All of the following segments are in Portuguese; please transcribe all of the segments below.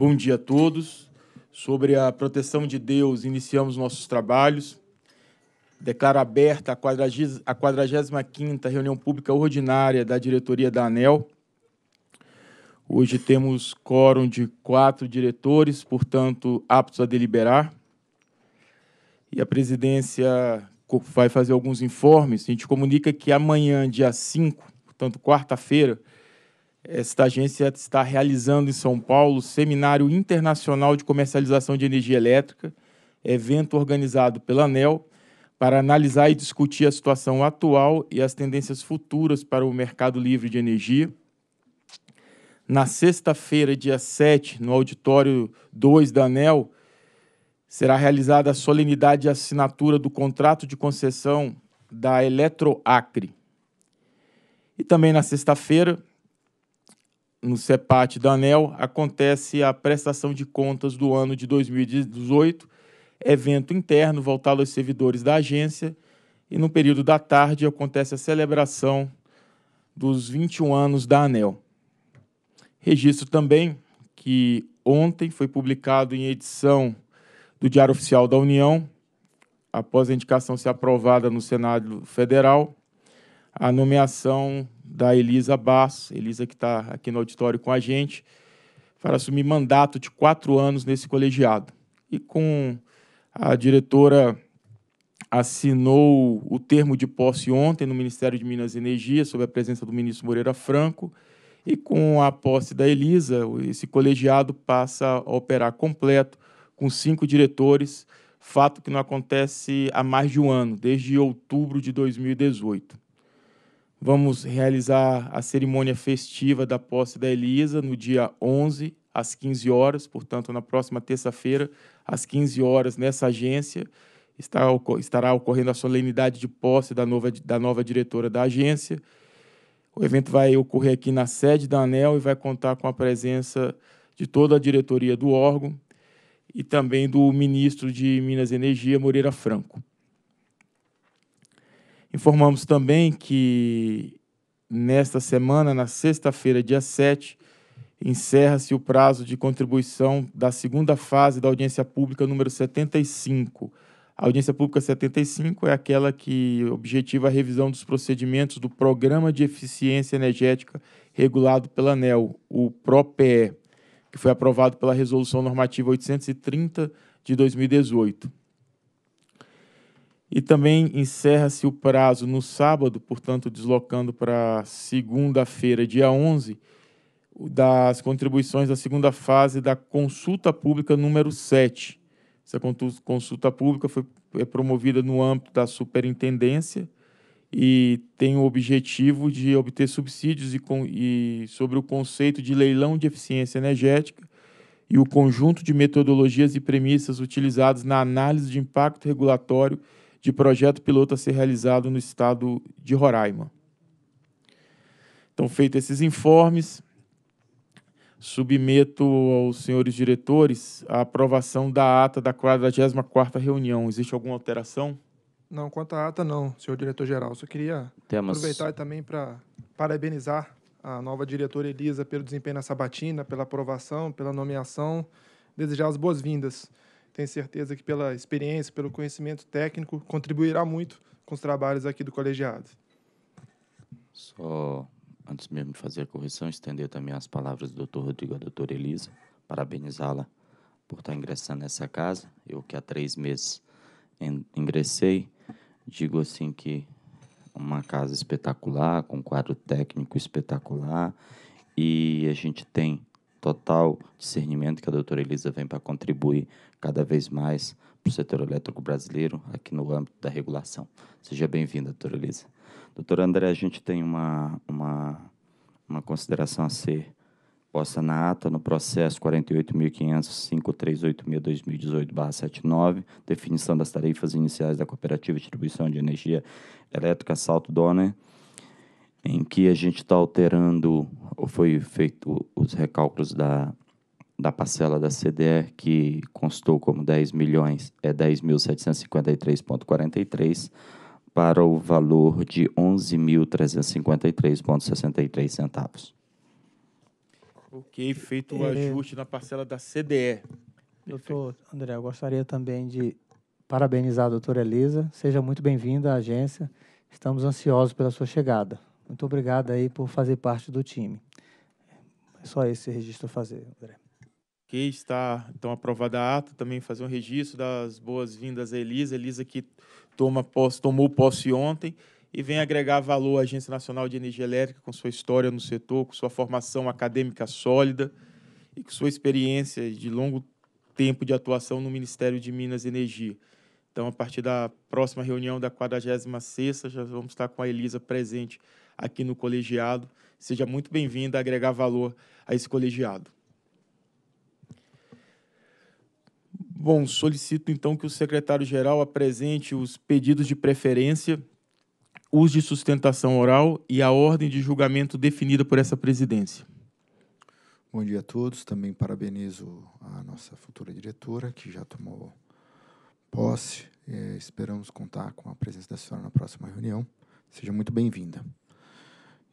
Bom dia a todos. Sobre a proteção de Deus, iniciamos nossos trabalhos. Declaro aberta a 45ª reunião pública ordinária da diretoria da ANEL. Hoje temos quórum de quatro diretores, portanto, aptos a deliberar. E a presidência vai fazer alguns informes. A gente comunica que amanhã, dia 5, portanto, quarta-feira, esta agência está realizando em São Paulo o Seminário Internacional de Comercialização de Energia Elétrica, evento organizado pela ANEL, para analisar e discutir a situação atual e as tendências futuras para o mercado livre de energia. Na sexta-feira, dia 7, no auditório 2 da ANEL, será realizada a solenidade de assinatura do contrato de concessão da Eletroacre. E também na sexta-feira, no CEPAT da ANEL, acontece a prestação de contas do ano de 2018, evento interno voltado aos servidores da agência, e no período da tarde acontece a celebração dos 21 anos da ANEL. Registro também que ontem foi publicado em edição do Diário Oficial da União, após a indicação ser aprovada no Senado Federal, a nomeação da Elisa Bass, Elisa que está aqui no auditório com a gente, para assumir mandato de quatro anos nesse colegiado. E com a diretora assinou o termo de posse ontem no Ministério de Minas e Energia, sob a presença do ministro Moreira Franco, e com a posse da Elisa, esse colegiado passa a operar completo, com cinco diretores, fato que não acontece há mais de um ano, desde outubro de 2018. Vamos realizar a cerimônia festiva da posse da Elisa no dia 11 às 15 horas, portanto, na próxima terça-feira, às 15 horas, nessa agência, estará ocorrendo a solenidade de posse da nova, da nova diretora da agência. O evento vai ocorrer aqui na sede da ANEL e vai contar com a presença de toda a diretoria do órgão e também do ministro de Minas e Energia, Moreira Franco. Informamos também que nesta semana, na sexta-feira, dia 7, encerra-se o prazo de contribuição da segunda fase da audiência pública número 75. A audiência pública 75 é aquela que objetiva a revisão dos procedimentos do Programa de Eficiência Energética regulado pela ANEL, o PROPE, que foi aprovado pela Resolução Normativa 830 de 2018. E também encerra-se o prazo no sábado, portanto, deslocando para segunda-feira, dia 11, das contribuições da segunda fase da consulta pública número 7. Essa consulta pública foi é promovida no âmbito da superintendência e tem o objetivo de obter subsídios e, com, e sobre o conceito de leilão de eficiência energética e o conjunto de metodologias e premissas utilizadas na análise de impacto regulatório de projeto piloto a ser realizado no estado de Roraima. Então, feitos esses informes, submeto aos senhores diretores a aprovação da ata da 44ª reunião. Existe alguma alteração? Não, quanto à ata, não, senhor diretor-geral. Só queria Temos... aproveitar também para parabenizar a nova diretora Elisa pelo desempenho na Sabatina, pela aprovação, pela nomeação, desejar as boas-vindas. Tenho certeza que pela experiência, pelo conhecimento técnico, contribuirá muito com os trabalhos aqui do colegiado. Só antes mesmo de fazer a correção, estender também as palavras do Dr. Rodrigo e doutora Elisa, parabenizá-la por estar ingressando nessa casa. Eu que há três meses ingressei, digo assim que uma casa espetacular, com um quadro técnico espetacular, e a gente tem total discernimento que a doutora Elisa vem para contribuir cada vez mais para o setor elétrico brasileiro aqui no âmbito da regulação. Seja bem-vinda, doutora Elisa. Doutora André, a gente tem uma, uma, uma consideração a ser posta na ata no processo 48.505.386-2018-79, definição das tarifas iniciais da cooperativa de distribuição de energia elétrica Salto Donner, em que a gente está alterando, ou foi feito os recálculos da, da parcela da CDE, que constou como 10 milhões, é 10.753,43, para o valor de 11.353,63 centavos. Ok, feito o é. ajuste na parcela da CDE. Doutor André, eu gostaria também de parabenizar a doutora Elisa. Seja muito bem-vinda à agência. Estamos ansiosos pela sua chegada. Muito obrigado aí por fazer parte do time. É só esse registro a fazer, André. Ok, está então aprovada a ata. Também fazer um registro das boas-vindas à Elisa. Elisa que toma posse, tomou posse ontem e vem agregar valor à Agência Nacional de Energia Elétrica com sua história no setor, com sua formação acadêmica sólida e com sua experiência de longo tempo de atuação no Ministério de Minas e Energia. Então, a partir da próxima reunião da 46ª, já vamos estar com a Elisa presente aqui no colegiado. Seja muito bem-vinda a agregar valor a esse colegiado. Bom, solicito então que o secretário-geral apresente os pedidos de preferência, os de sustentação oral e a ordem de julgamento definida por essa presidência. Bom dia a todos. Também parabenizo a nossa futura diretora, que já tomou posse. É, esperamos contar com a presença da senhora na próxima reunião. Seja muito bem-vinda.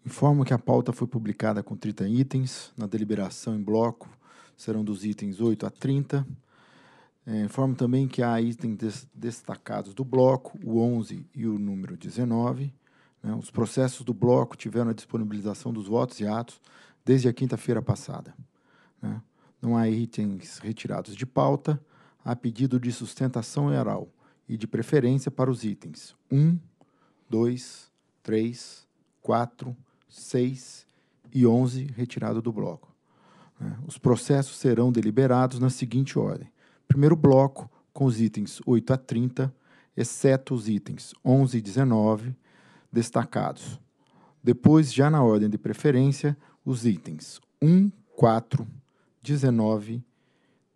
Informo que a pauta foi publicada com 30 itens. Na deliberação em bloco serão dos itens 8 a 30 é, informo também que há itens des destacados do bloco, o 11 e o número 19. Né? Os processos do bloco tiveram a disponibilização dos votos e atos desde a quinta-feira passada. Né? Não há itens retirados de pauta. a pedido de sustentação oral e de preferência para os itens 1, 2, 3, 4, 6 e 11, retirado do bloco. Né? Os processos serão deliberados na seguinte ordem: primeiro bloco com os itens 8 a 30, exceto os itens 11 e 19 destacados. Depois, já na ordem de preferência, os itens 1, 4, 19,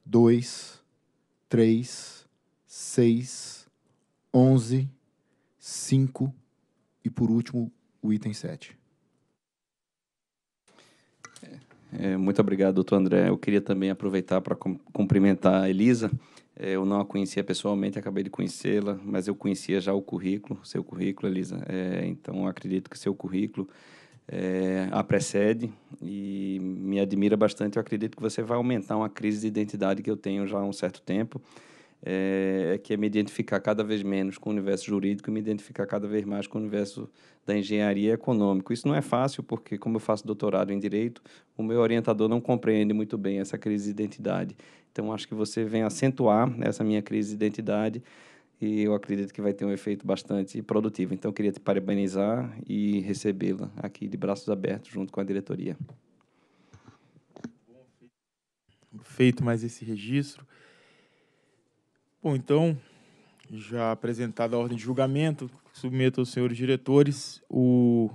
2, 3, 6, 11, 5 e, por último, o item 7. É, muito obrigado, doutor André. Eu queria também aproveitar para cumprimentar a Elisa. É, eu não a conhecia pessoalmente, acabei de conhecê-la, mas eu conhecia já o currículo, seu currículo, Elisa. É, então, acredito que seu currículo é, a precede e me admira bastante. Eu acredito que você vai aumentar uma crise de identidade que eu tenho já há um certo tempo é, que é me identificar cada vez menos com o universo jurídico e me identificar cada vez mais com o universo da engenharia econômica. Isso não é fácil, porque, como eu faço doutorado em direito, o meu orientador não compreende muito bem essa crise de identidade. Então, acho que você vem acentuar essa minha crise de identidade e eu acredito que vai ter um efeito bastante produtivo. Então, queria te parabenizar e recebê-la aqui de braços abertos junto com a diretoria. Feito mais esse registro. Bom, então, já apresentada a ordem de julgamento, submeto aos senhores diretores o,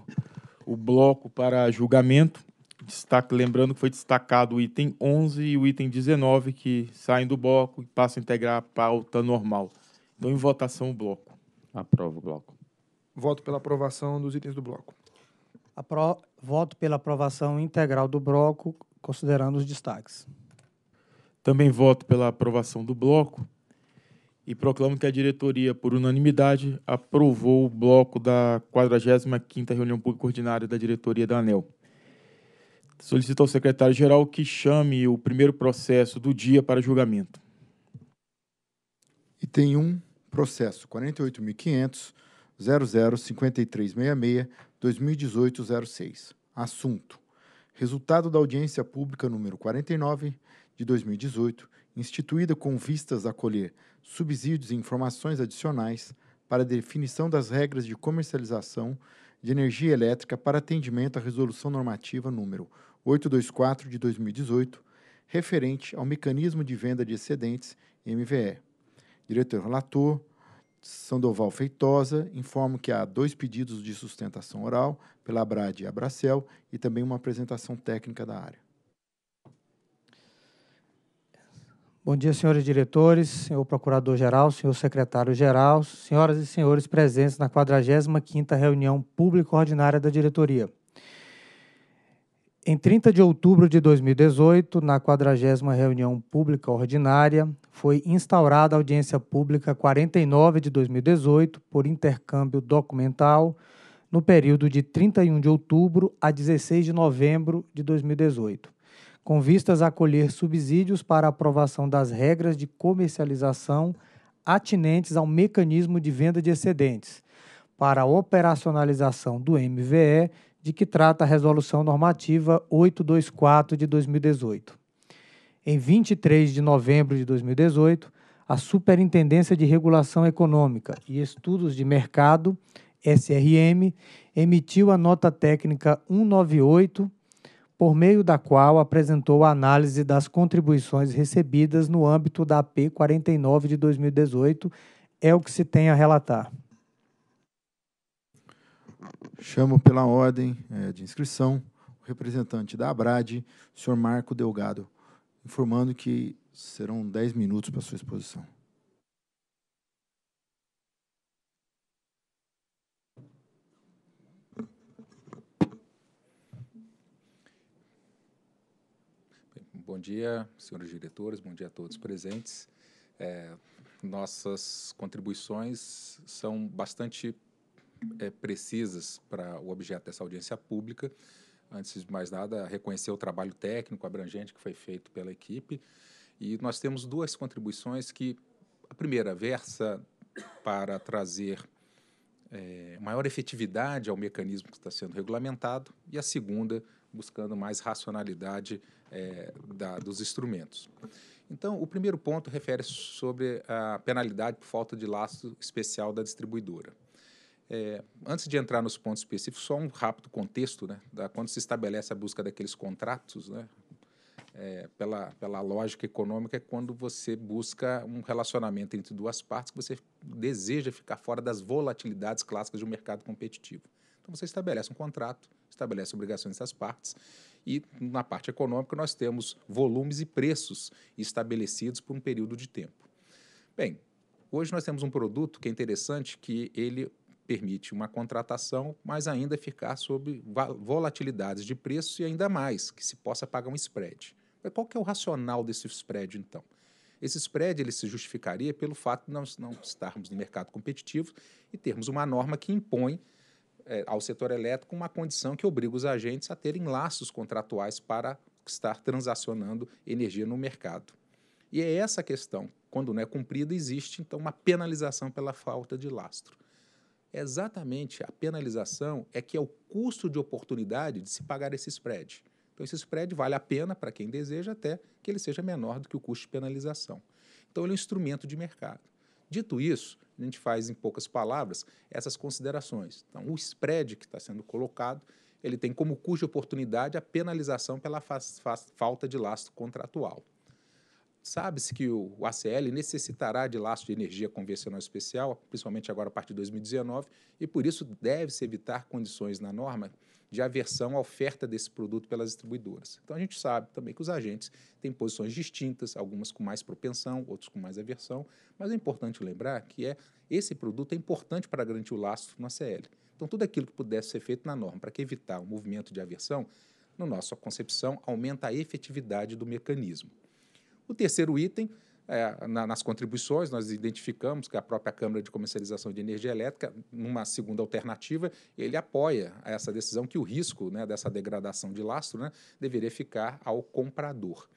o bloco para julgamento. Destaque, lembrando que foi destacado o item 11 e o item 19, que saem do bloco e passam a integrar a pauta normal. Então, em votação, o bloco. Aprovo o bloco. Voto pela aprovação dos itens do bloco. Apro... Voto pela aprovação integral do bloco, considerando os destaques. Também voto pela aprovação do bloco, e proclamo que a diretoria, por unanimidade, aprovou o bloco da 45ª reunião pública ordinária da diretoria da ANEL. Solicito ao secretário-geral que chame o primeiro processo do dia para julgamento. Item 1, processo 48.500.005366.2018.06. Assunto: Resultado da audiência pública número 49 de 2018, instituída com vistas a colher subsídios e informações adicionais para a definição das regras de comercialização de energia elétrica para atendimento à Resolução Normativa número 824 de 2018, referente ao mecanismo de venda de excedentes MVE. Diretor relator Sandoval Feitosa informa que há dois pedidos de sustentação oral pela Abrad e Abracel e também uma apresentação técnica da área. Bom dia, senhores diretores, senhor procurador-geral, senhor secretário-geral, senhoras e senhores presentes na 45ª reunião pública ordinária da diretoria. Em 30 de outubro de 2018, na 40 reunião pública ordinária, foi instaurada a audiência pública 49 de 2018 por intercâmbio documental no período de 31 de outubro a 16 de novembro de 2018 com vistas a colher subsídios para aprovação das regras de comercialização atinentes ao mecanismo de venda de excedentes, para a operacionalização do MVE, de que trata a Resolução Normativa 824 de 2018. Em 23 de novembro de 2018, a Superintendência de Regulação Econômica e Estudos de Mercado, SRM, emitiu a nota técnica 198 por meio da qual apresentou a análise das contribuições recebidas no âmbito da p 49 de 2018. É o que se tem a relatar. Chamo pela ordem é, de inscrição o representante da ABRAD, o senhor Marco Delgado, informando que serão 10 minutos para sua exposição. bom dia, senhores diretores, bom dia a todos presentes. É, nossas contribuições são bastante é, precisas para o objeto dessa audiência pública. Antes de mais nada, reconhecer o trabalho técnico abrangente que foi feito pela equipe. E nós temos duas contribuições que, a primeira, versa para trazer é, maior efetividade ao mecanismo que está sendo regulamentado, e a segunda, buscando mais racionalidade é, da, dos instrumentos. Então, o primeiro ponto refere sobre a penalidade por falta de laço especial da distribuidora. É, antes de entrar nos pontos específicos, só um rápido contexto, né, da, quando se estabelece a busca daqueles contratos, né, é, pela, pela lógica econômica, é quando você busca um relacionamento entre duas partes que você deseja ficar fora das volatilidades clássicas de um mercado competitivo. Então, você estabelece um contrato estabelece obrigações das partes. E na parte econômica, nós temos volumes e preços estabelecidos por um período de tempo. Bem, hoje nós temos um produto que é interessante que ele permite uma contratação, mas ainda ficar sob volatilidades de preço e ainda mais que se possa pagar um spread. Mas qual que é o racional desse spread então? Esse spread ele se justificaria pelo fato de nós não estarmos no mercado competitivo e termos uma norma que impõe é, ao setor elétrico uma condição que obriga os agentes a terem laços contratuais para estar transacionando energia no mercado. E é essa questão. Quando não é cumprida, existe então uma penalização pela falta de lastro. É exatamente a penalização é que é o custo de oportunidade de se pagar esse spread. Então, esse spread vale a pena para quem deseja, até que ele seja menor do que o custo de penalização. Então, ele é um instrumento de mercado. Dito isso, a gente faz em poucas palavras essas considerações. Então, o spread que está sendo colocado, ele tem como custo de oportunidade a penalização pela fa fa falta de laço contratual. Sabe-se que o ACL necessitará de laço de energia convencional especial, principalmente agora a partir de 2019, e por isso deve-se evitar condições na norma de aversão à oferta desse produto pelas distribuidoras. Então a gente sabe também que os agentes têm posições distintas, algumas com mais propensão, outros com mais aversão, mas é importante lembrar que é esse produto é importante para garantir o laço no ACL. Então tudo aquilo que pudesse ser feito na norma para evitar o movimento de aversão, na no nossa concepção, aumenta a efetividade do mecanismo. O terceiro item é, na, nas contribuições, nós identificamos que a própria Câmara de Comercialização de Energia Elétrica, numa segunda alternativa, ele apoia essa decisão que o risco né, dessa degradação de lastro né, deveria ficar ao comprador.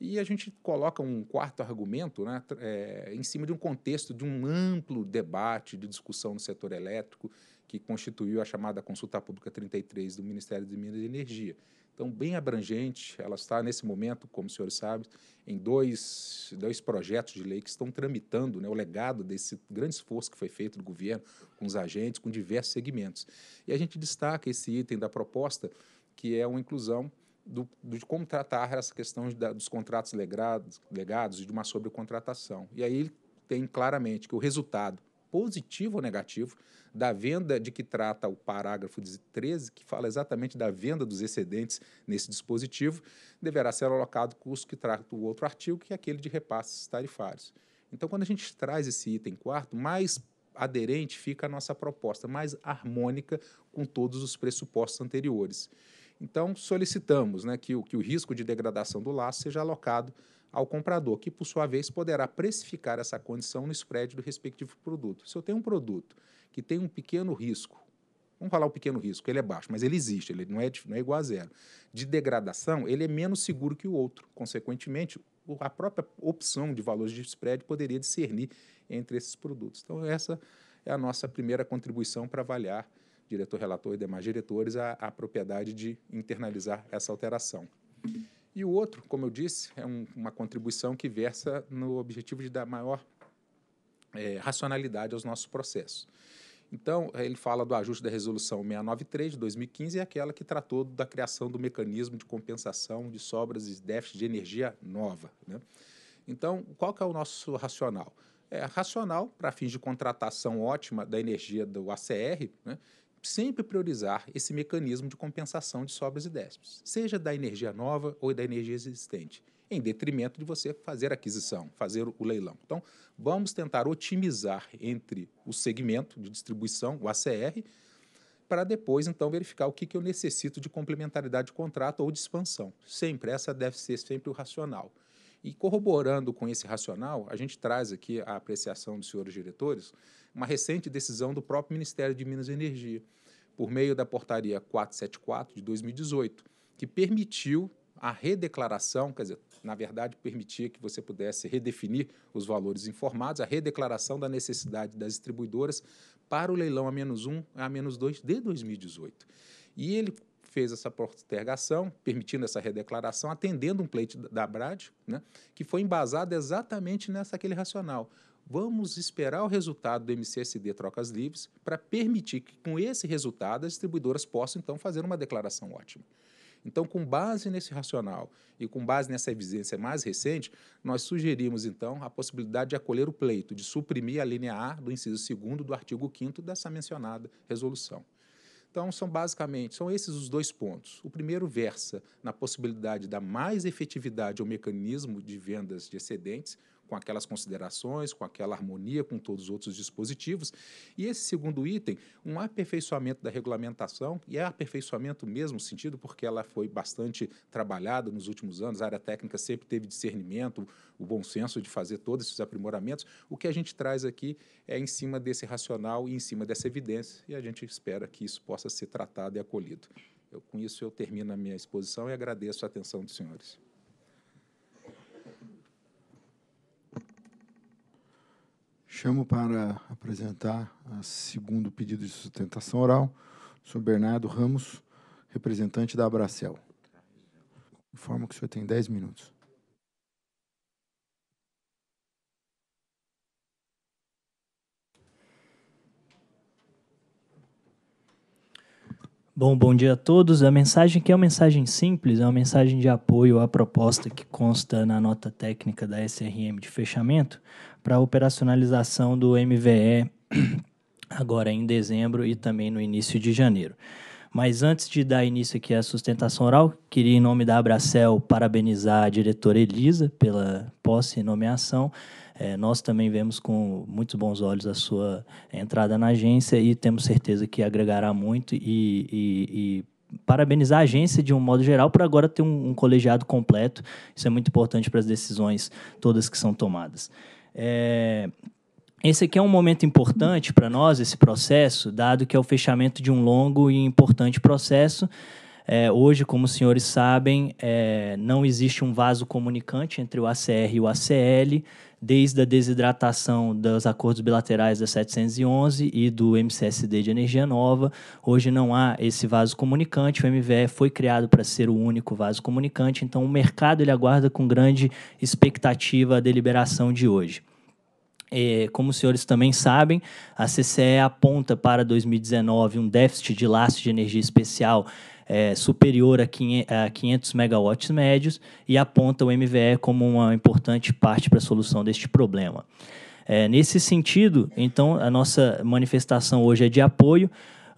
E a gente coloca um quarto argumento né, é, em cima de um contexto de um amplo debate de discussão no setor elétrico, que constituiu a chamada Consulta Pública 33 do Ministério de Minas e Energia então, bem abrangente, ela está nesse momento, como os senhores sabem, em dois, dois projetos de lei que estão tramitando né, o legado desse grande esforço que foi feito do governo, com os agentes, com diversos segmentos. E a gente destaca esse item da proposta, que é uma inclusão do, do, de como tratar essa questão da, dos contratos legados, legados e de uma sobrecontratação. E aí tem claramente que o resultado positivo ou negativo, da venda de que trata o parágrafo 13, que fala exatamente da venda dos excedentes nesse dispositivo, deverá ser alocado o custo que trata o outro artigo, que é aquele de repasses tarifários. Então, quando a gente traz esse item quarto, mais aderente fica a nossa proposta, mais harmônica com todos os pressupostos anteriores. Então, solicitamos né, que, o, que o risco de degradação do laço seja alocado ao comprador, que por sua vez poderá precificar essa condição no spread do respectivo produto. Se eu tenho um produto que tem um pequeno risco, vamos falar o um pequeno risco, ele é baixo, mas ele existe, ele não é, não é igual a zero, de degradação, ele é menos seguro que o outro. Consequentemente, a própria opção de valores de spread poderia discernir entre esses produtos. Então, essa é a nossa primeira contribuição para avaliar, diretor relator e demais diretores, a, a propriedade de internalizar essa alteração. E o outro, como eu disse, é um, uma contribuição que versa no objetivo de dar maior é, racionalidade aos nossos processos. Então, ele fala do ajuste da Resolução 693 de 2015, é aquela que tratou da criação do mecanismo de compensação de sobras e déficit de energia nova. Né? Então, qual que é o nosso racional? É racional para fins de contratação ótima da energia do ACR, né? sempre priorizar esse mecanismo de compensação de sobras e déficits, seja da energia nova ou da energia existente, em detrimento de você fazer aquisição, fazer o leilão. Então, vamos tentar otimizar entre o segmento de distribuição, o ACR, para depois, então, verificar o que, que eu necessito de complementaridade de contrato ou de expansão. Sempre, essa deve ser sempre o racional. E corroborando com esse racional, a gente traz aqui a apreciação dos senhores diretores, uma recente decisão do próprio Ministério de Minas e Energia, por meio da Portaria 474 de 2018, que permitiu a redeclaração, quer dizer, na verdade, permitia que você pudesse redefinir os valores informados, a redeclaração da necessidade das distribuidoras para o leilão a menos 1 a menos 2 de 2018. E ele fez essa postergação, permitindo essa redeclaração, atendendo um pleito da Brad, né, que foi embasado exatamente nessa aquele racional. Vamos esperar o resultado do MCSD Trocas Livres para permitir que, com esse resultado, as distribuidoras possam, então, fazer uma declaração ótima. Então, com base nesse racional e com base nessa evidência mais recente, nós sugerimos, então, a possibilidade de acolher o pleito, de suprimir a linha A do inciso 2 do artigo 5 dessa mencionada resolução. Então, são basicamente, são esses os dois pontos. O primeiro versa na possibilidade da mais efetividade ao mecanismo de vendas de excedentes, com aquelas considerações, com aquela harmonia com todos os outros dispositivos. E esse segundo item, um aperfeiçoamento da regulamentação, e é aperfeiçoamento mesmo sentido, porque ela foi bastante trabalhada nos últimos anos, a área técnica sempre teve discernimento, o bom senso de fazer todos esses aprimoramentos. O que a gente traz aqui é em cima desse racional e em cima dessa evidência, e a gente espera que isso possa ser tratado e acolhido. Eu, com isso, eu termino a minha exposição e agradeço a atenção dos senhores. Chamo para apresentar o segundo pedido de sustentação oral, o senhor Bernardo Ramos, representante da Abracel. Informo que o senhor tem 10 minutos. Bom, bom dia a todos. A mensagem que é uma mensagem simples, é uma mensagem de apoio à proposta que consta na nota técnica da SRM de fechamento para a operacionalização do MVE agora em dezembro e também no início de janeiro. Mas antes de dar início aqui à sustentação oral, queria, em nome da Abracel, parabenizar a diretora Elisa pela posse e nomeação. É, nós também vemos com muitos bons olhos a sua entrada na agência e temos certeza que agregará muito e, e, e parabenizar a agência de um modo geral por agora ter um, um colegiado completo. Isso é muito importante para as decisões todas que são tomadas. É, esse aqui é um momento importante para nós, esse processo, dado que é o fechamento de um longo e importante processo. É, hoje, como os senhores sabem, é, não existe um vaso comunicante entre o ACR e o ACL, desde a desidratação dos acordos bilaterais da 711 e do MCSD de energia nova. Hoje não há esse vaso comunicante, o MVE foi criado para ser o único vaso comunicante, então o mercado ele aguarda com grande expectativa a deliberação de hoje. É, como os senhores também sabem, a CCE aponta para 2019 um déficit de laço de energia especial é, superior a 500 megawatts médios e aponta o MVE como uma importante parte para a solução deste problema. É, nesse sentido, então, a nossa manifestação hoje é de apoio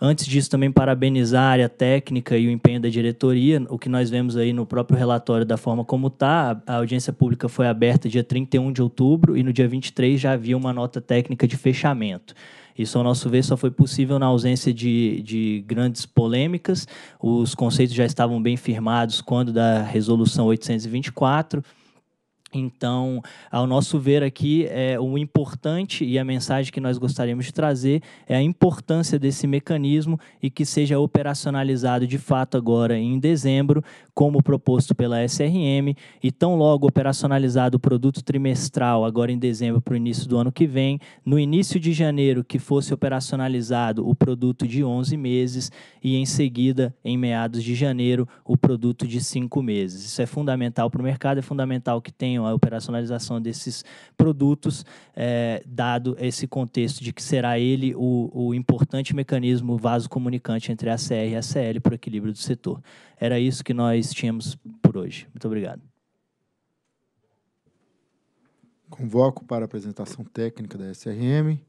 Antes disso, também parabenizar a área técnica e o empenho da diretoria. O que nós vemos aí no próprio relatório da forma como está, a audiência pública foi aberta dia 31 de outubro e no dia 23 já havia uma nota técnica de fechamento. Isso, ao nosso ver, só foi possível na ausência de, de grandes polêmicas. Os conceitos já estavam bem firmados quando da Resolução 824 então, ao nosso ver aqui, é, o importante e a mensagem que nós gostaríamos de trazer é a importância desse mecanismo e que seja operacionalizado de fato agora em dezembro, como proposto pela SRM, e tão logo operacionalizado o produto trimestral agora em dezembro para o início do ano que vem, no início de janeiro que fosse operacionalizado o produto de 11 meses e em seguida, em meados de janeiro, o produto de 5 meses. Isso é fundamental para o mercado, é fundamental que tenha a operacionalização desses produtos, é, dado esse contexto de que será ele o, o importante mecanismo vaso comunicante entre a CR e a CL para o equilíbrio do setor. Era isso que nós tínhamos por hoje. Muito obrigado. Convoco para a apresentação técnica da SRM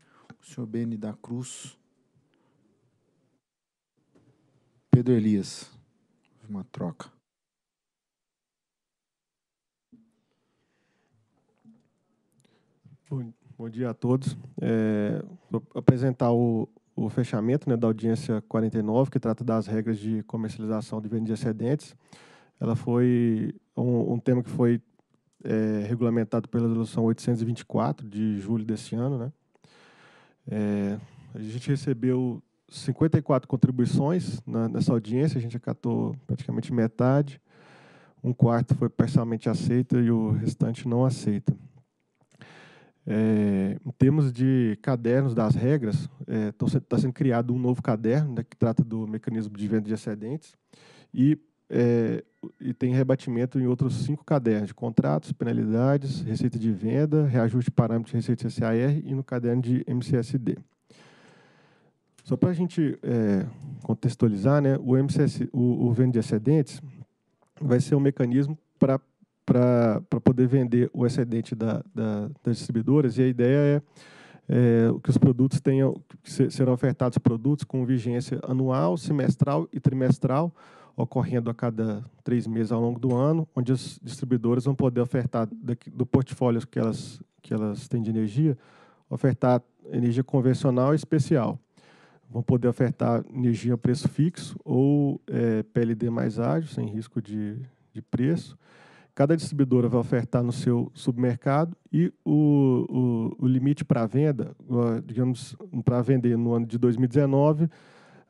o senhor Beni da Cruz. Pedro Elias. Uma troca. Bom, bom dia a todos. É, vou apresentar o, o fechamento né, da audiência 49, que trata das regras de comercialização de vendas de excedentes. Ela foi um, um tema que foi é, regulamentado pela resolução 824 de julho desse ano. Né? É, a gente recebeu 54 contribuições na, né, nessa audiência, a gente acatou praticamente metade, um quarto foi parcialmente aceito e o restante não aceita. É, em termos de cadernos das regras, está é, tá sendo criado um novo caderno né, que trata do mecanismo de venda de excedentes e, é, e tem rebatimento em outros cinco cadernos de contratos, penalidades, receita de venda, reajuste de parâmetros de receita de SAR e no caderno de MCSD. Só para a gente é, contextualizar, né, o, MCS, o, o venda de excedentes vai ser um mecanismo para para poder vender o excedente da, da, das distribuidoras. E a ideia é, é que os produtos tenham, serão ofertados produtos com vigência anual, semestral e trimestral, ocorrendo a cada três meses ao longo do ano, onde as distribuidoras vão poder ofertar daqui, do portfólio que elas, que elas têm de energia, ofertar energia convencional e especial. Vão poder ofertar energia a preço fixo ou é, PLD mais ágil, sem risco de, de preço Cada distribuidora vai ofertar no seu submercado e o, o, o limite para venda, digamos, para vender no ano de 2019,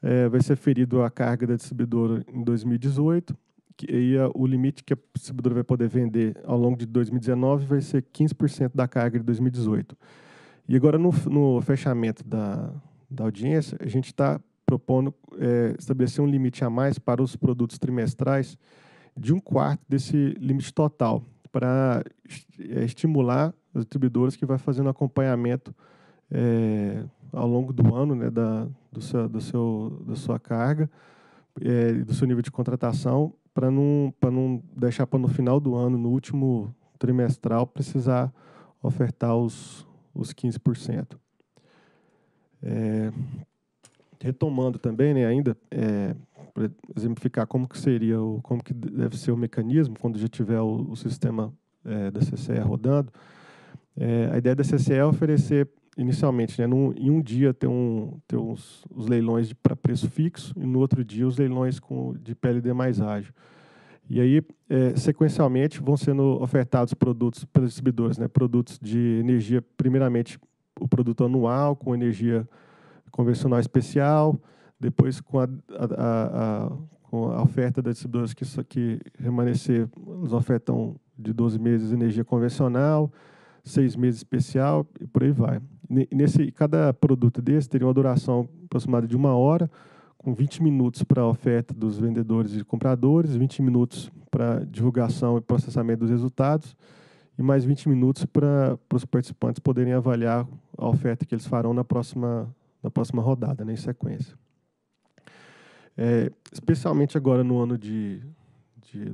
é, vai ser ferido a carga da distribuidora em 2018 e o limite que a distribuidora vai poder vender ao longo de 2019 vai ser 15% da carga de 2018. E agora, no, no fechamento da, da audiência, a gente está propondo é, estabelecer um limite a mais para os produtos trimestrais de um quarto desse limite total para eh, estimular os atribuidores que vai fazendo acompanhamento é, ao longo do ano né, da, do seu, do seu, da sua carga é, do seu nível de contratação para não, não deixar para no final do ano, no último trimestral, precisar ofertar os, os 15%. É, retomando também, né, ainda, é, para exemplificar como que seria, o, como que deve ser o mecanismo quando já tiver o, o sistema é, da CCE rodando, é, a ideia da CCE é oferecer inicialmente, né, num, em um dia ter, um, ter uns, os leilões para preço fixo e no outro dia os leilões com, de PLD mais ágil. E aí, é, sequencialmente, vão sendo ofertados produtos pelos distribuidores, né, produtos de energia, primeiramente o produto anual com energia convencional especial, depois com a, a, a, com a oferta das distribuidoras que, que remanescer, ofertas ofertam de 12 meses energia convencional, seis meses especial e por aí vai. Nesse, cada produto desse teria uma duração aproximada de uma hora, com 20 minutos para a oferta dos vendedores e compradores, 20 minutos para divulgação e processamento dos resultados e mais 20 minutos para os participantes poderem avaliar a oferta que eles farão na próxima, na próxima rodada, né, em sequência. É, especialmente agora no ano de. de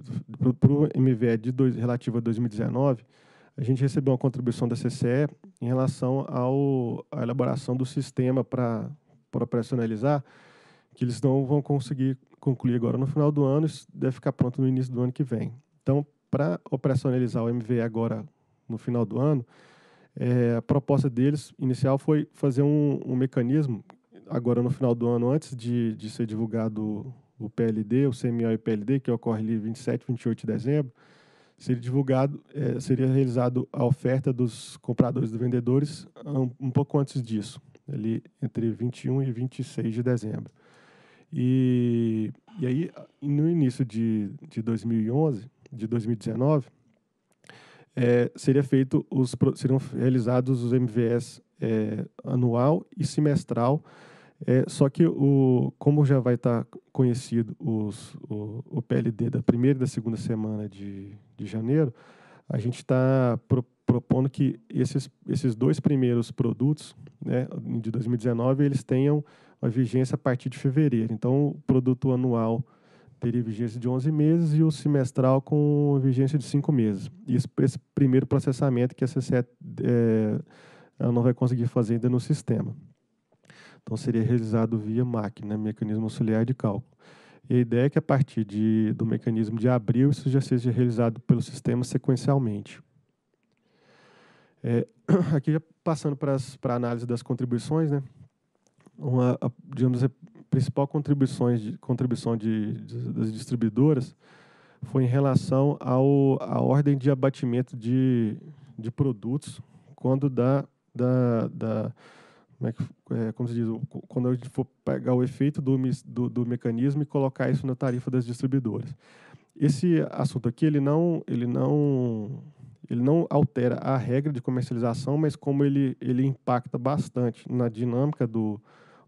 para o MVE de dois, relativo a 2019, a gente recebeu uma contribuição da CCE em relação ao, à elaboração do sistema para operacionalizar, que eles não vão conseguir concluir agora no final do ano, isso deve ficar pronto no início do ano que vem. Então, para operacionalizar o MVE agora no final do ano, é, a proposta deles inicial foi fazer um, um mecanismo agora no final do ano, antes de, de ser divulgado o PLD, o CMO e PLD, que ocorre ali 27, 28 de dezembro, seria divulgado, é, seria realizado a oferta dos compradores e vendedores um, um, pouco antes disso, ali entre 21 e 26 de dezembro. E, e aí, no início de, de 2011, de 2019, é, seria feito os, seriam realizados os MVS é, anual e semestral, é, só que, o, como já vai estar tá conhecido os, o, o, PLD da primeira e da segunda semana de, de janeiro, a gente está pro, propondo que esses, esses dois primeiros produtos né, de 2019 eles tenham uma vigência a partir de fevereiro. Então, o produto anual teria vigência de 11 meses e o semestral com vigência de 5 meses. Isso para esse primeiro processamento que a CCE é, não vai conseguir fazer ainda no sistema. Então, seria realizado via máquina, Mecanismo Auxiliar de Cálculo. E a ideia é que, a partir de, do mecanismo de abril, isso já seja realizado pelo sistema sequencialmente. É, aqui, já passando para a análise das contribuições, né, uma, a, digamos, a principal contribuições de, contribuição de, de, das distribuidoras foi em relação ao, à ordem de abatimento de, de produtos, quando da, da, da como, é que, é, como se diz, quando a gente for pegar o efeito do, do, do, mecanismo e colocar isso na tarifa das distribuidoras. Esse assunto aqui, ele não, ele não, ele não altera a regra de comercialização, mas como ele, ele impacta bastante na dinâmica do,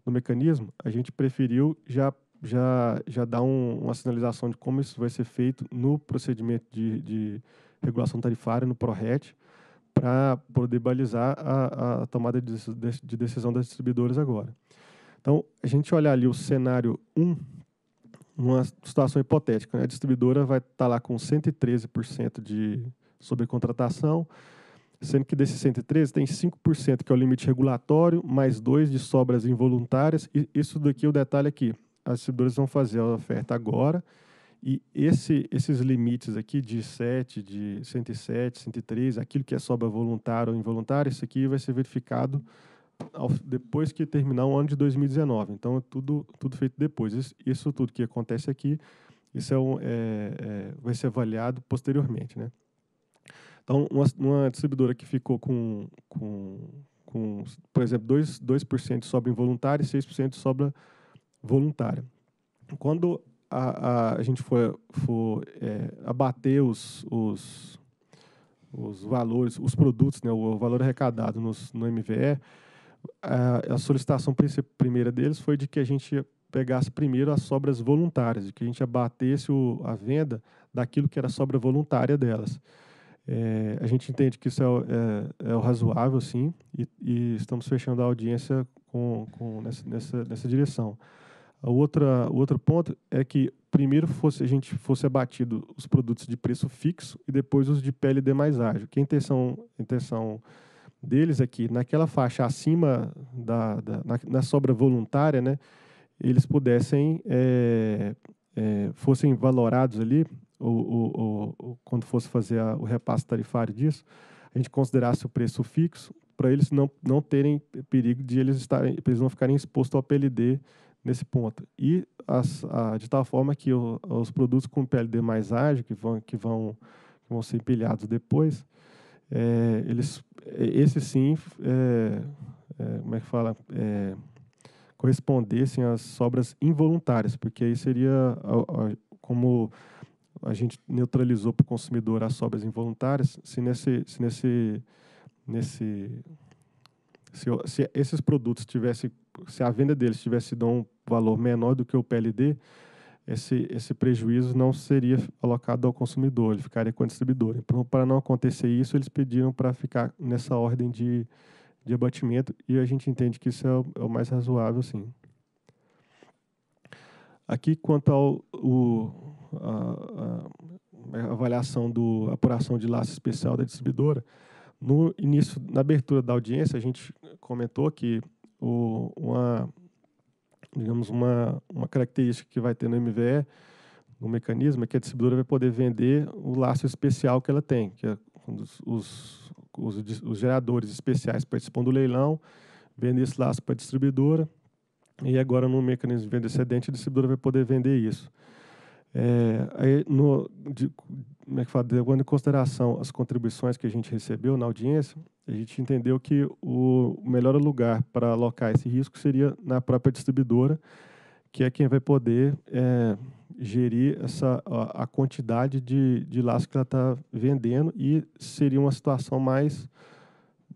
do mecanismo, a gente preferiu já, já, já dar um, uma sinalização de como isso vai ser feito no procedimento de, de regulação tarifária, no PRORET, para poder balizar a, a tomada de, de decisão das distribuidoras agora. Então, a gente olha ali o cenário 1, uma situação hipotética. Né? A distribuidora vai estar tá lá com 113% de sobrecontratação, sendo que desses 113 tem 5% que é o limite regulatório, mais 2 de sobras involuntárias. E isso daqui, é o detalhe aqui, as distribuidoras vão fazer a oferta agora, e esse, esses limites aqui de 7, de 107, 103, aquilo que é sobra voluntário ou involuntário, isso aqui vai ser verificado ao, depois que terminar o ano de 2019. Então, é tudo, tudo feito depois. Isso, isso tudo que acontece aqui, isso é, um, é, é vai ser avaliado posteriormente, né? Então, uma, uma distribuidora que ficou com, com, com por exemplo, 2%, 2 sobra involuntária e 6% sobra voluntária. Quando a, a, a gente for, for é, abater os, os, os, valores, os produtos, né, o, valor arrecadado nos, no MVE, a, a solicitação primeira deles foi de que a gente pegasse primeiro as sobras voluntárias, de que a gente abatesse o, a venda daquilo que era sobra voluntária delas. É, a gente entende que isso é, é, é o razoável, sim, e, e, estamos fechando a audiência com, com nessa, nessa, nessa direção. A outra, o outro ponto é que primeiro fosse, a gente fosse abatido os produtos de preço fixo e depois os de PLD mais ágil. Que a intenção, a intenção deles é que naquela faixa acima da, da na, na, sobra voluntária, né, eles pudessem é, é, fossem valorados ali, ou, ou, ou quando fosse fazer a, o repasse tarifário disso, a gente considerasse o preço fixo para eles não, não terem perigo de eles estarem, eles não ficarem expostos ao PLD nesse ponto. E as, a, de tal forma que o, os produtos com PLD mais ágil, que vão, que vão, que vão ser empilhados depois, é, eles, é, esse sim, é, é, como é que fala, é, correspondessem assim, às sobras involuntárias, porque aí seria a, a, como a gente neutralizou para o consumidor as sobras involuntárias, se nesse, se nesse, nesse se, se esses produtos tivessem se a venda deles tivesse dado um valor menor do que o PLD, esse, esse prejuízo não seria alocado ao consumidor, ele ficaria com a distribuidora. Então, para não acontecer isso, eles pediram para ficar nessa ordem de, de abatimento e a gente entende que isso é o, é o mais razoável, sim. Aqui, quanto ao o, a, a, a avaliação do apuração de laço especial da distribuidora, no início, na abertura da audiência, a gente comentou que o, uma, digamos, uma, uma característica que vai ter no MVE, no mecanismo, é que a distribuidora vai poder vender o laço especial que ela tem, que é quando os, os, os geradores especiais participam do leilão, vendem esse laço para a distribuidora, e agora no mecanismo de venda excedente, a distribuidora vai poder vender isso. É, aí no, de, como é que fala, levando em consideração as contribuições que a gente recebeu na audiência, a gente entendeu que o melhor lugar para alocar esse risco seria na própria distribuidora, que é quem vai poder é, gerir essa, a, a, quantidade de, de laço que ela está vendendo e seria uma situação mais,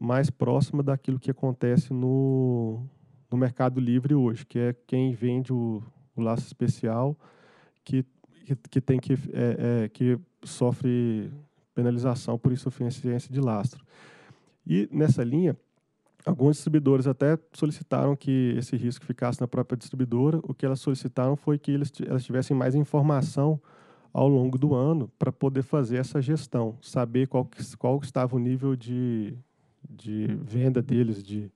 mais próxima daquilo que acontece no, no Mercado Livre hoje, que é quem vende o, o laço especial que que, que tem que, é, é, que sofre penalização por insuficiência de lastro. E nessa linha, alguns distribuidores até solicitaram que esse risco ficasse na própria distribuidora. O que elas solicitaram foi que eles, elas tivessem mais informação ao longo do ano para poder fazer essa gestão, saber qual, qual estava o nível de, de venda deles de,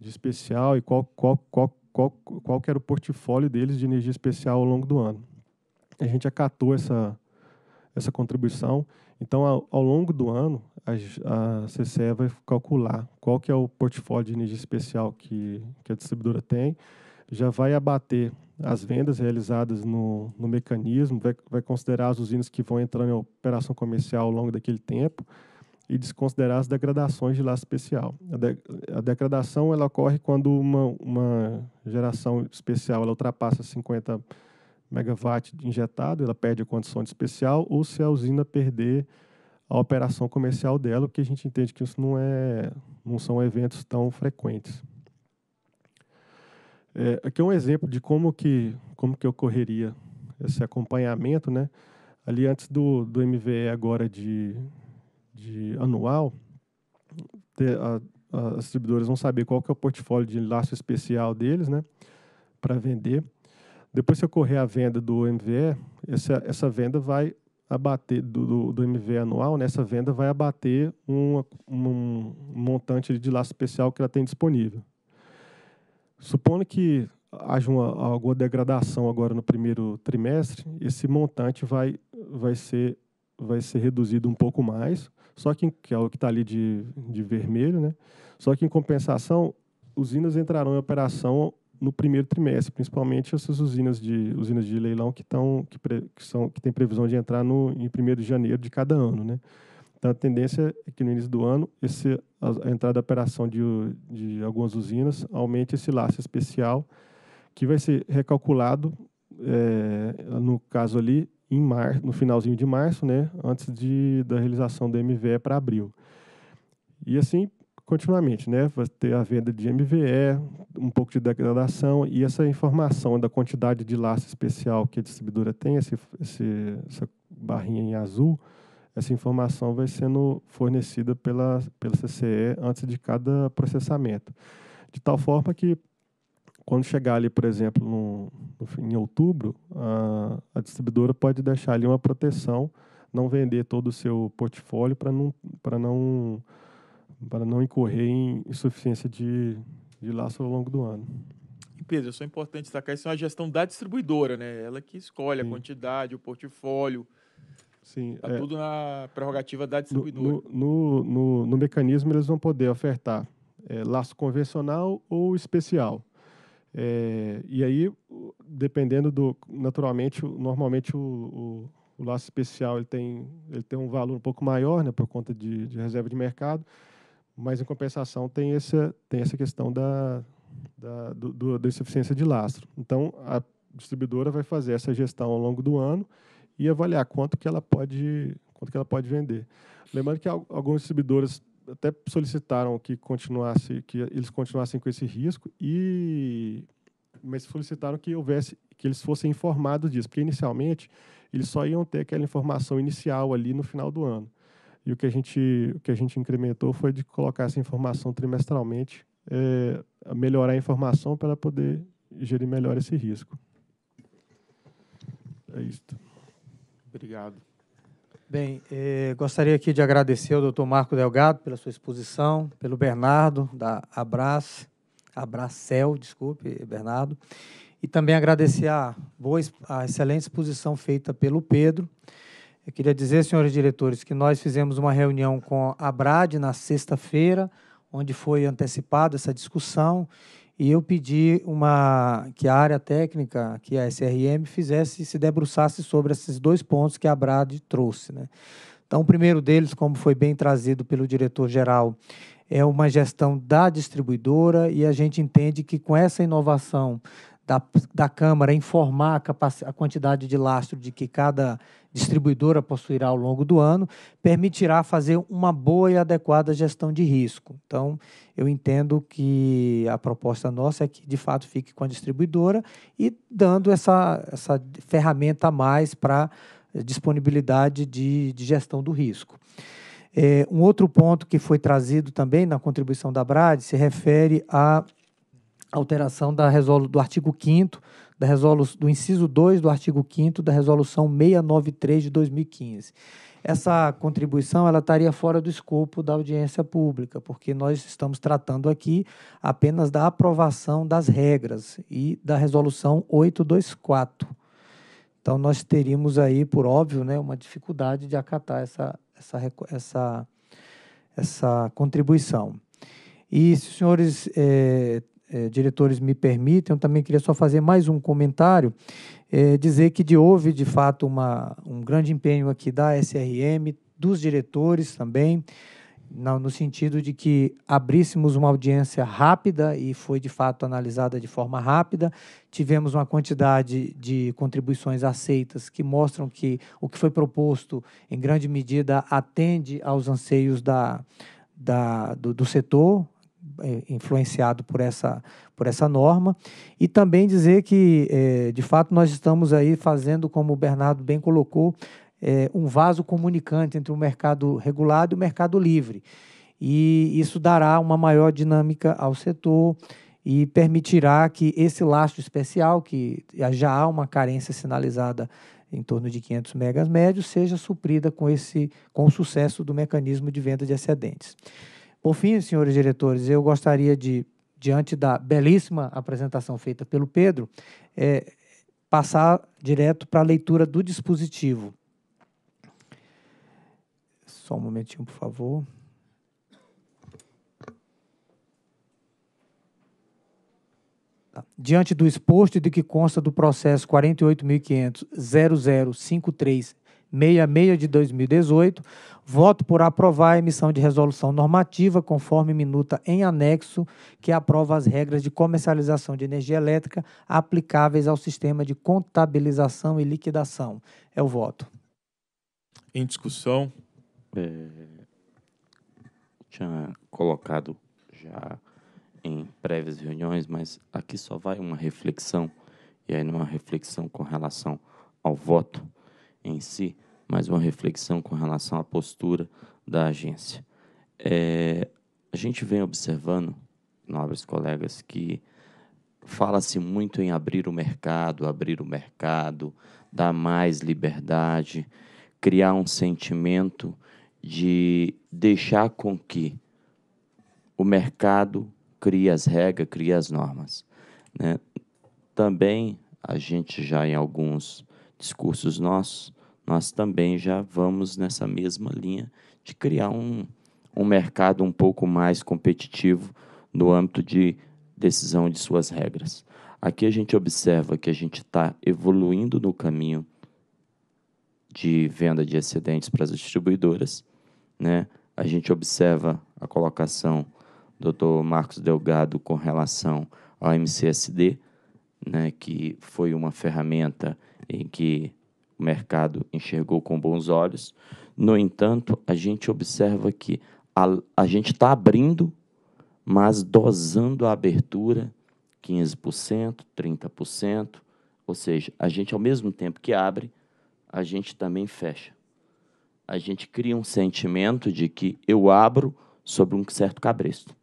de especial e qual, qual, qual, qual, qual era o portfólio deles de energia especial ao longo do ano a gente acatou essa, essa contribuição. Então, ao, ao longo do ano, a, a CCE vai calcular qual que é o portfólio de energia especial que, que a distribuidora tem, já vai abater as vendas realizadas no, no mecanismo, vai, vai considerar as usinas que vão entrando em operação comercial ao longo daquele tempo e desconsiderar as degradações de laço especial. A, de, a degradação ela ocorre quando uma, uma geração especial ela ultrapassa 50 megawatt injetado, ela perde a condição de especial, ou se a usina perder a operação comercial dela, o que a gente entende que isso não, é, não são eventos tão frequentes. É, aqui é um exemplo de como que, como que ocorreria esse acompanhamento. Né? Ali antes do, do MVE agora de, de anual, ter, a, a, as distribuidoras vão saber qual que é o portfólio de laço especial deles né, para vender. Depois que ocorrer a venda do MVE, essa, essa venda vai abater, do, do, do MVE anual, nessa né, venda vai abater um montante de laço especial que ela tem disponível. Supondo que haja uma, alguma degradação agora no primeiro trimestre, esse montante vai, vai, ser, vai ser reduzido um pouco mais, só que, que é o que está ali de, de vermelho, né? Só que, em compensação, usinas entrarão em operação no primeiro trimestre, principalmente essas usinas de usinas de leilão que estão que, pre, que são que tem previsão de entrar no em primeiro de janeiro de cada ano, né? Então a tendência é que no início do ano esse a, a entrada da operação de, de algumas usinas aumente esse laço especial que vai ser recalculado é, no caso ali em março no finalzinho de março, né? Antes de da realização do MVE para abril. E assim continuamente, né? Vai ter a venda de MVE, um pouco de degradação e essa informação da quantidade de laço especial que a distribuidora tem, esse, esse, essa barrinha em azul, essa informação vai sendo fornecida pela, pela CCE antes de cada processamento. De tal forma que, quando chegar ali, por exemplo, no, no, em outubro, a, a distribuidora pode deixar ali uma proteção, não vender todo o seu portfólio para não, pra não para não incorrer em insuficiência de, de laço ao longo do ano. E Pedro, só é importante destacar isso é uma gestão da distribuidora, né? Ela que escolhe Sim. a quantidade, o portfólio. Sim, tá é, tudo na prerrogativa da distribuidora. No, no, no, no mecanismo, eles vão poder ofertar é, laço convencional ou especial. É, e aí, dependendo do, naturalmente, normalmente o, o, o, laço especial ele tem, ele tem um valor um pouco maior, né, por conta de, de reserva de mercado mas em compensação tem essa, tem essa questão da, da, do, do, da insuficiência de lastro. Então, a distribuidora vai fazer essa gestão ao longo do ano e avaliar quanto que ela pode, quanto que ela pode vender. Lembrando que algumas distribuidoras até solicitaram que continuasse, que eles continuassem com esse risco e mas solicitaram que houvesse que eles fossem informados disso, porque inicialmente eles só iam ter aquela informação inicial ali no final do ano. E o que a gente, o que a gente incrementou foi de colocar essa informação trimestralmente, é, melhorar a informação para poder gerir melhor esse risco. É isso. Obrigado. Bem, eh, gostaria aqui de agradecer ao doutor Marco Delgado pela sua exposição, pelo Bernardo, da Abrace, Abracel, desculpe, Bernardo, e também agradecer a, boa, a excelente exposição feita pelo Pedro. Eu queria dizer, senhores diretores, que nós fizemos uma reunião com a Brad na sexta-feira, onde foi antecipada essa discussão, e eu pedi uma que a área técnica, que é a SRM, fizesse, se debruçasse sobre esses dois pontos que a Brad trouxe. Né? Então, o primeiro deles, como foi bem trazido pelo diretor-geral, é uma gestão da distribuidora e a gente entende que com essa inovação da, da Câmara informar a, a quantidade de lastro de que cada distribuidora possuirá ao longo do ano, permitirá fazer uma boa e adequada gestão de risco. Então, eu entendo que a proposta nossa é que, de fato, fique com a distribuidora e dando essa, essa ferramenta a mais para eh, disponibilidade de, de gestão do risco. É, um outro ponto que foi trazido também na contribuição da Brad se refere a alteração da resolu do artigo 5 da resolução do inciso 2 do artigo 5 da resolução 693 de 2015. Essa contribuição ela estaria fora do escopo da audiência pública, porque nós estamos tratando aqui apenas da aprovação das regras e da resolução 824. Então nós teríamos aí, por óbvio, né, uma dificuldade de acatar essa essa essa essa contribuição. E se os senhores eh, é, diretores me permitem, eu também queria só fazer mais um comentário, é, dizer que de, houve, de fato, uma, um grande empenho aqui da SRM, dos diretores também, na, no sentido de que abríssemos uma audiência rápida e foi, de fato, analisada de forma rápida. Tivemos uma quantidade de contribuições aceitas que mostram que o que foi proposto, em grande medida, atende aos anseios da, da, do, do setor, é, influenciado por essa, por essa norma. E também dizer que, é, de fato, nós estamos aí fazendo, como o Bernardo bem colocou, é, um vaso comunicante entre o mercado regulado e o mercado livre. E isso dará uma maior dinâmica ao setor e permitirá que esse lastro especial, que já há uma carência sinalizada em torno de 500 megas médios, seja suprida com, esse, com o sucesso do mecanismo de venda de excedentes. Por fim, senhores diretores, eu gostaria de, diante da belíssima apresentação feita pelo Pedro, é, passar direto para a leitura do dispositivo. Só um momentinho, por favor. Tá. Diante do exposto e do que consta do processo 48.500.0053 66 de 2018, voto por aprovar a emissão de resolução normativa conforme minuta em anexo que aprova as regras de comercialização de energia elétrica aplicáveis ao sistema de contabilização e liquidação. É o voto. Em discussão. É, tinha colocado já em prévias reuniões, mas aqui só vai uma reflexão, e aí numa reflexão com relação ao voto em si, mais uma reflexão com relação à postura da agência. É, a gente vem observando, nobres colegas, que fala-se muito em abrir o mercado, abrir o mercado, dar mais liberdade, criar um sentimento de deixar com que o mercado crie as regras, crie as normas. Né? Também a gente já em alguns discursos nossos nós também já vamos nessa mesma linha de criar um, um mercado um pouco mais competitivo no âmbito de decisão de suas regras. Aqui a gente observa que a gente está evoluindo no caminho de venda de excedentes para as distribuidoras. Né? A gente observa a colocação do Dr. Marcos Delgado com relação ao MCSD, né, que foi uma ferramenta em que mercado enxergou com bons olhos. No entanto, a gente observa que a, a gente está abrindo, mas dosando a abertura 15%, 30%, ou seja, a gente ao mesmo tempo que abre, a gente também fecha. A gente cria um sentimento de que eu abro sobre um certo cabresto.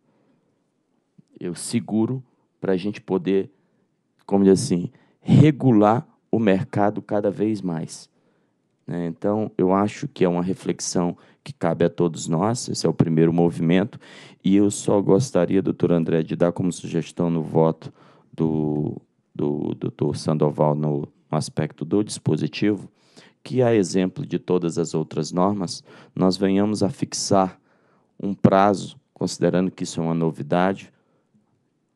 Eu seguro para a gente poder, como diz assim, regular o mercado cada vez mais. Né? Então, eu acho que é uma reflexão que cabe a todos nós, esse é o primeiro movimento, e eu só gostaria, doutor André, de dar como sugestão no voto do, do doutor Sandoval no, no aspecto do dispositivo, que, a exemplo de todas as outras normas, nós venhamos a fixar um prazo, considerando que isso é uma novidade,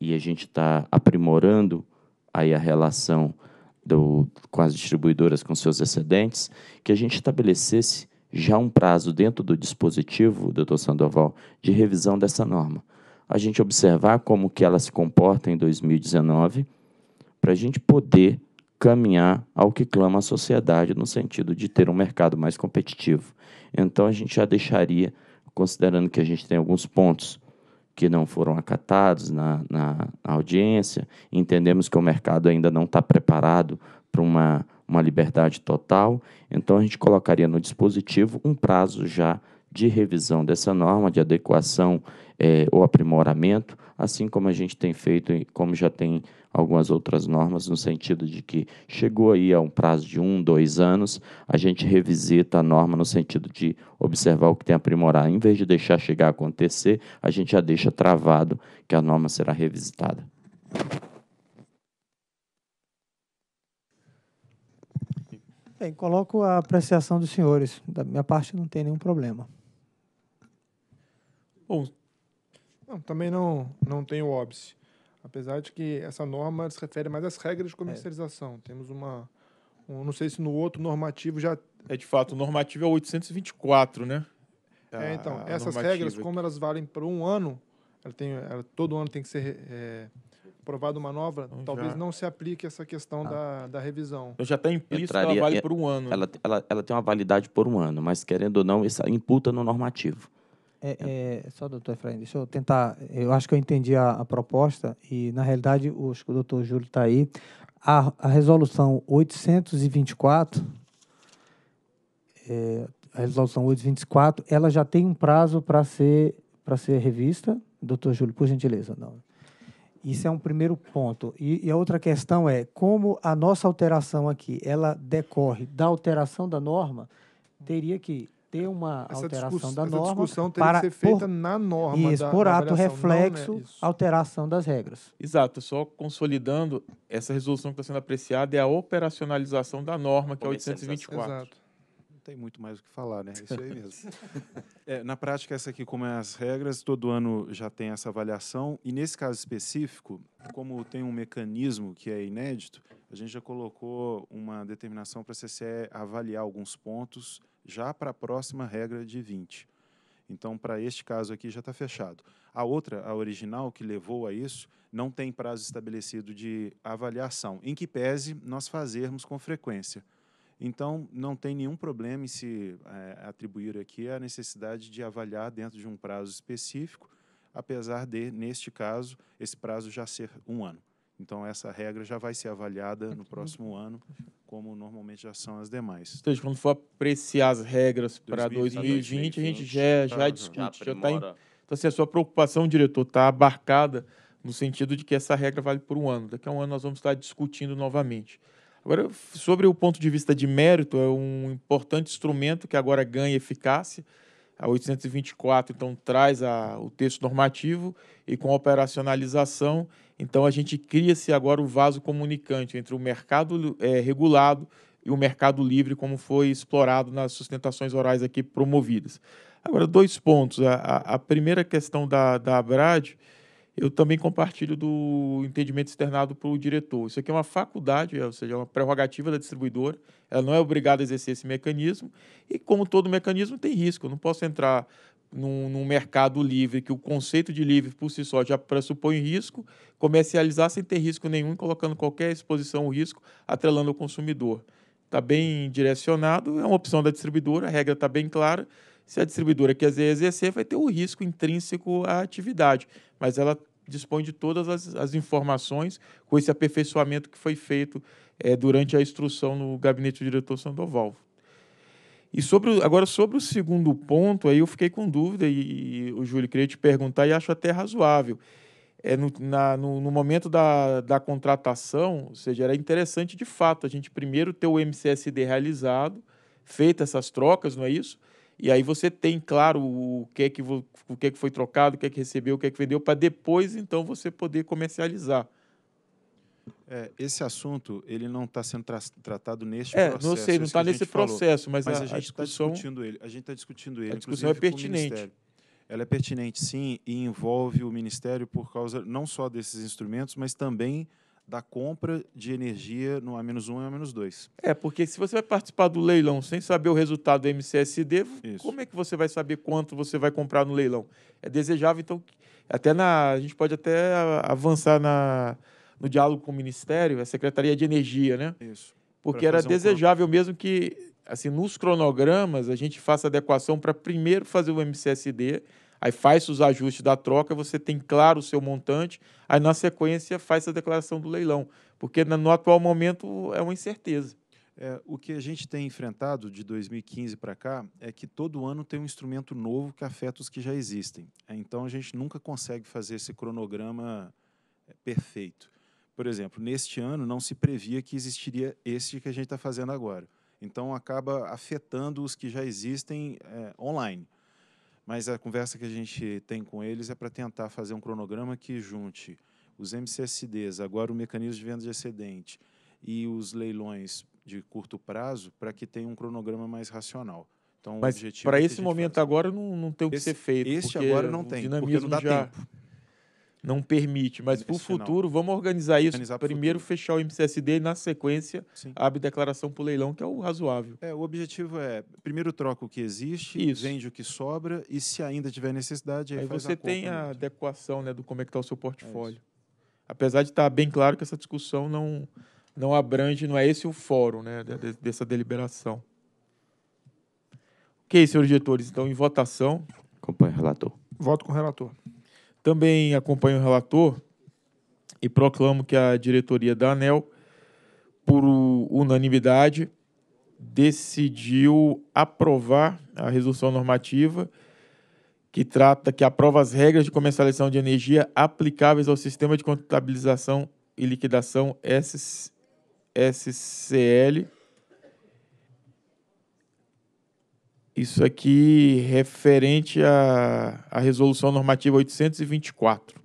e a gente está aprimorando aí a relação do, com as distribuidoras com seus excedentes, que a gente estabelecesse já um prazo dentro do dispositivo, doutor Sandoval, de revisão dessa norma. A gente observar como que ela se comporta em 2019, para a gente poder caminhar ao que clama a sociedade no sentido de ter um mercado mais competitivo. Então a gente já deixaria, considerando que a gente tem alguns pontos que não foram acatados na, na, na audiência. Entendemos que o mercado ainda não está preparado para uma, uma liberdade total, então a gente colocaria no dispositivo um prazo já de revisão dessa norma, de adequação é, ou aprimoramento, assim como a gente tem feito, como já tem algumas outras normas, no sentido de que chegou aí a um prazo de um, dois anos, a gente revisita a norma no sentido de observar o que tem a aprimorar. Em vez de deixar chegar a acontecer, a gente já deixa travado que a norma será revisitada. Bem, coloco a apreciação dos senhores. Da minha parte, não tem nenhum problema. Bom, não, também não, não tenho óbice. Apesar de que essa norma se refere mais às regras de é. comercialização. É. Temos uma. Um, não sei se no outro normativo já. É de fato, o normativo é 824, né? É, então, a, a essas regras, como elas valem para um ano, ela tem, ela, todo ano tem que ser é, aprovada uma nova, então, talvez já... não se aplique essa questão ah. da, da revisão. Eu então já está implícito ela vale é, por um ano. Ela, ela, ela tem uma validade por um ano, mas querendo ou não, isso imputa no normativo. É, é, é, só, doutor Efraim, deixa eu tentar. Eu acho que eu entendi a, a proposta e, na realidade, o, acho que o doutor Júlio está aí. A, a, resolução 824, é, a resolução 824, ela já tem um prazo para ser, pra ser revista. Doutor Júlio, por gentileza, não. Isso é um primeiro ponto. E, e, a outra questão é como a nossa alteração aqui, ela decorre da alteração da norma, teria que ter uma essa alteração da norma. Essa discussão tem para, que ser feita por, na norma. Isso, da, por da ato reflexo, não, né? alteração das regras. Exato, só consolidando, essa resolução que está sendo apreciada é a operacionalização da norma, que é 824. Exato tem muito mais o que falar, né? Isso aí mesmo. é, na prática, essa aqui, como é as regras, todo ano já tem essa avaliação. E nesse caso específico, como tem um mecanismo que é inédito, a gente já colocou uma determinação para a CCE avaliar alguns pontos já para a próxima regra de 20. Então, para este caso aqui, já está fechado. A outra, a original, que levou a isso, não tem prazo estabelecido de avaliação, em que pese nós fazermos com frequência. Então, não tem nenhum problema em se é, atribuir aqui a necessidade de avaliar dentro de um prazo específico, apesar de, neste caso, esse prazo já ser um ano. Então, essa regra já vai ser avaliada no próximo ano, como normalmente já são as demais. Ou seja, quando for apreciar as regras para 2020, 2020, a gente né? já, já, tá, discute. Já já tá em... Então, assim, a sua preocupação, diretor, está abarcada no sentido de que essa regra vale por um ano. Daqui a um ano nós vamos estar discutindo novamente. Agora, sobre o ponto de vista de mérito, é um importante instrumento que agora ganha eficácia a 824 então traz a, o texto normativo e com a operacionalização, então a gente cria-se agora o vaso comunicante entre o mercado é, regulado e o mercado livre, como foi explorado nas sustentações orais aqui promovidas. Agora, dois pontos. A, a, a primeira questão da, da ABRAD, eu também compartilho do entendimento externado pelo diretor. Isso aqui é uma faculdade, ou seja, é uma prerrogativa da distribuidora, ela não é obrigada a exercer esse mecanismo, e como todo mecanismo, tem risco. Eu não posso entrar num, num, mercado livre, que o conceito de livre por si só já pressupõe risco, comercializar sem ter risco nenhum, colocando qualquer exposição ao risco, atrelando ao consumidor. Está bem direcionado, é uma opção da distribuidora, a regra está bem clara, se a distribuidora quiser exercer, vai ter o risco intrínseco à atividade, mas ela dispõe de todas as, as informações com esse aperfeiçoamento que foi feito é, durante a instrução no gabinete do diretor Sandoval. E sobre agora sobre o segundo ponto, aí eu fiquei com dúvida e, e o Júlio queria te perguntar e acho até razoável. É no, na, no, no, momento da, da contratação, ou seja, era interessante de fato a gente primeiro ter o MCSD realizado, feita essas trocas, não é isso? E aí você tem, claro, o que é que, o que, é que foi trocado, o que é que recebeu, o que é que vendeu, para depois, então, você poder comercializar. É, esse assunto ele não está sendo tra tratado neste é, processo. Não sei, não está nesse processo, mas, mas, a, a gente está discussão... discutindo ele. A gente está discutindo ele. A discussão é pertinente. Ela é pertinente, sim, e envolve o Ministério por causa não só desses instrumentos, mas também da compra de energia no A-1 e A-2. É, porque se você vai participar do leilão sem saber o resultado do MCSD, Isso. como é que você vai saber quanto você vai comprar no leilão? É desejável, então, até na, a gente pode até avançar na, no diálogo com o Ministério, a Secretaria de Energia, né? Isso. Porque era um desejável campo. mesmo que, assim, nos cronogramas, a gente faça adequação para primeiro fazer o MCSD Aí faz os ajustes da troca, você tem claro o seu montante, aí na sequência faz a declaração do leilão, porque no atual momento é uma incerteza. É, o que a gente tem enfrentado de 2015 para cá é que todo ano tem um instrumento novo que afeta os que já existem. É, então a gente nunca consegue fazer esse cronograma é, perfeito. Por exemplo, neste ano não se previa que existiria esse que a gente está fazendo agora. Então acaba afetando os que já existem é, online mas a conversa que a gente tem com eles é para tentar fazer um cronograma que junte os MCSDs, agora o mecanismo de venda de excedente e os leilões de curto prazo para que tenha um cronograma mais racional. Então, Mas para é esse momento faz. agora não, não tem o que esse, ser feito. Este agora não tem, porque não dá já... tempo não permite. Mas para o futuro, vamos organizar isso. Organizar Primeiro futuro. fechar o MCSD e, na sequência, Sim. abre declaração para o leilão, que é o razoável. É, o objetivo é, primeiro troca o que existe, isso. vende o que sobra e, se ainda tiver necessidade, aí, aí você tem a adequação né, do como é que está o seu portfólio. É Apesar de estar tá bem claro que essa discussão não, não abrange, não é esse o fórum né, de, dessa deliberação. Ok, senhores diretores, então em votação. Acompanhe o relator. Voto com o relator. Também acompanho o relator e proclamo que a diretoria da ANEL, por unanimidade, decidiu aprovar a resolução normativa que trata, que aprova as regras de comercialização de energia aplicáveis ao sistema de contabilização e liquidação SCL Isso aqui referente à, à resolução normativa 824.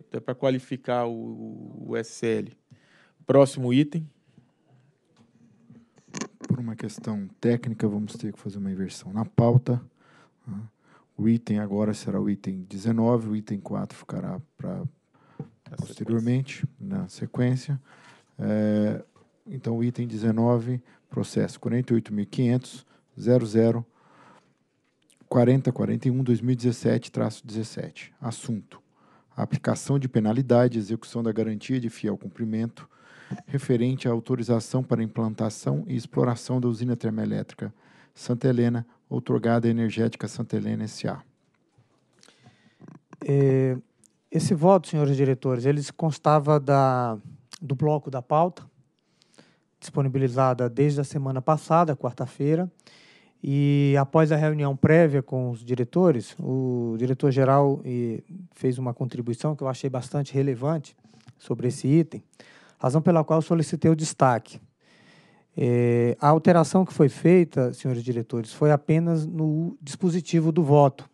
Até para qualificar o, o SL. Próximo item. Por uma questão técnica, vamos ter que fazer uma inversão na pauta. O item agora será o item 19, o item 4 ficará para posteriormente, sequência. na sequência. É, então, o item 19, processo 48.500, 00 4041 2017-17. Assunto: aplicação de penalidade, execução da garantia de fiel cumprimento referente à autorização para implantação e exploração da usina termoelétrica Santa Helena, outorgada Energética Santa Helena S.A. É, esse voto, senhores diretores, ele constava da, do bloco da pauta, disponibilizada desde a semana passada, quarta-feira, e após a reunião prévia com os diretores, o diretor-geral eh, fez uma contribuição que eu achei bastante relevante sobre esse item, razão pela qual solicitei o destaque. É, a alteração que foi feita, senhores diretores, foi apenas no dispositivo do voto,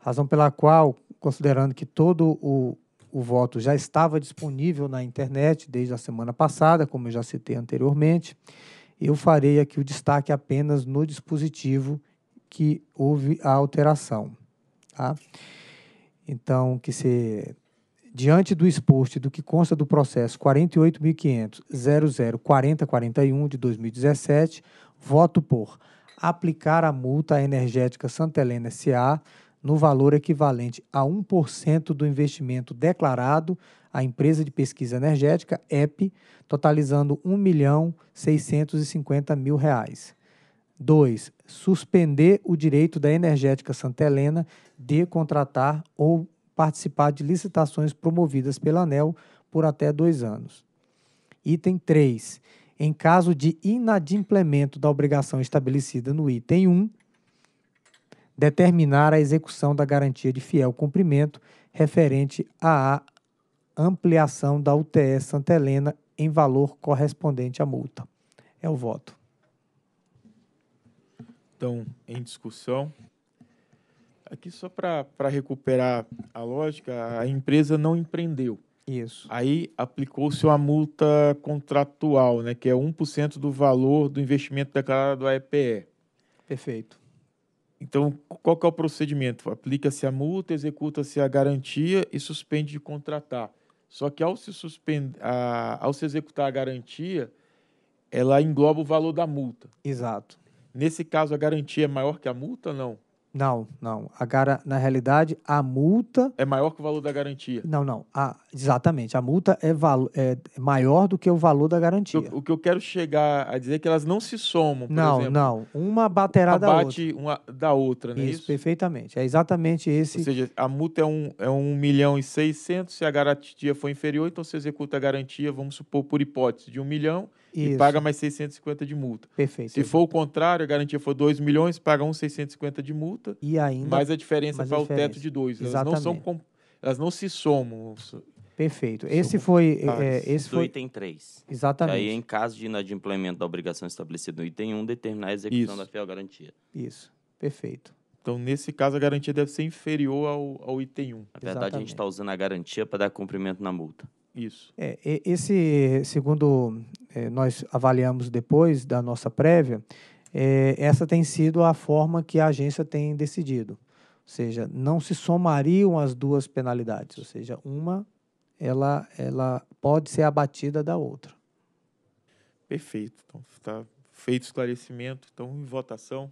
razão pela qual, considerando que todo o, o voto já estava disponível na internet desde a semana passada, como eu já citei anteriormente, eu farei aqui o destaque apenas no dispositivo que houve a alteração. Tá? Então, que se diante do exposto do que consta do processo 48.500.004041 de 2017, voto por aplicar a multa à energética Santa Helena S.A. no valor equivalente a 1% do investimento declarado a empresa de pesquisa energética, EP, totalizando R$ 1.650.000. reais. 2. Suspender o direito da Energética Santa Helena de contratar ou participar de licitações promovidas pela ANEL por até dois anos. Item 3. Em caso de inadimplemento da obrigação estabelecida no item 1, determinar a execução da garantia de fiel cumprimento referente à ampliação da UTE Santa Helena em valor correspondente à multa. É o voto. Então, em discussão. Aqui só para recuperar a lógica, a empresa não empreendeu. Isso. Aí aplicou-se uma multa contratual, né, que é 1% do valor do investimento declarado à EPE. Perfeito. Então, qual que é o procedimento? Aplica-se a multa, executa-se a garantia e suspende de contratar. Só que ao se, A, ao se executar a garantia, ela engloba o valor da multa. Exato. Nesse caso, a garantia é maior que a multa? Não. Não, não. A Na realidade, a multa. É maior que o valor da garantia. Não, não. A... Exatamente. A multa é, é maior do que o valor da garantia. O, o que eu quero chegar a dizer é que elas não se somam. não, exemplo. não. Uma baterá da bate outra. uma da outra, né? isso? Isso, perfeitamente. É exatamente esse. Ou seja, a multa é 1 um, é um milhão e 600. Se a garantia for inferior, então se executa a garantia, vamos supor, por hipótese, de 1 um milhão isso. e paga mais 650 de multa. Perfeito. Se for o contrário, a garantia for 2 milhões, paga 1,650 de multa. E ainda. Mais a diferença para o teto de 2. Elas não são. Elas não se somam. Perfeito. Esse foi. É, ah, é esse do foi... item 3. Exatamente. E aí, em caso de inadimplemento da obrigação estabelecida no item 1, determinar a execução Isso. da fiel garantia. Isso. Perfeito. Então, nesse caso, a garantia deve ser inferior ao, ao item 1. Na verdade, Exatamente. a gente está usando a garantia para dar cumprimento na multa. Isso. É, esse, segundo é, nós avaliamos depois da nossa prévia, é, essa tem sido a forma que a agência tem decidido. Ou seja, não se somariam as duas penalidades, ou seja, uma ela, ela pode ser abatida da outra. Perfeito. Então, está feito esclarecimento. Então, em votação.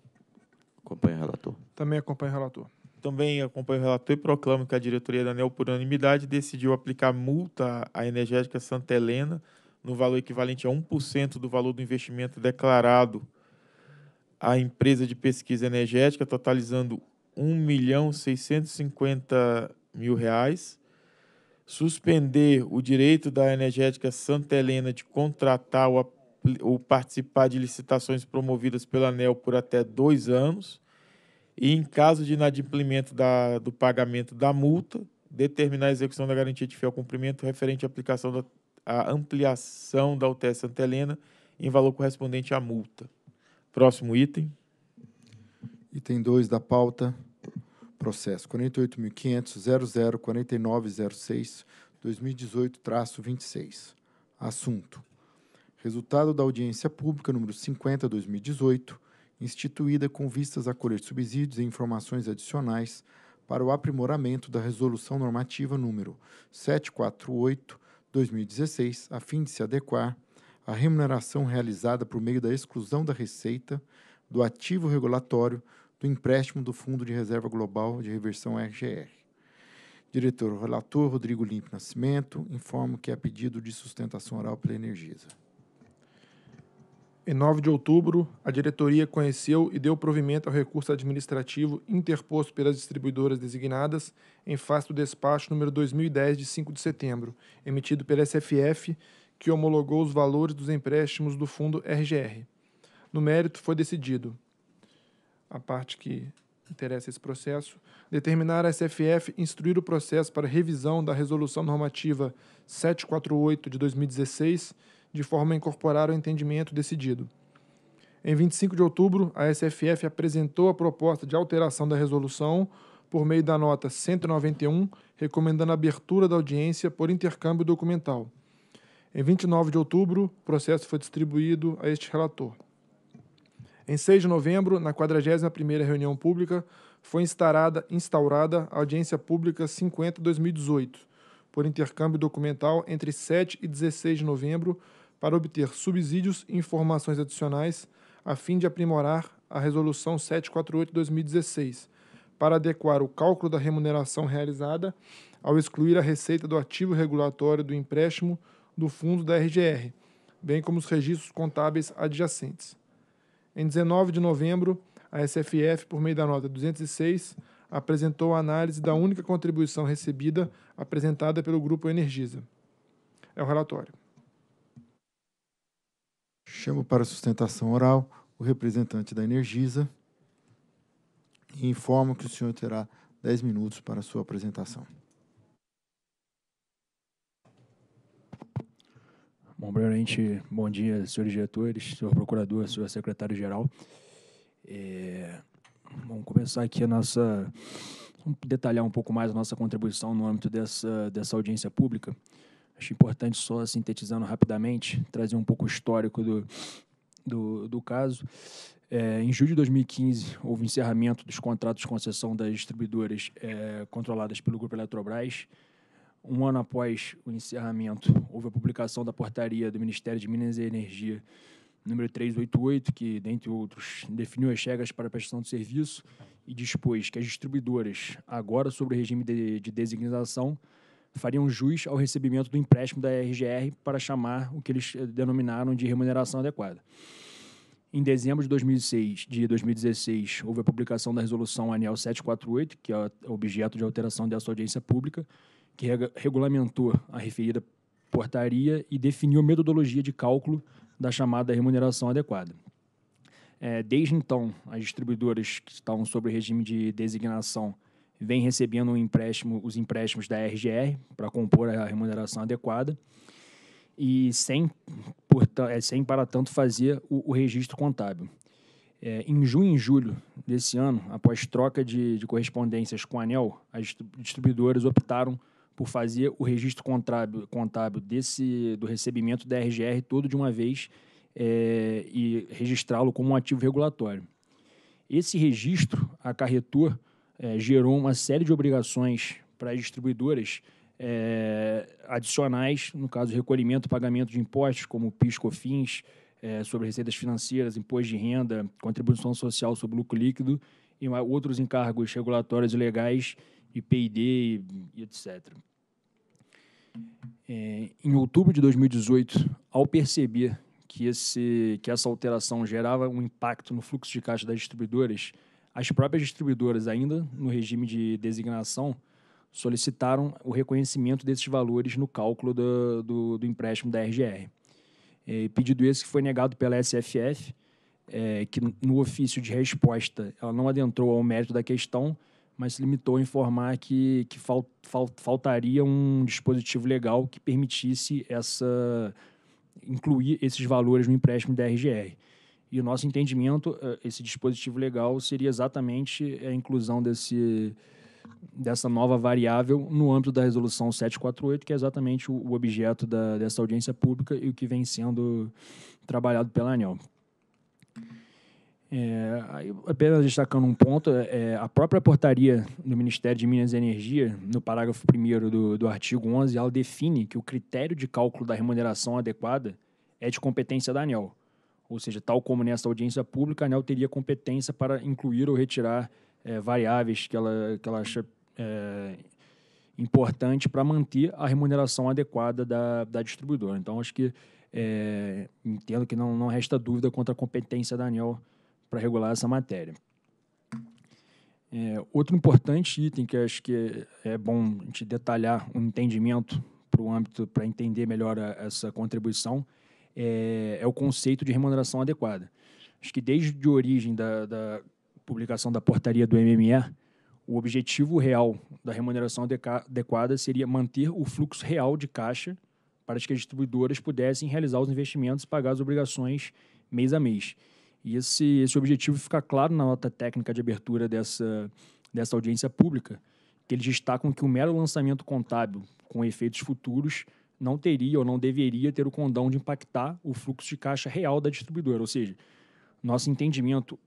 Acompanha o relator. Também acompanha o relator. Também acompanho o relator e proclamo que a diretoria da ANEL, por unanimidade, decidiu aplicar multa à energética Santa Helena no valor equivalente a 1% do valor do investimento declarado à empresa de pesquisa energética, totalizando R$ 1.650.000. Suspender o direito da energética Santa Helena de contratar ou, ou participar de licitações promovidas pela ANEL por até dois anos e, em caso de inadimplimento da, do pagamento da multa, determinar a execução da garantia de fiel cumprimento referente à aplicação da ampliação da UTS Santa Helena em valor correspondente à multa. Próximo item. Item 2 da pauta, processo 48.500.004906-2018-26. Assunto. Resultado da audiência pública número 50-2018, instituída com vistas a colher subsídios e informações adicionais para o aprimoramento da Resolução Normativa número 748/2016, a fim de se adequar à remuneração realizada por meio da exclusão da receita do ativo regulatório do empréstimo do Fundo de Reserva Global de Reversão RGR. Diretor relator Rodrigo Limpe Nascimento, informo que é pedido de sustentação oral pela Energisa. Em 9 de outubro, a diretoria conheceu e deu provimento ao recurso administrativo interposto pelas distribuidoras designadas em face do despacho número 2010 de 5 de setembro, emitido pela SFF, que homologou os valores dos empréstimos do fundo RGR. No mérito, foi decidido a parte que interessa esse processo, determinar a SFF instruir o processo para revisão da Resolução Normativa 748 de 2016, de forma a incorporar o entendimento decidido. Em 25 de outubro, a SFF apresentou a proposta de alteração da resolução por meio da nota 191, recomendando a abertura da audiência por intercâmbio documental. Em 29 de outubro, o processo foi distribuído a este relator. Em 6 de novembro, na 41ª reunião pública, foi instaurada, instaurada a audiência pública 50/2018 por intercâmbio documental entre 7 e 16 de novembro para obter subsídios e informações adicionais a fim de aprimorar a Resolução 748-2016 para adequar o cálculo da remuneração realizada ao excluir a receita do ativo regulatório do empréstimo do fundo da RGR, bem como os registros contábeis adjacentes. Em 19 de novembro, a SFF, por meio da nota 206, apresentou a análise da única contribuição recebida apresentada pelo Grupo Energisa. É o relatório. Chamo para sustentação oral o representante da Energisa e informo que o senhor terá 10 minutos para sua apresentação. Bom, primeiramente, bom dia, senhores diretores, senhor procurador, senhor secretário-geral. É... Vamos começar aqui a nossa. Vamos detalhar um pouco mais a nossa contribuição no âmbito dessa, dessa audiência pública. Acho importante, só sintetizando rapidamente, trazer um pouco o histórico do, do, do caso. É, em julho de 2015, houve encerramento dos contratos de concessão das distribuidoras é, controladas pelo Grupo Eletrobras. Um ano após o encerramento, houve a publicação da portaria do Ministério de Minas e Energia número 388, que, dentre outros, definiu as regras para a prestação de serviço e dispôs que as distribuidoras, agora sobre o regime de, de designação, fariam jus ao recebimento do empréstimo da RGR para chamar o que eles eh, denominaram de remuneração adequada. Em dezembro de 2006, de 2016, houve a publicação da resolução ANEL 748, que é objeto de alteração dessa audiência pública, que regulamentou a referida portaria e definiu metodologia de cálculo da chamada remuneração adequada. É, desde então, as distribuidoras que estavam sob regime de designação vêm recebendo um empréstimo, os empréstimos da RGR para compor a remuneração adequada e sem, é, sem para tanto fazer o, o registro contábil. É, em junho e julho desse ano, após troca de, de correspondências com a ANEL, as distribuidoras optaram por fazer o registro contábil, contábil desse, do recebimento da RGR todo de uma vez é, e registrá-lo como um ativo regulatório. Esse registro acarretou, é, gerou uma série de obrigações para as distribuidoras é, adicionais, no caso, recolhimento, pagamento de impostos, como PIS, COFINS, é, sobre receitas financeiras, imposto de renda, contribuição social sobre lucro líquido e ah, outros encargos regulatórios e legais e P&D e etc. É, em outubro de 2018, ao perceber que, esse, que essa alteração gerava um impacto no fluxo de caixa das distribuidoras, as próprias distribuidoras, ainda no regime de designação, solicitaram o reconhecimento desses valores no cálculo do, do, do empréstimo da RGR. É, pedido esse que foi negado pela SFF, é, que no ofício de resposta ela não adentrou ao mérito da questão, mas se limitou a informar que, que fal, fal, faltaria um dispositivo legal que permitisse essa incluir esses valores no empréstimo da RGR. E o nosso entendimento, eh, esse dispositivo legal seria exatamente a inclusão desse, dessa nova variável no âmbito da resolução 748, que é exatamente o objeto da, dessa audiência pública e o que vem sendo trabalhado pela ANEL. É, aí, apenas destacando um ponto, é, a própria portaria do Ministério de Minas e Energia, no parágrafo 1 do, do artigo 11, ela define que o critério de cálculo da remuneração adequada é de competência da ANEL. Ou seja, tal como nessa audiência pública, a ANEL teria competência para incluir ou retirar é, variáveis que ela, que ela acha é, importante para manter a remuneração adequada da, da distribuidora. Então, acho que é, entendo que não, não resta dúvida quanto à competência da ANEL para regular essa matéria. É, outro importante item que acho que é, bom a gente detalhar o um entendimento para o âmbito, para entender melhor a, essa contribuição, é, é, o conceito de remuneração adequada. Acho que desde a origem da, da publicação da portaria do MME, o objetivo real da remuneração adequada seria manter o fluxo real de caixa para que as distribuidoras pudessem realizar os investimentos e pagar as obrigações mês a mês. E esse, esse objetivo fica claro na nota técnica de abertura dessa, dessa audiência pública, que eles destacam tá que o mero lançamento contábil com efeitos futuros não teria ou não deveria ter o condão de impactar o fluxo de caixa real da distribuidora. Ou seja, nosso entendimento,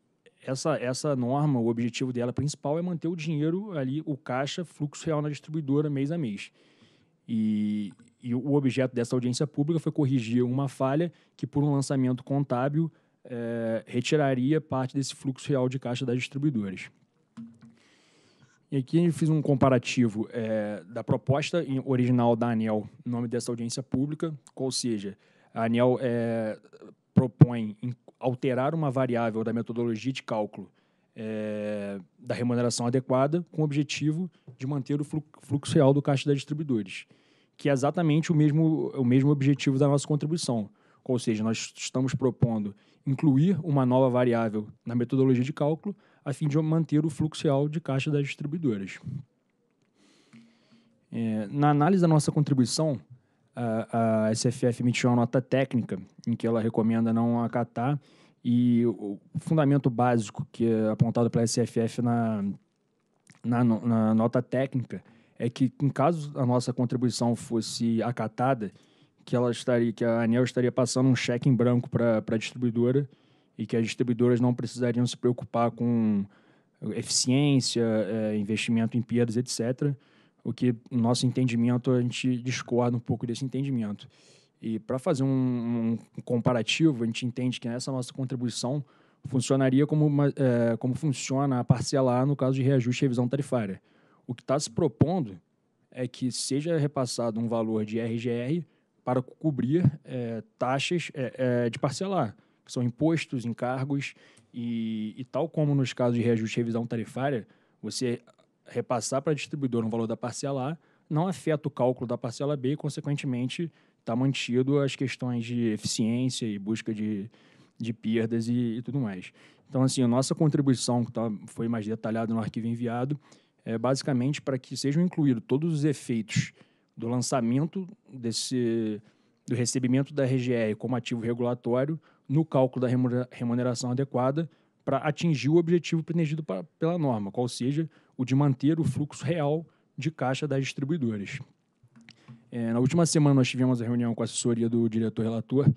essa, essa norma, o objetivo dela principal é manter o dinheiro ali, o caixa, fluxo real na distribuidora mês a mês. E, e o objeto dessa audiência pública foi corrigir uma falha que, por um lançamento contábil, é, retiraria parte desse fluxo real de caixa das distribuidoras. E aqui a gente fez um comparativo é, da proposta original da ANEL, em nome dessa audiência pública, ou seja, a ANEL é, eh, propõe alterar uma variável da metodologia de cálculo é, da remuneração adequada com o objetivo de manter o fluxo real do caixa das distribuidores, que é exatamente o mesmo, o mesmo objetivo da nossa contribuição. Ou seja, nós estamos propondo incluir uma nova variável na metodologia de cálculo a fim de manter o fluxo real de caixa das distribuidoras. É, na análise da nossa contribuição, a, a SFF emitiu uma nota técnica em que ela recomenda não acatar e o fundamento básico que é apontado pela SFF na, na, na nota técnica é que, em caso a nossa contribuição fosse acatada, que ela estaria, que a Anel estaria passando um cheque em branco para a distribuidora e que as distribuidoras não precisariam se preocupar com eh, eficiência, é, investimento em perdas, etc. O que, no nosso entendimento, a gente discorda um pouco desse entendimento. E para fazer um, um, comparativo, a gente entende que essa nossa contribuição funcionaria como, uma, é, como funciona a parcela A no caso de reajuste e revisão tarifária. O que está se propondo é que seja repassado um valor de RGR para cobrir é, taxas é, de parcelar, que são impostos, encargos, e, e tal como nos casos de reajuste e revisão tarifária, você repassar para a distribuidora um valor da parcela A não afeta o cálculo da parcela B e, consequentemente, está mantido as questões de eficiência e busca de, de perdas e, e tudo mais. Então, assim, a nossa contribuição, que tá, foi mais detalhada no arquivo enviado, é basicamente para que sejam incluídos todos os efeitos do lançamento desse do recebimento da RGR como ativo regulatório no cálculo da remuneração adequada para atingir o objetivo pretendido pela norma, qual seja o de manter o fluxo real de caixa das distribuidoras. É, na última semana, nós tivemos a reunião com a assessoria do diretor-relator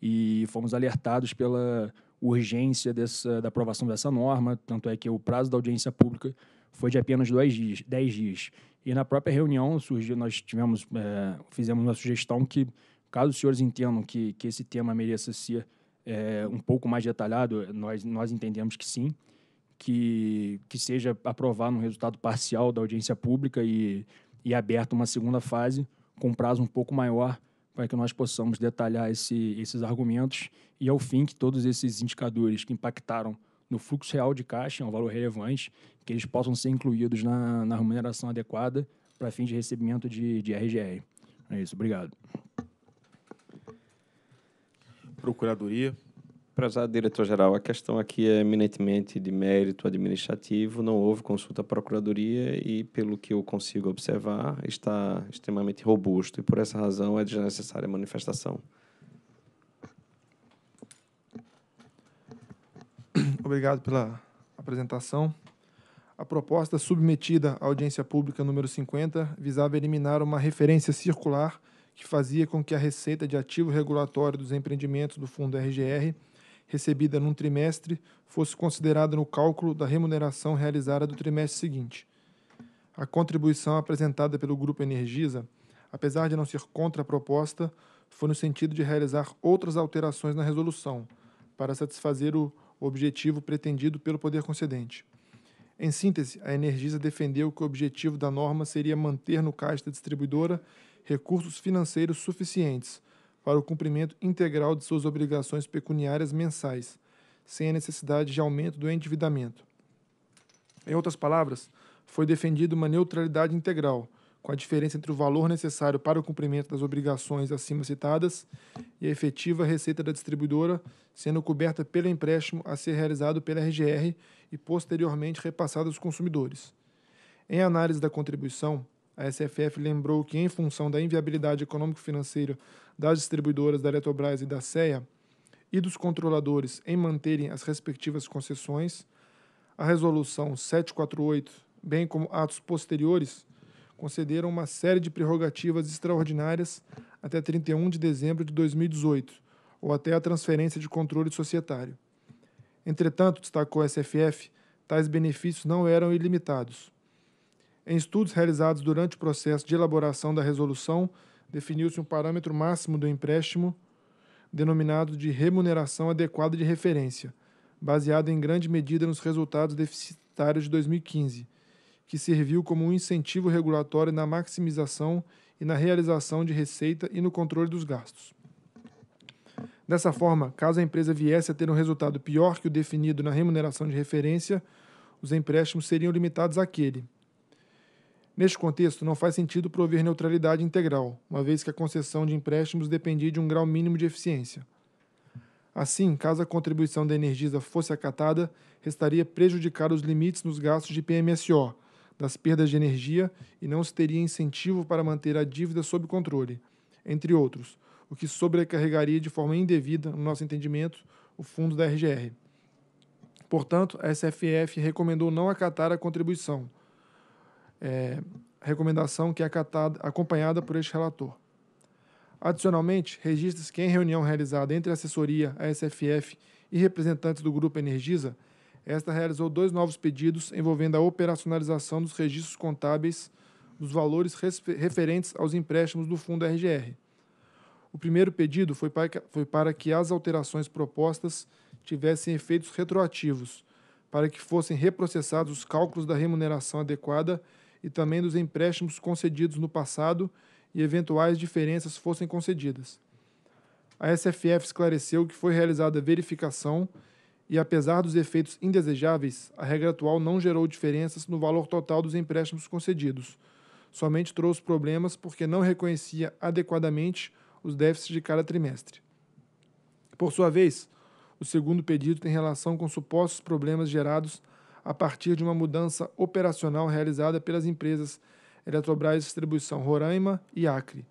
e fomos alertados pela urgência dessa, da aprovação dessa norma, tanto é que o prazo da audiência pública foi de apenas dois dias, 10 dias. E na própria reunião surgiu, nós tivemos, é, fizemos uma sugestão que, caso os senhores entendam que, que esse tema mereça ser é, um pouco mais detalhado, nós, nós entendemos que sim, que, que seja aprovado um resultado parcial da audiência pública e, e aberta uma segunda fase com prazo um pouco maior para que nós possamos detalhar esse, esses argumentos e, ao fim, que todos esses indicadores que impactaram no fluxo real de caixa, é um valor relevante, que eles possam ser incluídos na, na remuneração adequada para fins de recebimento de, de RGR. É isso, obrigado. Procuradoria. Prezado diretor-geral, a questão aqui é eminentemente de mérito administrativo, não houve consulta à Procuradoria e, pelo que eu consigo observar, está extremamente robusto e, por essa razão, é desnecessária a manifestação. obrigado pela apresentação. A proposta submetida à audiência pública número 50 visava eliminar uma referência circular que fazia com que a receita de ativo regulatório dos empreendimentos do fundo RGR, recebida num trimestre, fosse considerada no cálculo da remuneração realizada do trimestre seguinte. A contribuição apresentada pelo Grupo Energisa, apesar de não ser contra a proposta, foi no sentido de realizar outras alterações na resolução, para satisfazer o objetivo pretendido pelo poder concedente. Em síntese, a Energisa defendeu que o objetivo da norma seria manter no caixa da distribuidora recursos financeiros suficientes para o cumprimento integral de suas obrigações pecuniárias mensais, sem a necessidade de aumento do endividamento. Em outras palavras, foi defendida uma neutralidade integral, com a diferença entre o valor necessário para o cumprimento das obrigações acima citadas e a efetiva receita da distribuidora, sendo coberta pelo empréstimo a ser realizado pela RGR e posteriormente repassado aos consumidores. Em análise da contribuição, a SFF lembrou que, em função da inviabilidade econômico-financeira das distribuidoras da Eletrobras e da CEA e dos controladores em manterem as respectivas concessões, a Resolução 748, bem como atos posteriores, concederam uma série de prerrogativas extraordinárias até 31 de dezembro de 2018, ou até a transferência de controle societário. Entretanto, destacou a SFF, tais benefícios não eram ilimitados. Em estudos realizados durante o processo de elaboração da resolução, definiu-se um parâmetro máximo do empréstimo, denominado de remuneração adequada de referência, baseado em grande medida nos resultados deficitários de 2015 que serviu como um incentivo regulatório na maximização e na realização de receita e no controle dos gastos. Dessa forma, caso a empresa viesse a ter um resultado pior que o definido na remuneração de referência, os empréstimos seriam limitados àquele. Neste contexto, não faz sentido prover neutralidade integral, uma vez que a concessão de empréstimos dependia de um grau mínimo de eficiência. Assim, caso a contribuição da Energisa fosse acatada, restaria prejudicar os limites nos gastos de PMSO, das perdas de energia e não se teria incentivo para manter a dívida sob controle, entre outros, o que sobrecarregaria de forma indevida, no nosso entendimento, o fundo da RGR. Portanto, a SFF recomendou não acatar a contribuição, é, recomendação que é acatada, acompanhada por este relator. Adicionalmente, registra-se que em reunião realizada entre a assessoria, a SFF e representantes do Grupo Energisa, esta realizou dois novos pedidos envolvendo a operacionalização dos registros contábeis dos valores referentes aos empréstimos do fundo RGR. O primeiro pedido foi para que as alterações propostas tivessem efeitos retroativos, para que fossem reprocessados os cálculos da remuneração adequada e também dos empréstimos concedidos no passado e eventuais diferenças fossem concedidas. A SFF esclareceu que foi realizada verificação e apesar dos efeitos indesejáveis, a regra atual não gerou diferenças no valor total dos empréstimos concedidos. Somente trouxe problemas porque não reconhecia adequadamente os déficits de cada trimestre. Por sua vez, o segundo pedido tem relação com supostos problemas gerados a partir de uma mudança operacional realizada pelas empresas Eletrobras Distribuição Roraima e Acre.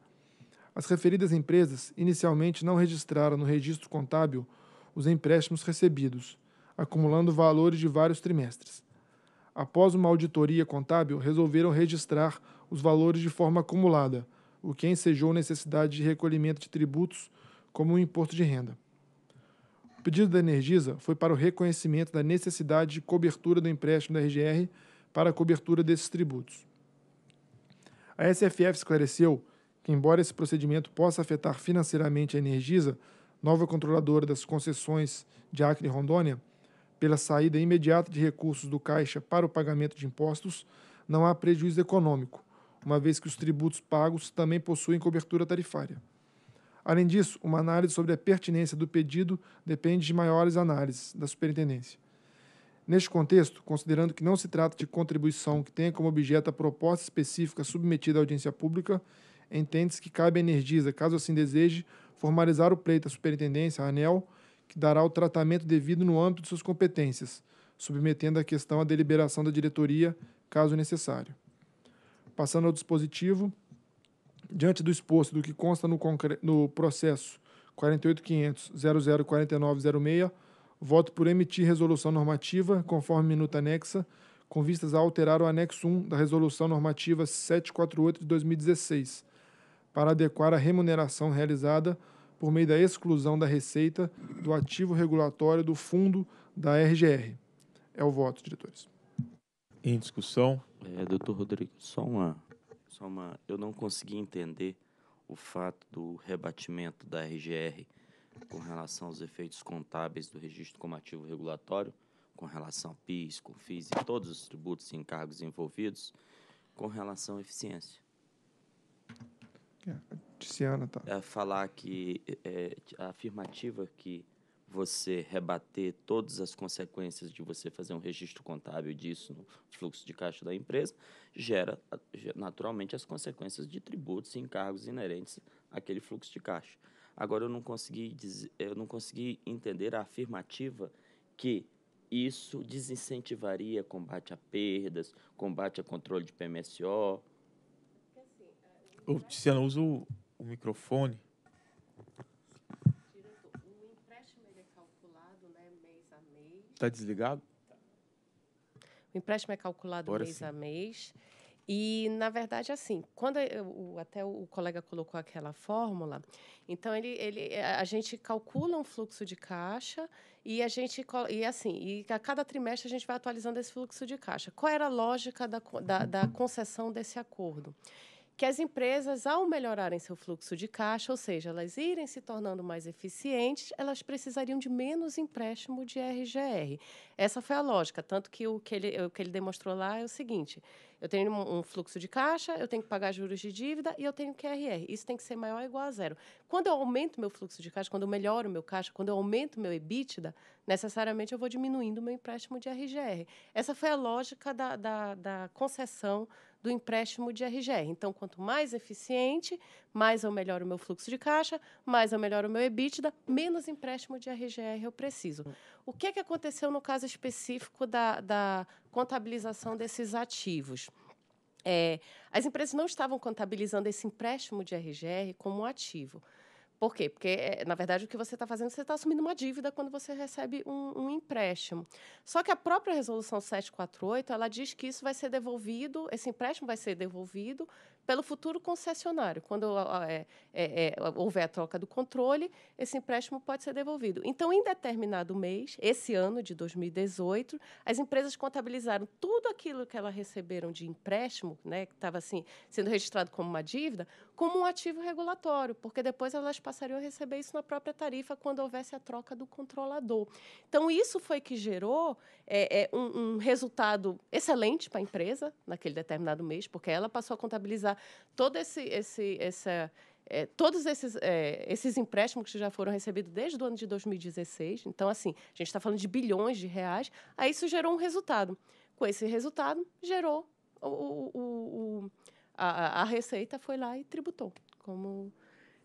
As referidas empresas inicialmente não registraram no registro contábil os empréstimos recebidos, acumulando valores de vários trimestres. Após uma auditoria contábil, resolveram registrar os valores de forma acumulada, o que ensejou necessidade de recolhimento de tributos, como o imposto de renda. O pedido da Energisa foi para o reconhecimento da necessidade de cobertura do empréstimo da RGR para a cobertura desses tributos. A SFF esclareceu que, embora esse procedimento possa afetar financeiramente a Energisa, nova controladora das concessões de Acre e Rondônia, pela saída imediata de recursos do Caixa para o pagamento de impostos, não há prejuízo econômico, uma vez que os tributos pagos também possuem cobertura tarifária. Além disso, uma análise sobre a pertinência do pedido depende de maiores análises da superintendência. Neste contexto, considerando que não se trata de contribuição que tenha como objeto a proposta específica submetida à audiência pública, entende-se que cabe à Energisa, caso assim deseje, formalizar o pleito à Superintendência, a ANEL, que dará o tratamento devido no âmbito de suas competências, submetendo a questão à deliberação da diretoria, caso necessário. Passando ao dispositivo, diante do exposto do que consta no, no processo 48.500.004906, voto por emitir resolução normativa, conforme minuta anexa, com vistas a alterar o anexo 1 da resolução normativa 748 de 2016, para adequar a remuneração realizada por meio da exclusão da receita do ativo regulatório do fundo da RGR. É o voto, diretores. Em discussão? É, doutor Rodrigo, só uma, só uma. Eu não consegui entender o fato do rebatimento da RGR com relação aos efeitos contábeis do registro como ativo regulatório, com relação ao PIS, com FIS e todos os tributos e encargos envolvidos, com relação à eficiência. É, Tiziana tá. É falar que é, a é, afirmativa que você rebater todas as consequências de você fazer um registro contábil disso no fluxo de caixa da empresa gera naturalmente as consequências de tributos e encargos inerentes àquele fluxo de caixa. Agora eu não consegui dizer, eu não consegui entender a afirmativa que isso desincentivaria combate a perdas, combate a controle de PMSO, Ô, Tiziana, usa o, o microfone. Está desligado? O empréstimo é calculado Agora mês sim. a mês. E, na verdade, assim, quando eu, é, até o colega colocou aquela fórmula, então ele, ele, é, a gente calcula um fluxo de caixa e a gente e assim, e a cada trimestre a gente vai atualizando esse fluxo de caixa. Qual era a lógica da, da, da concessão desse acordo? que as empresas, ao melhorarem seu fluxo de caixa, ou seja, elas irem se tornando mais eficientes, elas precisariam de menos empréstimo de RGR. Essa foi a lógica, tanto que o que ele, o que ele demonstrou lá é o seguinte: eu tenho um, um fluxo de caixa, eu tenho que pagar juros de dívida e eu tenho QRR. Isso tem que ser maior ou igual a zero. Quando eu aumento meu fluxo de caixa, quando eu melhoro meu caixa, quando eu aumento meu EBITDA, necessariamente eu vou diminuindo meu empréstimo de RGR. Essa foi a lógica da, da, da concessão do empréstimo de RGR. Então, quanto mais eficiente, mais eu melhoro o meu fluxo de caixa, mais eu melhoro o meu EBITDA, menos empréstimo de RGR eu preciso. O que, é que aconteceu no caso específico da, da contabilização desses ativos? É, as empresas não estavam contabilizando esse empréstimo de RGR como ativo. Por quê? Porque, é, na verdade, o que você está fazendo, você está assumindo uma dívida quando você recebe um, um, empréstimo. Só que a própria Resolução 748, ela diz que isso vai ser devolvido, esse empréstimo vai ser devolvido pelo futuro concessionário. Quando é, é, é, houver a troca do controle, esse empréstimo pode ser devolvido. Então, em determinado mês, esse ano de 2018, as empresas contabilizaram tudo aquilo que elas receberam de empréstimo, né, que estava assim, sendo registrado como uma dívida, como um ativo regulatório, porque depois elas passariam a receber isso na própria tarifa quando houvesse a troca do controlador. Então, isso foi que gerou é, é, um, um, resultado excelente para a empresa naquele determinado mês, porque ela passou a contabilizar todo esse, esse, essa, é, todos esses, é, esses empréstimos que já foram recebidos desde o ano de 2016, então, assim, a gente está falando de bilhões de reais, aí isso gerou um resultado. Com esse resultado, gerou o, o, o a, a Receita foi lá e tributou. Como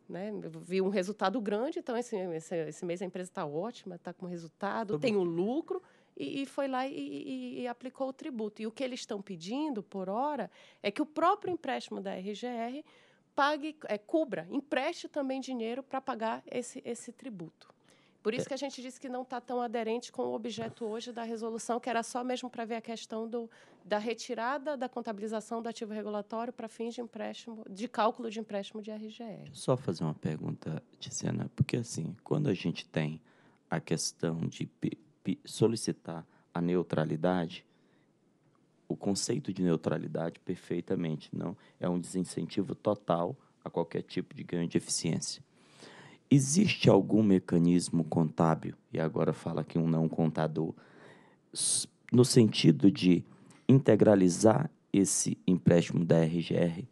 né? Vi um resultado grande, então esse, esse, esse mês a empresa está ótima, está com resultado, Tudo. tem o um lucro. E, e, foi lá e, e, e, aplicou o tributo. E o que eles estão pedindo, por hora, é que o próprio empréstimo da RGR pague, é, cubra, empreste também dinheiro para pagar esse, esse tributo. Por isso é. que a gente disse que não está tão aderente com o objeto hoje da resolução, que era só mesmo para ver a questão do, da retirada da contabilização do ativo regulatório para fins de empréstimo, de cálculo de empréstimo de RGE. Só fazer uma pergunta, Tiziana, porque assim, quando a gente tem a questão de solicitar a neutralidade, o conceito de neutralidade perfeitamente não é um desincentivo total a qualquer tipo de ganho de eficiência. Existe algum mecanismo contábil, e agora fala que um não contador, no sentido de integralizar esse empréstimo da RGR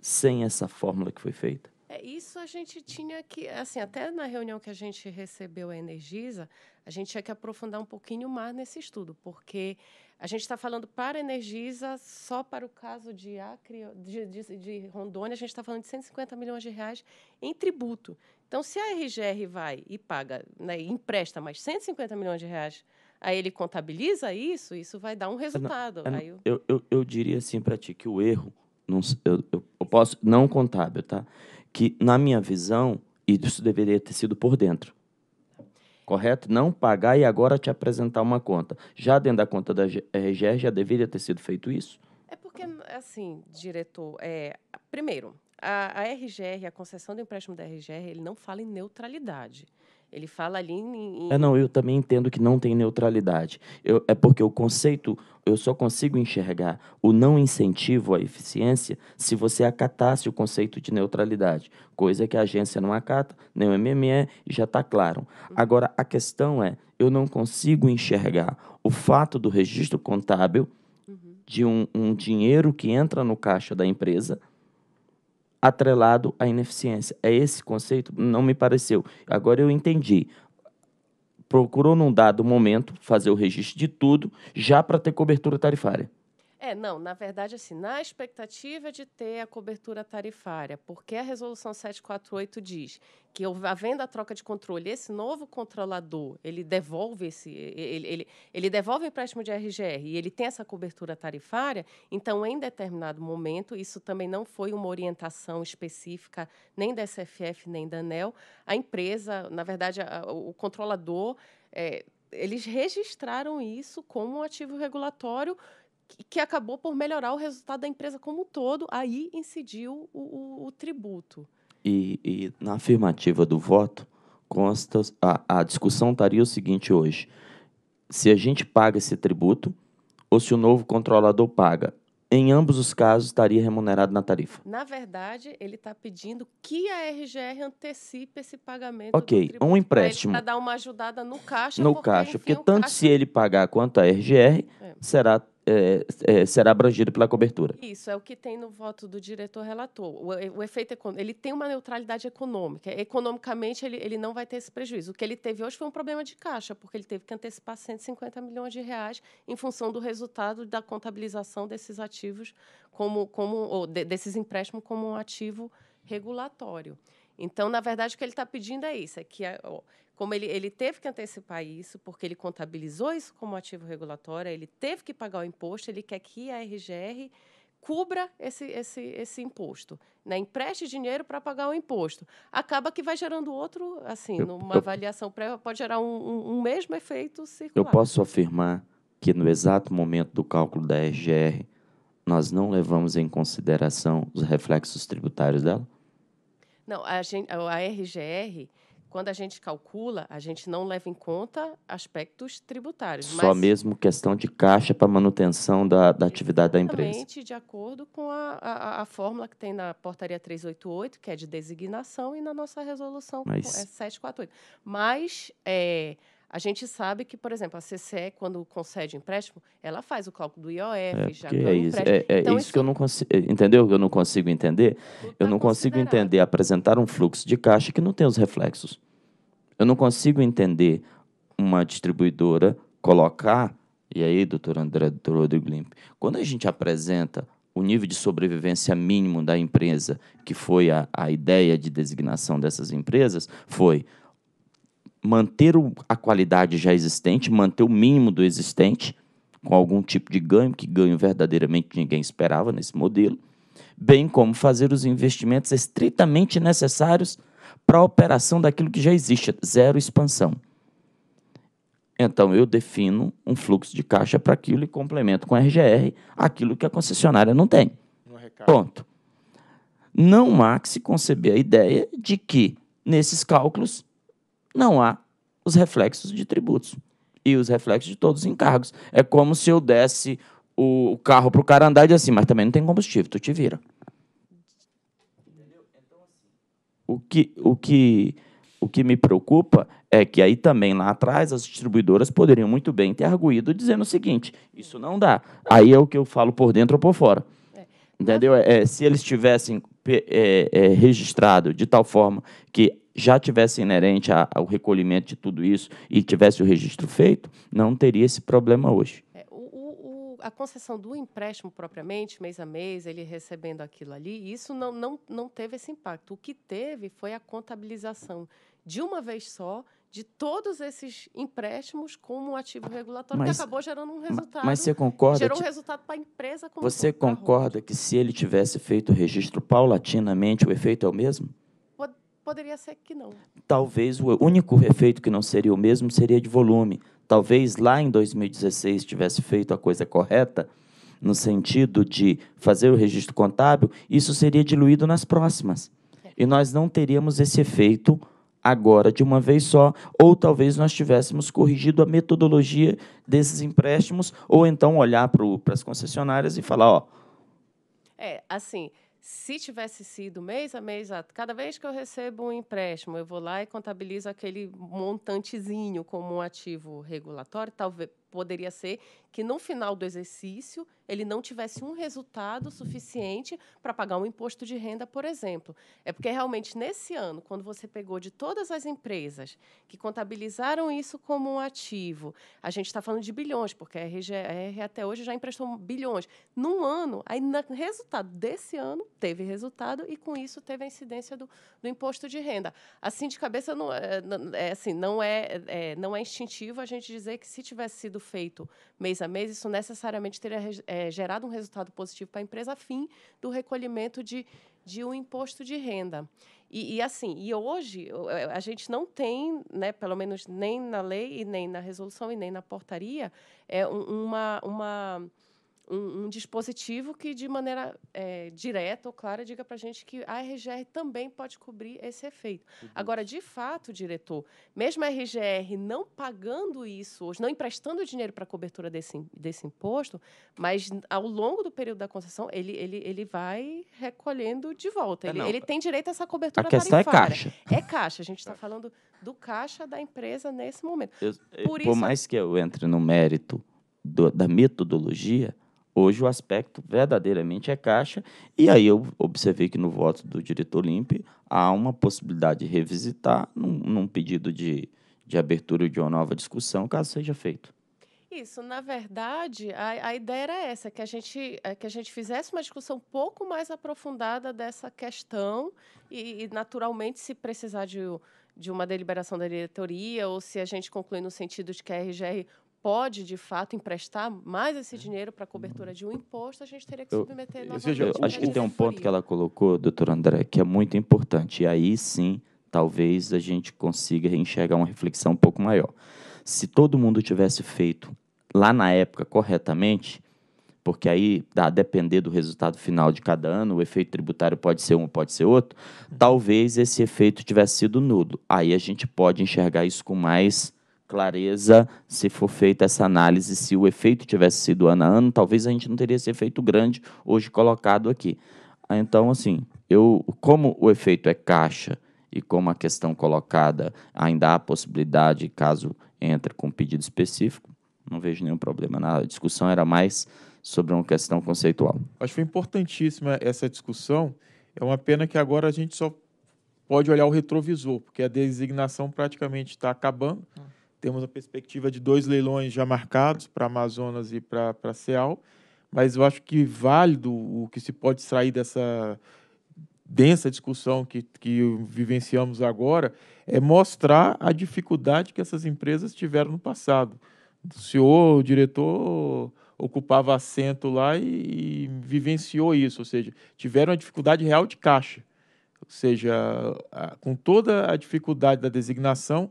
sem essa fórmula que foi feita? É, isso a gente tinha que, assim, até na reunião que a gente recebeu a Energisa, a gente tinha que aprofundar um pouquinho mais nesse estudo, porque a gente está falando para a Energisa, só para o caso de Acre, de, de, de Rondônia, a gente está falando de 150 milhões de reais em tributo. Então, se a RGR vai e paga, né, e empresta mais 150 milhões de reais, aí ele contabiliza isso, isso vai dar um é, resultado. É, não, eu, eu... Eu, eu, diria assim para ti que o erro, não, eu, eu posso, não contábil, tá? que, na minha visão, isso deveria ter sido por dentro. Correto? Não pagar e agora te apresentar uma conta. Já dentro da conta da eh, RGR já deveria ter sido feito isso? É porque, assim, diretor, é, primeiro, a, a RGR, a concessão do empréstimo da RGR, ele não fala em neutralidade. Ele fala ali em, É, não, eu também entendo que não tem neutralidade. Eu, é porque o conceito, eu só consigo enxergar o não incentivo à eficiência se você acatasse o conceito de neutralidade, coisa que a agência não acata, nem o MME, já está claro. Agora, a questão é, eu não consigo enxergar o fato do registro contábil uhum. de um, um dinheiro que entra no caixa da empresa atrelado à ineficiência. É esse conceito? Não me pareceu. Agora eu entendi. Procurou, num dado momento, fazer o registro de tudo já para ter cobertura tarifária. É, não, na verdade, assim, na expectativa de ter a cobertura tarifária, porque a resolução 748 diz que havendo a troca de controle, esse novo controlador, ele devolve esse, ele, ele, ele devolve o empréstimo de RGR e ele tem essa cobertura tarifária, então em determinado momento, isso também não foi uma orientação específica nem da SFF nem da ANEL, a empresa, na verdade, a, o controlador é, eles registraram isso como um ativo regulatório que acabou por melhorar o resultado da empresa como um todo, aí incidiu o, o, o tributo. E, e, na afirmativa do voto, consta a, a discussão estaria o seguinte hoje: se a gente paga esse tributo ou se o novo controlador paga. Em ambos os casos, estaria remunerado na tarifa. Na verdade, ele está pedindo que a RGR antecipe esse pagamento. Ok, um empréstimo. Para dar uma ajudada no caixa. No porque, caixa, enfim, porque tanto caixa... se ele pagar quanto a RGR, é. será é, é, será abrangido pela cobertura. Isso, é o que tem no voto do diretor relator. O, o efeito ele tem uma neutralidade econômica. Economicamente, ele, ele não vai ter esse prejuízo. O que ele teve hoje foi um problema de caixa, porque ele teve que antecipar 150 milhões de reais em função do resultado da contabilização desses ativos como, como ou de, desses empréstimos como um ativo regulatório. Então, na verdade, o que ele está pedindo é isso: é que ó, como ele, ele teve que antecipar isso, porque ele contabilizou isso como ativo regulatório, ele teve que pagar o imposto, ele quer que a RGR cubra esse, esse, esse imposto, né? empreste dinheiro para pagar o imposto. Acaba que vai gerando outro, assim, numa eu, avaliação prévia, pode gerar um, um, um, mesmo efeito circular. Eu posso afirmar que no exato momento do cálculo da RGR, nós não levamos em consideração os reflexos tributários dela? Não, a, a RGR quando a gente calcula, a gente não leva em conta aspectos tributários. Só mas... mesmo questão de caixa para manutenção da, da atividade da empresa. de acordo com a, a, a, fórmula que tem na portaria 388, que é de designação, e na nossa resolução mas... 748. É mas é, a gente sabe que, por exemplo, a CCE, quando concede empréstimo, ela faz o cálculo do IOF, é, já ganha é isso, empréstimo. É, é então, isso, isso que eu não consigo. É, entendeu? Eu não consigo entender. Tá eu não consigo entender apresentar um fluxo de caixa que não tem os reflexos. Eu não consigo entender uma distribuidora colocar. E aí, doutor André, doutor Rodrigo Limpe, quando a gente apresenta o nível de sobrevivência mínimo da empresa, que foi a, a ideia de designação dessas empresas, foi manter a qualidade já existente, manter o mínimo do existente, com algum tipo de ganho, que ganho verdadeiramente ninguém esperava nesse modelo, bem como fazer os investimentos estritamente necessários para a operação daquilo que já existe, zero expansão. Então eu defino um fluxo de caixa para aquilo e complemento com RGR aquilo que a concessionária não tem. Ponto. Não há que se conceber a ideia de que nesses cálculos não há os reflexos de tributos e os reflexos de todos os encargos. É como se eu desse o carro para o cara andar e assim, mas também não tem combustível, tu te vira. O que, o que, o que me preocupa é que aí também lá atrás as distribuidoras poderiam muito bem ter arguído dizendo o seguinte: isso não dá. Aí é o que eu falo por dentro ou por fora. É. Entendeu? É, é, se eles tivessem é, é, registrado de tal forma que já tivesse inerente ao recolhimento de tudo isso e tivesse o registro feito, não teria esse problema hoje. É, a concessão do empréstimo propriamente, mês a mês, ele recebendo aquilo ali, isso não, não, não teve esse impacto. O que teve foi a contabilização de uma vez só de todos esses empréstimos como um ativo regulatório mas, que acabou gerando um resultado. Mas você concorda? Gerou um resultado para a empresa. Como você concorda que se ele tivesse feito o registro paulatinamente, o efeito é o mesmo? Poderia ser que não. Talvez o único efeito que não seria o mesmo seria de volume. Talvez lá em 2016 tivesse feito a coisa correta, no sentido de fazer o registro contábil, isso seria diluído nas próximas. É. E nós não teríamos esse efeito agora de uma vez só, ou talvez nós tivéssemos corrigido a metodologia desses empréstimos, ou então olhar para as concessionárias e falar, ó. É, assim, se tivesse sido mês a mês, cada vez que eu recebo um empréstimo, eu vou lá e contabilizo aquele montantezinho como um ativo regulatório, talvez poderia ser que no final do exercício ele não tivesse um resultado suficiente para pagar um imposto de renda, por exemplo. É porque realmente nesse ano, quando você pegou de todas as empresas que contabilizaram isso como um ativo, a gente está falando de bilhões, porque a RGR até hoje já emprestou bilhões. Num ano, aí no resultado desse ano teve resultado e com isso teve a incidência do, do imposto de renda. Assim de cabeça não é, é assim, não é, é não é instintivo a gente dizer que se tivesse sido sido feito mês a mês, isso necessariamente teria é, gerado um resultado positivo para a empresa, a fim do recolhimento de, de um imposto de renda. E, e, assim, e hoje é, a gente não tem, né, pelo menos nem na lei, e nem na resolução, e nem na portaria, é, uma, uma um, um dispositivo que, de maneira é, direta ou clara, diga para a gente que a RGR também pode cobrir esse efeito. Agora, de fato, diretor, mesmo a RGR não pagando isso hoje, não emprestando dinheiro para a cobertura desse, desse imposto, mas ao longo do período da concessão, ele, ele, ele vai recolhendo de volta. É, ele, ele tem direito a essa cobertura a é tarifária. É caixa. É caixa. A gente está falando do caixa da empresa nesse momento. Eu, por, por isso... mais que eu entre no mérito do, da metodologia, Hoje o aspecto verdadeiramente é caixa, e aí eu observei que no voto do diretor Limpe há uma possibilidade de revisitar num, num pedido de, de abertura de uma nova discussão, caso seja feito. Isso, na verdade, a, a ideia era essa, que a, gente, eh, que a gente fizesse uma discussão um pouco mais aprofundada dessa questão e, e naturalmente, se precisar de, de uma deliberação da diretoria ou se a gente concluir no sentido de que a RGR pode, de fato, emprestar mais esse é. dinheiro para a cobertura de um imposto, a gente teria que submeter eu, novamente. Eu, acho que tem um ponto que ela colocou, doutor André, que é muito importante. E aí sim, talvez a gente consiga enxergar uma reflexão um pouco maior. Se todo mundo tivesse feito lá na época corretamente, porque aí, dá a depender do resultado final de cada ano, o efeito tributário pode ser um, pode ser outro, talvez esse efeito tivesse sido nulo. Aí a gente pode enxergar isso com mais clareza se for feita essa análise, se o efeito tivesse sido ano a ano, talvez a gente não teria esse efeito grande hoje colocado aqui. Então, assim, eu, como o efeito é caixa e como a questão colocada ainda há possibilidade, caso entre com um pedido específico, não vejo nenhum problema. Na discussão era mais sobre uma questão conceitual. Acho que foi importantíssima essa discussão. É uma pena que agora a gente só pode olhar o retrovisor, porque a designação praticamente está acabando. Temos a perspectiva de dois leilões já marcados para Amazonas e para Ceal, mas eu acho que válido o que se pode extrair dessa densa discussão que, que vivenciamos agora é mostrar a dificuldade que essas empresas tiveram no passado. O senhor, o diretor, ocupava assento lá e, e vivenciou isso, ou seja, tiveram a dificuldade real de caixa. Ou seja, a, com toda a dificuldade da designação,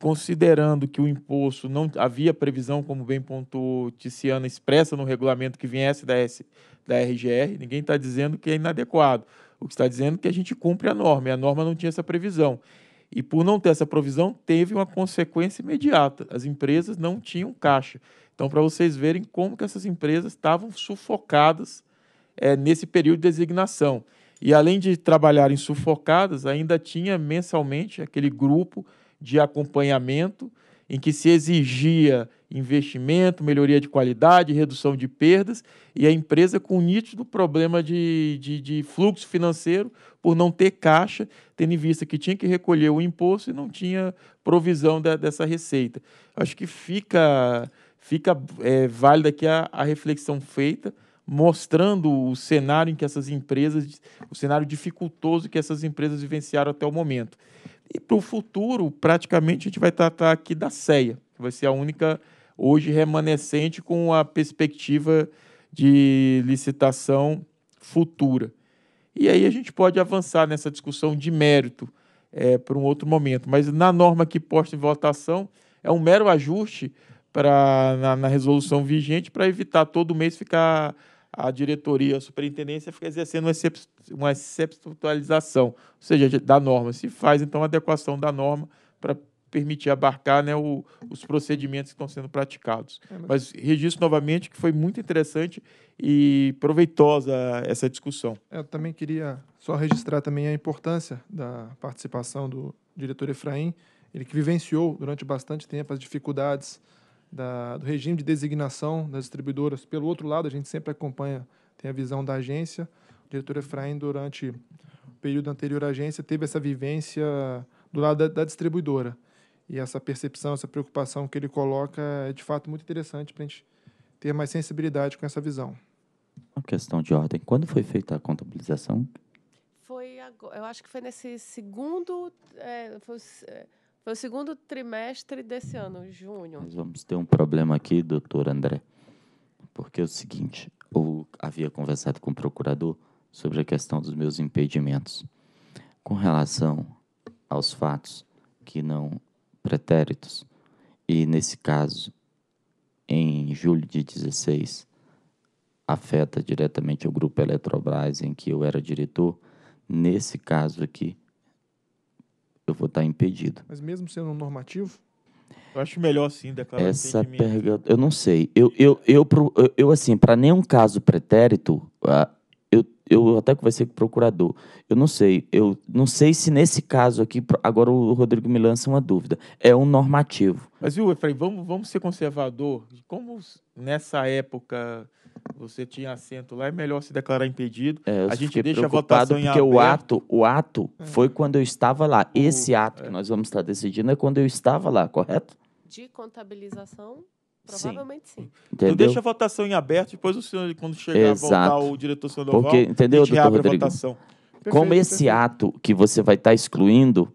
considerando que o imposto não havia previsão, como bem pontuou Tiziana, expressa no regulamento que viesse da, S, da RGR, ninguém está dizendo que é inadequado. O que está dizendo é que a gente cumpre a norma, e a norma não tinha essa previsão. E por não ter essa provisão, teve uma consequência imediata. As empresas não tinham caixa. Então, para vocês verem como que essas empresas estavam sufocadas é, nesse período de designação. E além de trabalharem sufocadas, ainda tinha mensalmente aquele grupo de acompanhamento, em que se exigia investimento, melhoria de qualidade, redução de perdas, e a empresa com nítido problema de, de, de, fluxo financeiro por não ter caixa, tendo em vista que tinha que recolher o imposto e não tinha provisão da, dessa receita. Acho que fica, fica é, válida aqui a, a reflexão feita mostrando o cenário em que essas empresas, o cenário dificultoso que essas empresas vivenciaram até o momento. E para o futuro, praticamente, a gente vai tratar aqui da CEA, que vai ser a única hoje remanescente com a perspectiva de licitação futura. E aí a gente pode avançar nessa discussão de mérito é, para um outro momento. Mas na norma que posta em votação, é um mero ajuste para na, na resolução vigente para evitar todo mês ficar a diretoria, a superintendência fica exercendo uma exceptualização, ou seja, da norma. Se faz, então, a adequação da norma para permitir abarcar né, o, os procedimentos que estão sendo praticados. É, mas... mas registro novamente que foi muito interessante e proveitosa essa discussão. É, eu também queria só registrar também a importância da participação do diretor Efraim, ele que vivenciou durante bastante tempo as dificuldades da, do regime de designação das distribuidoras. Pelo outro lado, a gente sempre acompanha, tem a visão da agência. O diretor Efraim, durante o período anterior à agência, teve essa vivência do lado da, da distribuidora. E essa percepção, essa preocupação que ele coloca é, de fato, muito interessante para a gente ter mais sensibilidade com essa visão. Uma questão de ordem. Quando foi feita a contabilização? Foi agora, eu acho que foi nesse segundo... É, foi, foi o segundo trimestre desse ano, junho. Nós vamos ter um problema aqui, doutor André. Porque é o seguinte, eu havia conversado com o procurador sobre a questão dos meus impedimentos. Com relação aos fatos que não pretéritos, e nesse caso, em julho de 16, afeta diretamente o grupo Eletrobras em que eu era diretor, nesse caso aqui, eu vou estar impedido. Mas mesmo sendo um normativo? Eu acho melhor sim declarar Essa pergunta, eu não sei. Eu, eu, eu, eu, eu assim, para nenhum caso pretérito, eu até conversei com o procurador. Eu não sei, eu não sei se nesse caso aqui, agora o Rodrigo me lança uma dúvida. É um normativo. Mas viu, Efraim, vamos, vamos ser conservador. Como nessa época você tinha assento lá, é melhor se declarar impedido. É, a gente deixa a votação em porque aberto. o ato, o ato é. foi quando eu estava lá. O, Esse ato é. que nós vamos estar decidindo é quando eu estava lá, correto? De contabilização Provavelmente sim. sim. Então deixa a votação em aberto, depois o senhor, quando chegar, Exato. voltar o diretor Sandoval, Porque, entendeu, a gente reabre Rodrigo? a votação. Perfeito, Como esse perfeito. ato que você vai estar tá excluindo,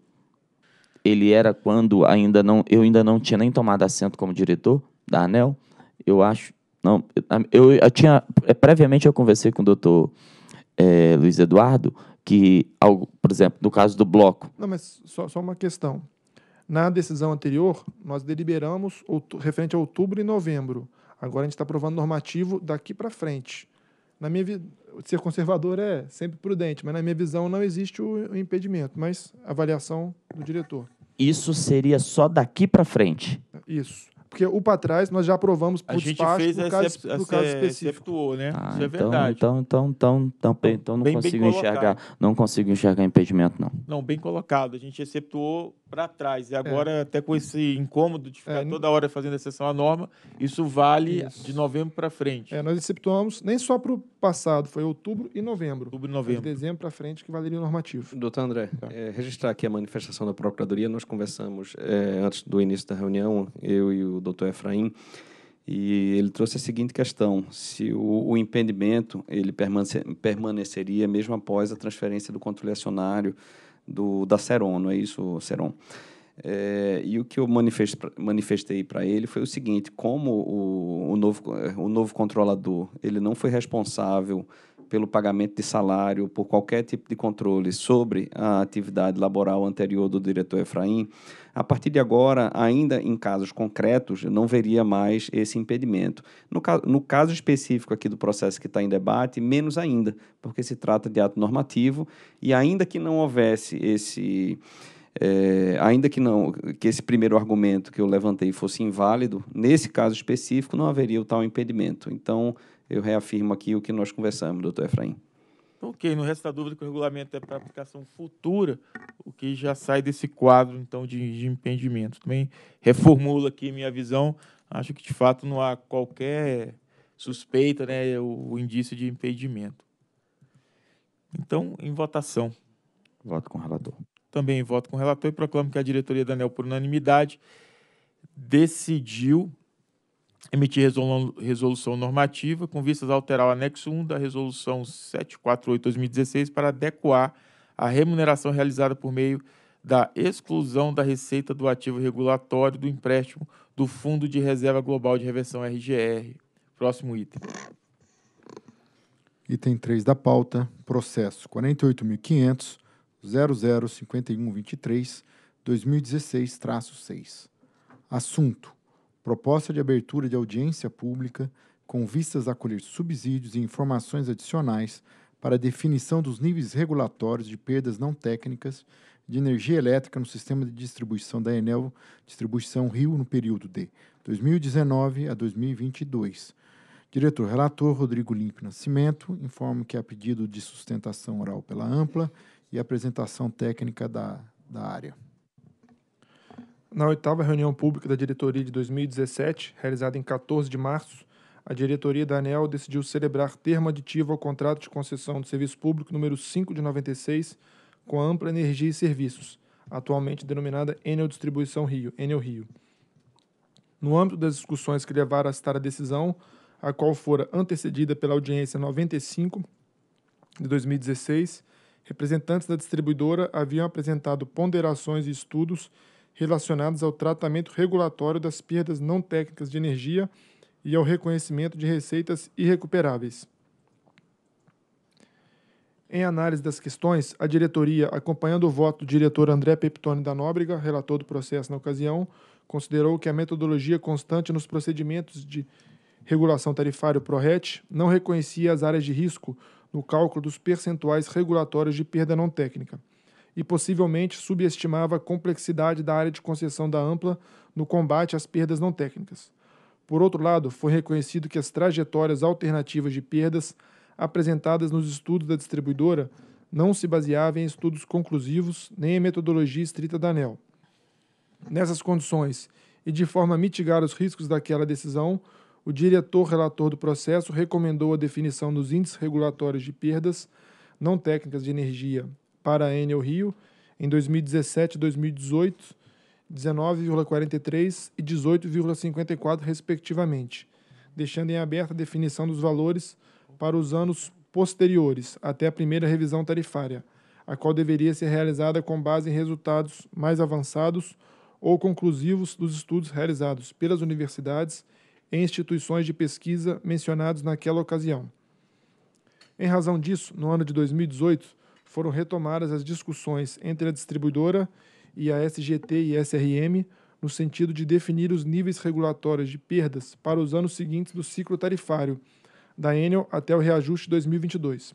ele era quando ainda não, eu ainda não tinha nem tomado assento como diretor da ANEL, eu acho, não, eu, eu tinha, é, previamente eu conversei com o doutor é, Luiz Eduardo, que, por exemplo, no caso do bloco... Não, mas só, só uma questão, na decisão anterior, nós deliberamos referente a outubro e novembro. Agora a gente está aprovando normativo daqui para frente. Na minha ser conservador é sempre prudente, mas na minha visão não existe o impedimento, mas avaliação do diretor. Isso seria só daqui para frente. Isso porque o para trás nós já aprovamos por a gente despacho fez por, caso, por caso específico. Exceptuou, né? Ah, Isso é então, verdade. Então, então, então, então, então não consigo enxergar, não consigo enxergar impedimento não. Não, bem colocado. A gente exceptuou para trás. E é. agora, é. até com esse incômodo de ficar é, toda hora fazendo exceção à norma, isso vale isso. de novembro para frente. É, nós exceptuamos nem só para o passado, foi outubro e novembro. Outubro e novembro. De dezembro para frente que valeria o normativo. Doutor André, tá. é, registrar aqui a manifestação da Procuradoria, nós conversamos é, antes do início da reunião, eu e o Doutor Efraim, e ele trouxe a seguinte questão: se o, o impedimento ele permaneceria mesmo após a transferência do controle acionário do, da Seron, não é isso, Seron? É, e o que eu manifestei para ele foi o seguinte: como o, o, novo, o novo controlador ele não foi responsável pelo pagamento de salário, por qualquer tipo de controle sobre a atividade laboral anterior do diretor Efraim, a partir de agora, ainda em casos concretos, não veria mais esse impedimento. No, ca no caso específico aqui do processo que está em debate, menos ainda, porque se trata de ato normativo e ainda que não houvesse esse. É, ainda que não que esse primeiro argumento que eu levantei fosse inválido, nesse caso específico não haveria o tal impedimento. Então, eu reafirmo aqui o que nós conversamos, doutor Efraim. Ok, não resta dúvida que o regulamento é para aplicação futura, o que já sai desse quadro então de, de impedimento. Também reformulo aqui minha visão. Acho que de fato não há qualquer suspeita, né, o, o indício de impedimento. Então, em votação. Voto com o relator. Também voto com o relator e proclamo que a diretoria da ANEL, por unanimidade, decidiu emitir resolução normativa com vistas a alterar o anexo 1 da resolução 748/2016 para adequar a remuneração realizada por meio da exclusão da receita do ativo regulatório do empréstimo do Fundo de Reserva Global de Reversão RGR. Próximo item. Item 3 da pauta, processo 48.500 2016-6. Assunto: proposta de abertura de audiência pública com vistas a colher subsídios e informações adicionais para definição dos níveis regulatórios de perdas não técnicas de energia elétrica no sistema de distribuição da Enel Distribuição Rio no período de 2019 a 2022. Diretor relator Rodrigo Limpe Nascimento informa que há pedido de sustentação oral pela Ampla e apresentação técnica da, da área. Na oitava reunião pública da diretoria de 2017, realizada em 14 de março, a diretoria da ANEL decidiu celebrar termo aditivo ao contrato de concessão do serviço público número 5 de 96 com a Ampla Energia e Serviços, atualmente denominada Enel Distribuição Rio, Enel Rio. No âmbito das discussões que levaram a citar a decisão, a qual fora antecedida pela audiência 95 de 2016, representantes da distribuidora haviam apresentado ponderações e estudos relacionados ao tratamento regulatório das perdas não técnicas de energia e ao reconhecimento de receitas irrecuperáveis. Em análise das questões, a diretoria, acompanhando o voto do diretor André Peptoni da Nóbrega, relator do processo na ocasião, considerou que a metodologia constante nos procedimentos de regulação tarifária PRORET não reconhecia as áreas de risco no cálculo dos percentuais regulatórios de perda não técnica e possivelmente subestimava a complexidade da área de concessão da Ampla no combate às perdas não técnicas. Por outro lado, foi reconhecido que as trajetórias alternativas de perdas apresentadas nos estudos da distribuidora não se baseavam em estudos conclusivos nem em metodologia estrita da ANEL. Nessas condições, e de forma a mitigar os riscos daquela decisão, o diretor relator do processo recomendou a definição dos índices regulatórios de perdas não técnicas de energia para a Enel Rio em 2017 e 2018, 19,43 e 18,54, respectivamente, deixando em aberta a definição dos valores para os anos posteriores, até a primeira revisão tarifária, a qual deveria ser realizada com base em resultados mais avançados ou conclusivos dos estudos realizados pelas universidades e instituições de pesquisa mencionados naquela ocasião. Em razão disso, no ano de 2018, foram retomadas as discussões entre a distribuidora e a SGT e SRM no sentido de definir os níveis regulatórios de perdas para os anos seguintes do ciclo tarifário da Enel até o reajuste 2022.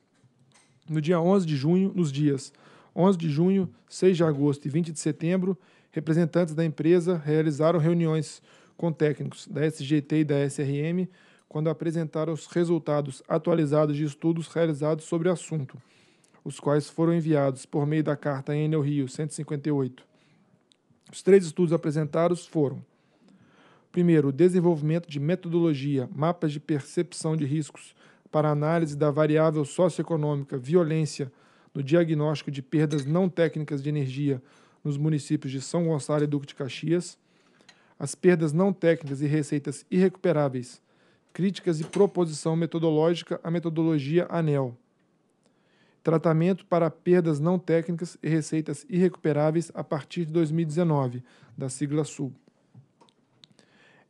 No dia 11 de junho, nos dias 11 de junho, 6 de agosto e 20 de setembro, representantes da empresa realizaram reuniões com técnicos da SGT e da SRM quando apresentaram os resultados atualizados de estudos realizados sobre o assunto os quais foram enviados por meio da carta Enel Rio 158. Os três estudos apresentados foram: primeiro, o desenvolvimento de metodologia, mapas de percepção de riscos para análise da variável socioeconômica violência no diagnóstico de perdas não técnicas de energia nos municípios de São Gonçalo e Duque de Caxias, as perdas não técnicas e receitas irrecuperáveis, críticas e proposição metodológica à metodologia ANEL tratamento para perdas não técnicas e receitas irrecuperáveis a partir de 2019, da sigla SUL.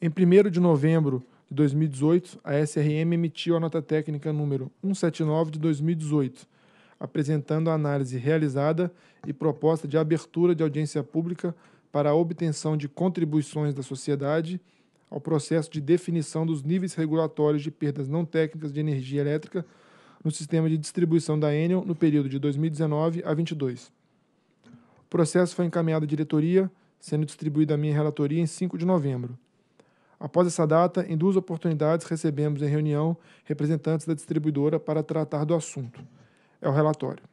Em 1 de novembro de 2018, a SRM emitiu a nota técnica número 179 de 2018, apresentando a análise realizada e proposta de abertura de audiência pública para a obtenção de contribuições da sociedade ao processo de definição dos níveis regulatórios de perdas não técnicas de energia elétrica no sistema de distribuição da Enel no período de 2019 a 22. O processo foi encaminhado à diretoria, sendo distribuída a minha relatoria em 5 de novembro. Após essa data, em duas oportunidades recebemos em reunião representantes da distribuidora para tratar do assunto. É o relatório.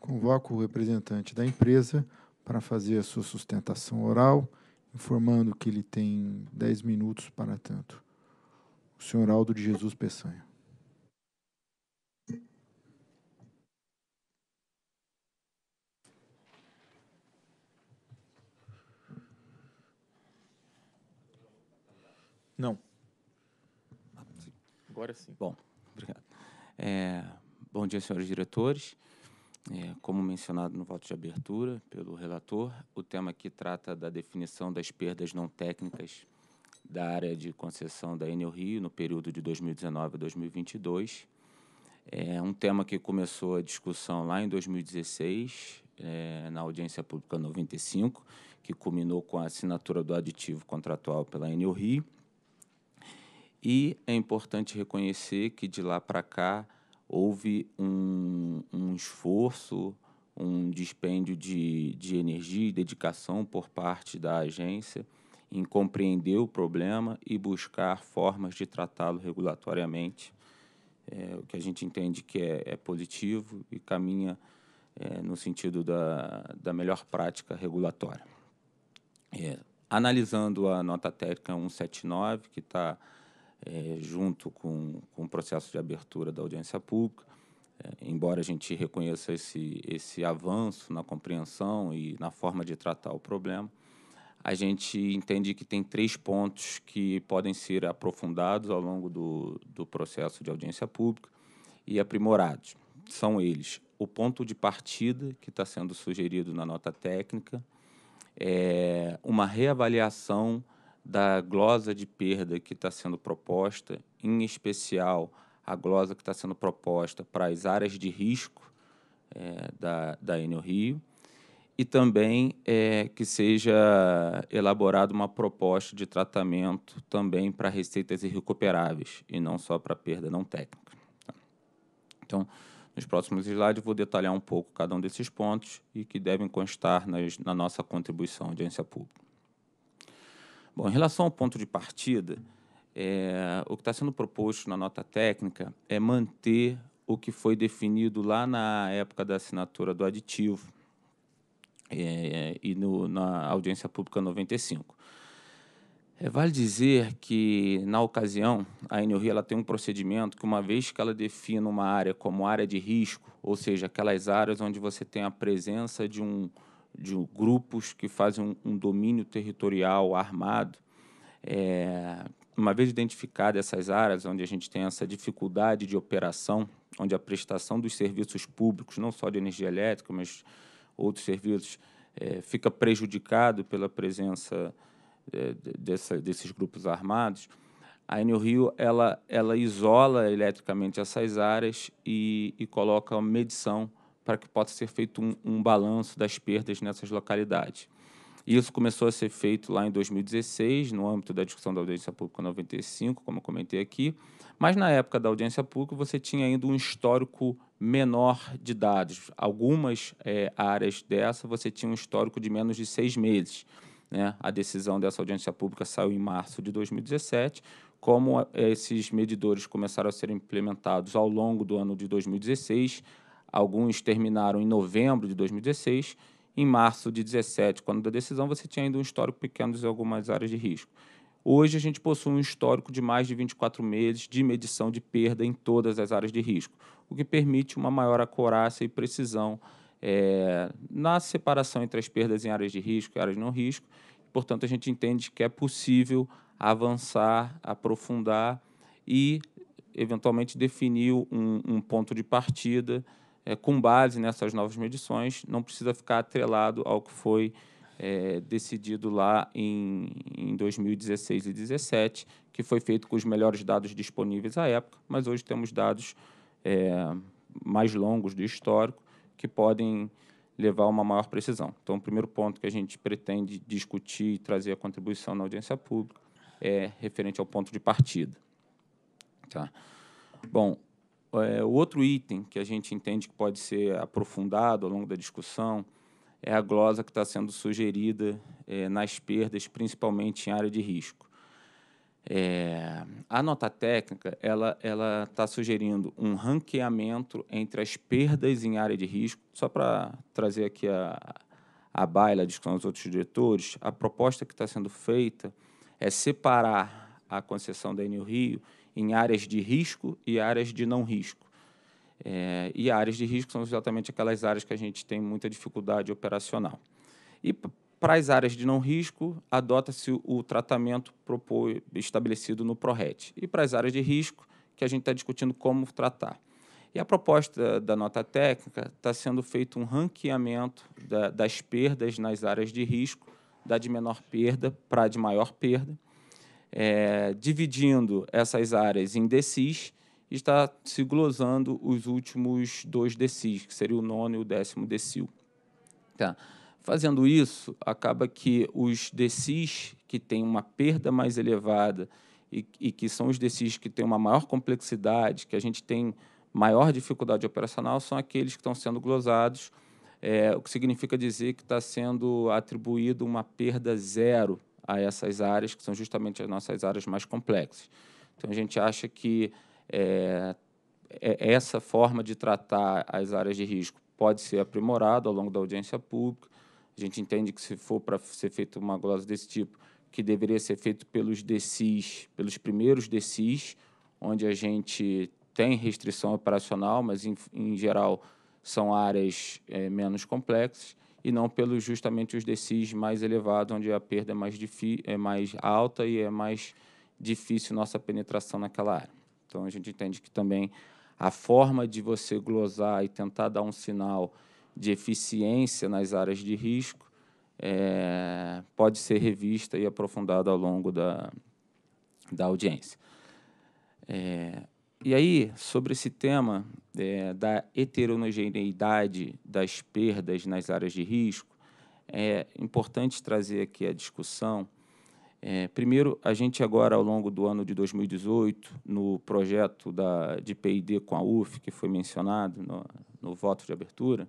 Convoco o representante da empresa para fazer a sua sustentação oral, informando que ele tem 10 minutos para tanto. O senhor Aldo de Jesus Peçanha. Não. Agora sim. Bom, obrigado. É, bom dia, senhores diretores. É, como mencionado no voto de abertura pelo relator, o tema que trata da definição das perdas não técnicas da área de concessão da Enel Rio no período de 2019 a 2022. É um tema que começou a discussão lá em 2016, é, na audiência pública 95, que culminou com a assinatura do aditivo contratual pela Enel Rio. E é importante reconhecer que de lá para cá houve um, um esforço, um dispêndio de, de energia e dedicação por parte da agência em compreender o problema e buscar formas de tratá-lo regulatoriamente, é, o que a gente entende que é, é positivo e caminha é, no sentido da, da melhor prática regulatória. É, analisando a nota técnica 179, que está é, junto com, com o processo de abertura da audiência pública, é, embora a gente reconheça esse, esse avanço na compreensão e na forma de tratar o problema, a gente entende que tem três pontos que podem ser aprofundados ao longo do, do processo de audiência pública e aprimorados. São eles o ponto de partida que está sendo sugerido na nota técnica, é uma reavaliação da glosa de perda que está sendo proposta, em especial a glosa que está sendo proposta para as áreas de risco é, da, da Enel Rio e também é, que seja elaborada uma proposta de tratamento também para receitas irrecuperáveis e não só para perda não técnica. Tá? Então, nos próximos slides, vou detalhar um pouco cada um desses pontos e que devem constar nas, na nossa contribuição à audiência pública. Bom, em relação ao ponto de partida, é, o que está sendo proposto na nota técnica é manter o que foi definido lá na época da assinatura do aditivo, é, e no, na audiência pública 95. É, vale dizer que, na ocasião, a Enelri ela tem um procedimento que, uma vez que ela define uma área como área de risco, ou seja, aquelas áreas onde você tem a presença de, um, de grupos que fazem um, um domínio territorial armado, é, uma vez identificadas essas áreas onde a gente tem essa dificuldade de operação, onde a prestação dos serviços públicos, não só de energia elétrica, mas outros serviços, é, fica prejudicado pela presença é, dessa, desses grupos armados, a Enel Rio ela, ela isola eletricamente essas áreas e, e coloca medição para que possa ser feito um, um balanço das perdas nessas localidades. Isso começou a ser feito lá em 2016, no âmbito da discussão da audiência pública 95, como eu comentei aqui. Mas na época da audiência pública, você tinha ainda um histórico menor de dados. Algumas é, áreas dessa você tinha um histórico de menos de seis meses. Né? A decisão dessa audiência pública saiu em março de 2017. Como é, esses medidores começaram a ser implementados ao longo do ano de 2016, alguns terminaram em novembro de 2016. Em março de 17, quando da decisão, você tinha ainda um histórico pequeno de algumas áreas de risco. Hoje a gente possui um histórico de mais de 24 meses de medição de perda em todas as áreas de risco, o que permite uma maior acurácia e precisão é, na separação entre as perdas em áreas de risco e áreas de não risco. Portanto, a gente entende que é possível avançar, aprofundar e, eventualmente, definir um, um ponto de partida é, com base nessas novas medições. Não precisa ficar atrelado ao que foi é, decidido lá em, em 2016 e 2017, que foi feito com os melhores dados disponíveis à época, mas hoje temos dados é, mais longos do histórico que podem levar a uma maior precisão. Então, o primeiro ponto que a gente pretende discutir e trazer a contribuição na audiência pública é referente ao ponto de partida. Tá? Bom, é, o outro item que a gente entende que pode ser aprofundado ao longo da discussão é a glosa que está sendo sugerida é, nas perdas, principalmente em área de risco. É, a nota técnica ela ela está sugerindo um ranqueamento entre as perdas em área de risco, só para trazer aqui a, a baila, a discussão dos outros diretores, a proposta que está sendo feita é separar a concessão da Enel Rio em áreas de risco e áreas de não risco. É, e áreas de risco são exatamente aquelas áreas que a gente tem muita dificuldade operacional. E para as áreas de não risco, adota-se o tratamento propor, estabelecido no PRORET. E para as áreas de risco, que a gente está discutindo como tratar. E a proposta da nota técnica está sendo feito um ranqueamento da, das perdas nas áreas de risco, da de menor perda para a de maior perda, é, dividindo essas áreas em DCIS, está se glosando os últimos dois decis, que seria o nono e o décimo decil. Tá. Fazendo isso, acaba que os decis que têm uma perda mais elevada e, e que são os decis que têm uma maior complexidade, que a gente tem maior dificuldade operacional, são aqueles que estão sendo glosados, é, o que significa dizer que está sendo atribuído uma perda zero a essas áreas, que são justamente as nossas áreas mais complexas. Então, a gente acha que é, é, essa forma de tratar as áreas de risco pode ser aprimorada ao longo da audiência pública. A gente entende que, se for para ser feita uma glosa desse tipo, que deveria ser feito pelos DCIS, pelos primeiros DCIS, onde a gente tem restrição operacional, mas, em, em geral, são áreas é, menos complexas, e não pelos justamente os DCIS mais elevados, onde a perda é mais, é mais alta e é mais difícil nossa penetração naquela área. Então a gente entende que também a forma de você glosar e tentar dar um sinal de eficiência nas áreas de risco é, pode ser revista e aprofundada ao longo da, da audiência. É, e aí, sobre esse tema é, da heterogeneidade das perdas nas áreas de risco, é importante trazer aqui a discussão é, primeiro, a gente agora, ao longo do ano de 2018, no projeto da, de PID com a UF, que foi mencionado no, no voto de abertura,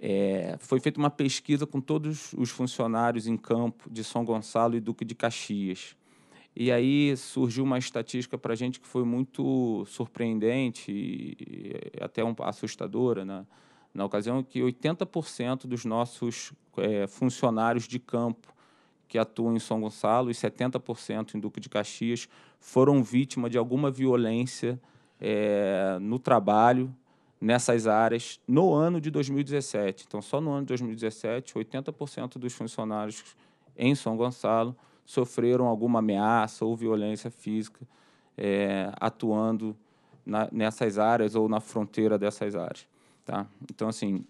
é, foi feita uma pesquisa com todos os funcionários em campo de São Gonçalo e Duque de Caxias. E aí surgiu uma estatística para a gente que foi muito surpreendente e, e até um, assustadora né? na ocasião, que 80% dos nossos é, funcionários de campo que atuam em São Gonçalo e 70% em Duque de Caxias foram vítima de alguma violência é, no trabalho nessas áreas no ano de 2017. Então, só no ano de 2017, 80% dos funcionários em São Gonçalo sofreram alguma ameaça ou violência física é, atuando na, nessas áreas ou na fronteira dessas áreas. Tá? Então, assim,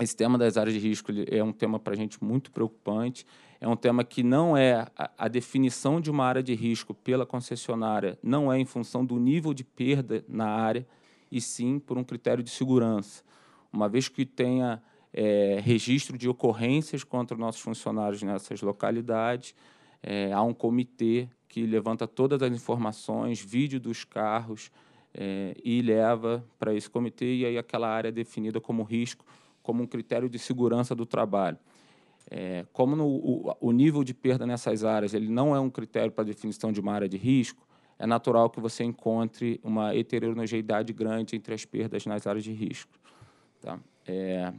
esse tema das áreas de risco é um tema para a gente muito preocupante é um tema que não é a, a, definição de uma área de risco pela concessionária não é em função do nível de perda na área e sim por um critério de segurança, uma vez que tenha é, registro de ocorrências contra nossos funcionários nessas localidades, é, há um comitê que levanta todas as informações, vídeo dos carros é, e leva para esse comitê e aí aquela área é definida como risco, como um critério de segurança do trabalho. É, como no, o, o, nível de perda nessas áreas ele não é um critério para definição de uma área de risco, é natural que você encontre uma heterogeneidade grande entre as perdas nas áreas de risco. Tá? É,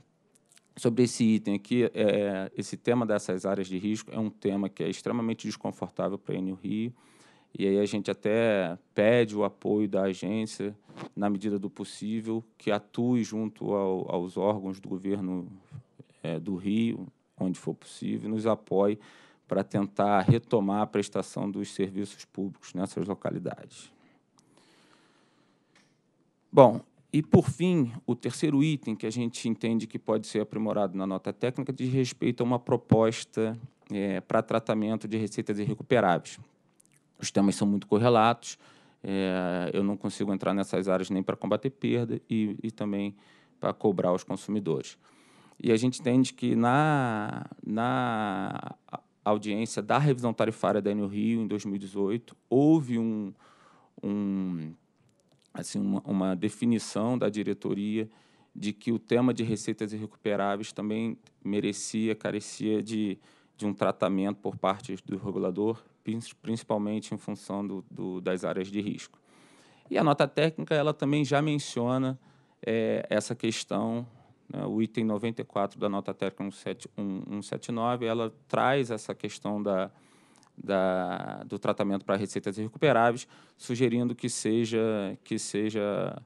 sobre esse item aqui, é, esse tema dessas áreas de risco é um tema que é extremamente desconfortável para a Rio e aí a gente até pede o apoio da agência, na medida do possível, que atue junto ao, aos órgãos do governo é, do Rio, onde for possível, nos apoie para tentar retomar a prestação dos serviços públicos nessas localidades. Bom, e por fim, o terceiro item que a gente entende que pode ser aprimorado na nota técnica diz respeito a uma proposta é, para tratamento de receitas irrecuperáveis. Os temas são muito correlatos, é, eu não consigo entrar nessas áreas nem para combater perda e, e também para cobrar os consumidores. E a gente entende que na, na audiência da revisão tarifária da Enel Rio, em 2018, houve um, um assim, uma, uma definição da diretoria de que o tema de receitas irrecuperáveis também merecia, carecia de, de um tratamento por parte do regulador, principalmente em função do, do, das áreas de risco. E a nota técnica ela também já menciona é, essa questão né, o item 94 da nota técnica 179, ela traz essa questão da, da, do tratamento para receitas recuperáveis, sugerindo que seja, que seja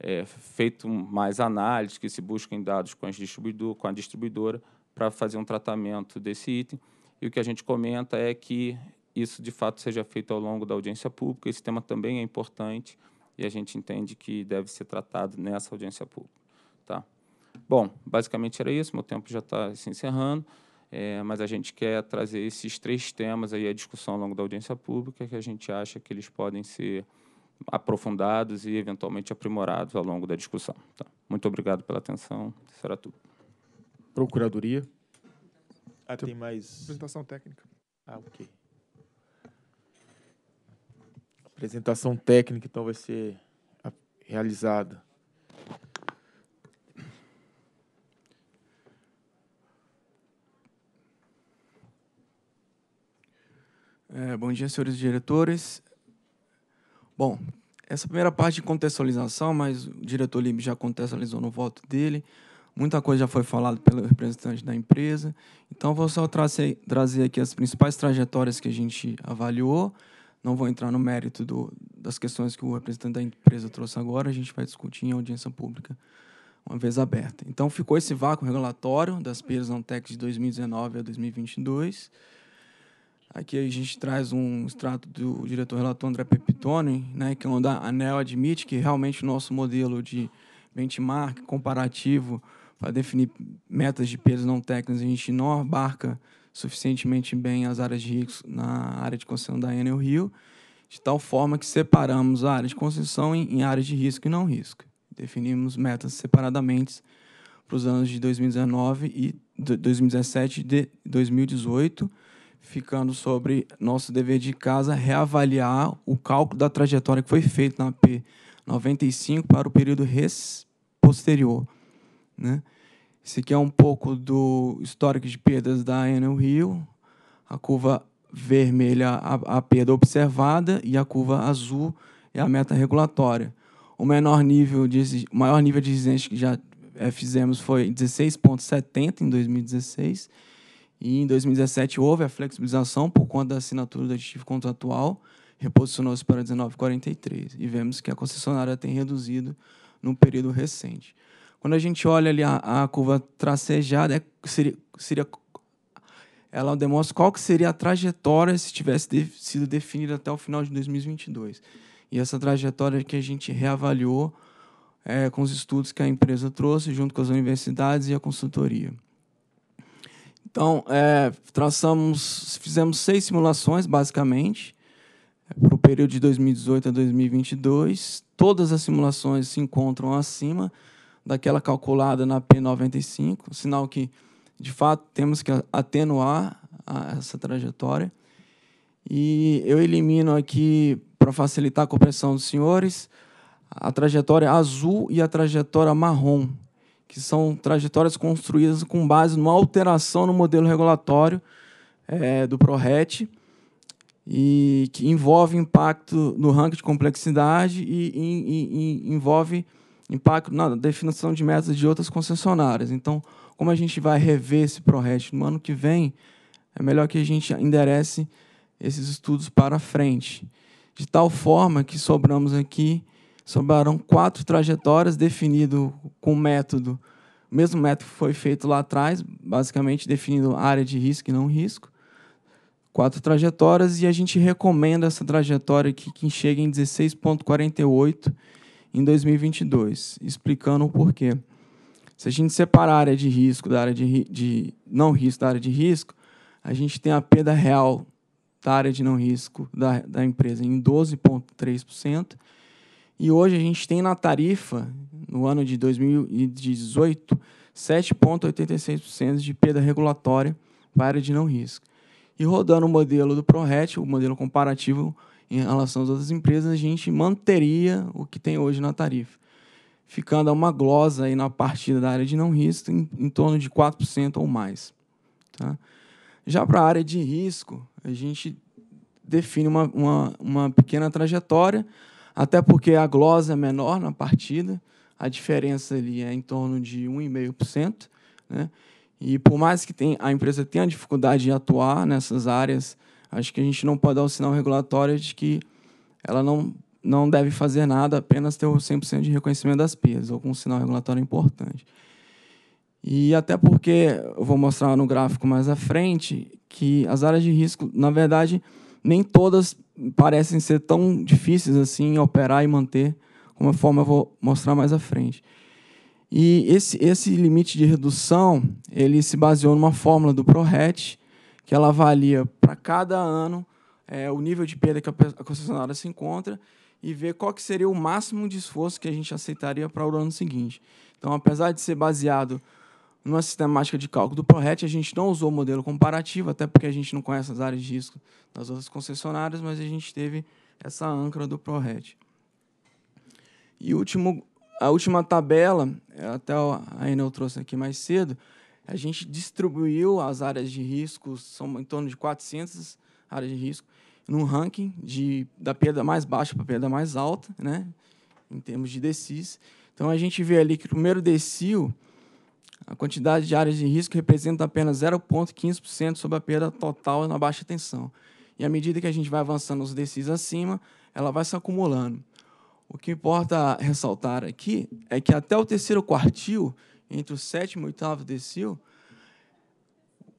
é, feito mais análise, que se busquem dados com, as distribuidor, com a distribuidora para fazer um tratamento desse item. E o que a gente comenta é que isso, de fato, seja feito ao longo da audiência pública. Esse tema também é importante e a gente entende que deve ser tratado nessa audiência pública. Tá? Bom, basicamente era isso. Meu tempo já está se encerrando, é, mas a gente quer trazer esses três temas aí à discussão ao longo da audiência pública, que a gente acha que eles podem ser aprofundados e eventualmente aprimorados ao longo da discussão. Tá? Muito obrigado pela atenção. Será tudo. Procuradoria. Ah, tem mais. Apresentação técnica. Ah, ok. Apresentação técnica, então, vai ser realizada. É, bom dia, senhores diretores. Bom, essa primeira parte de contextualização, mas o diretor Libre já contextualizou no voto dele. Muita coisa já foi falada pelo representante da empresa. Então, vou só trazer, trazer aqui as principais trajetórias que a gente avaliou. Não vou entrar no mérito do, das questões que o representante da empresa trouxe agora, a gente vai discutir em audiência pública uma vez aberta. Então, ficou esse vácuo regulatório das peers Antec de 2019 a 2022 Aqui a gente traz um extrato do diretor relator André Pepitone, né, que é onde a ANEL admite que realmente o nosso modelo de benchmark comparativo para definir metas de pesos não técnicas, a gente não abarca suficientemente bem as áreas de risco na área de concessão da Enel Rio, de tal forma que separamos a área de concessão em, em áreas de risco e não risco. Definimos metas separadamente para os anos de 2019 e 2017 e 2018, ficando sobre nosso dever de casa reavaliar o cálculo da trajetória que foi feito na P95 para o período res posterior. Né? Esse aqui é um pouco do histórico de perdas da Enel Rio, a curva vermelha a, a perda observada e a curva azul é a meta regulatória. O menor nível de, maior nível de exigência que já eh, fizemos foi 16,70 em 2016 e em 2017 houve a flexibilização por conta da assinatura do aditivo contratual, reposicionou-se para 19,43 e vemos que a concessionária tem reduzido no período recente. Quando a gente olha ali a, a curva tracejada, é, seria, seria, ela demonstra qual que seria a trajetória se tivesse de, sido definida até o final de 2022. E essa trajetória que a gente reavaliou é, com os estudos que a empresa trouxe, junto com as universidades e a consultoria. Então, é, traçamos, fizemos seis simulações, basicamente, é, para o período de 2018 a 2022. Todas as simulações se encontram acima daquela calculada na P95, sinal que, de fato, temos que atenuar a, essa trajetória. E eu elimino aqui, para facilitar a compreensão dos senhores, a trajetória azul e a trajetória marrom, que são trajetórias construídas com base numa alteração no modelo regulatório é, do ProRet e que envolve impacto no ranking de complexidade e, e, e, e envolve impacto na definição de metas de outras concessionárias. Então, como a gente vai rever esse ProRet no ano que vem, é melhor que a gente enderece esses estudos para frente, de tal forma que sobramos aqui Sobraram quatro trajetórias definido com método, o mesmo método que foi feito lá atrás, basicamente definindo área de risco e não risco. Quatro trajetórias e a gente recomenda essa trajetória aqui que chegue em 16.48 em 2022, explicando o porquê. Se a gente separar a área de risco da área de, de não risco da área de risco, a gente tem a perda real da área de não risco da, da empresa em 12,3% e hoje a gente tem na tarifa, no ano de 2018, 7,86% de perda regulatória para a área de não risco. E rodando o modelo do ProRet, o modelo comparativo em relação às outras empresas, a gente manteria o que tem hoje na tarifa, ficando uma glosa aí na partida da área de não risco em, em torno de 4% ou mais. Tá? Já para a área de risco, a gente define uma, uma, uma pequena trajetória até porque a glosa é menor na partida, a diferença ali é em torno de 1,5%. Né? E por mais que tem, a empresa tenha dificuldade de atuar nessas áreas, acho que a gente não pode dar o um sinal regulatório de que ela não, não deve fazer nada, apenas ter o 100% de reconhecimento das perdas, algum sinal regulatório importante. E até porque, eu vou mostrar no gráfico mais à frente, que as áreas de risco, na verdade, nem todas parecem ser tão difíceis assim operar e manter, como a forma eu vou mostrar mais à frente. E esse, esse limite de redução, ele se baseou numa fórmula do ProRet, que ela avalia para cada ano é, o nível de perda que a, a concessionária se encontra e ver qual que seria o máximo de esforço que a gente aceitaria para o ano seguinte. Então, apesar de ser baseado numa sistemática de cálculo do ProRet, a gente não usou o modelo comparativo, até porque a gente não conhece as áreas de risco das outras concessionárias, mas a gente teve essa âncora do ProRet. E último, a última tabela, até a Enel trouxe aqui mais cedo, a gente distribuiu as áreas de risco, são em torno de 400 áreas de risco, num ranking de, da perda mais baixa para a perda mais alta, né, em termos de DCIs. Então, a gente vê ali que o primeiro decil a quantidade de áreas de risco representa apenas 0,15% sobre a perda total na baixa tensão. E à medida que a gente vai avançando os DCs acima, ela vai se acumulando. O que importa ressaltar aqui é que até o terceiro quartil, entre o sétimo e o oitavo decil,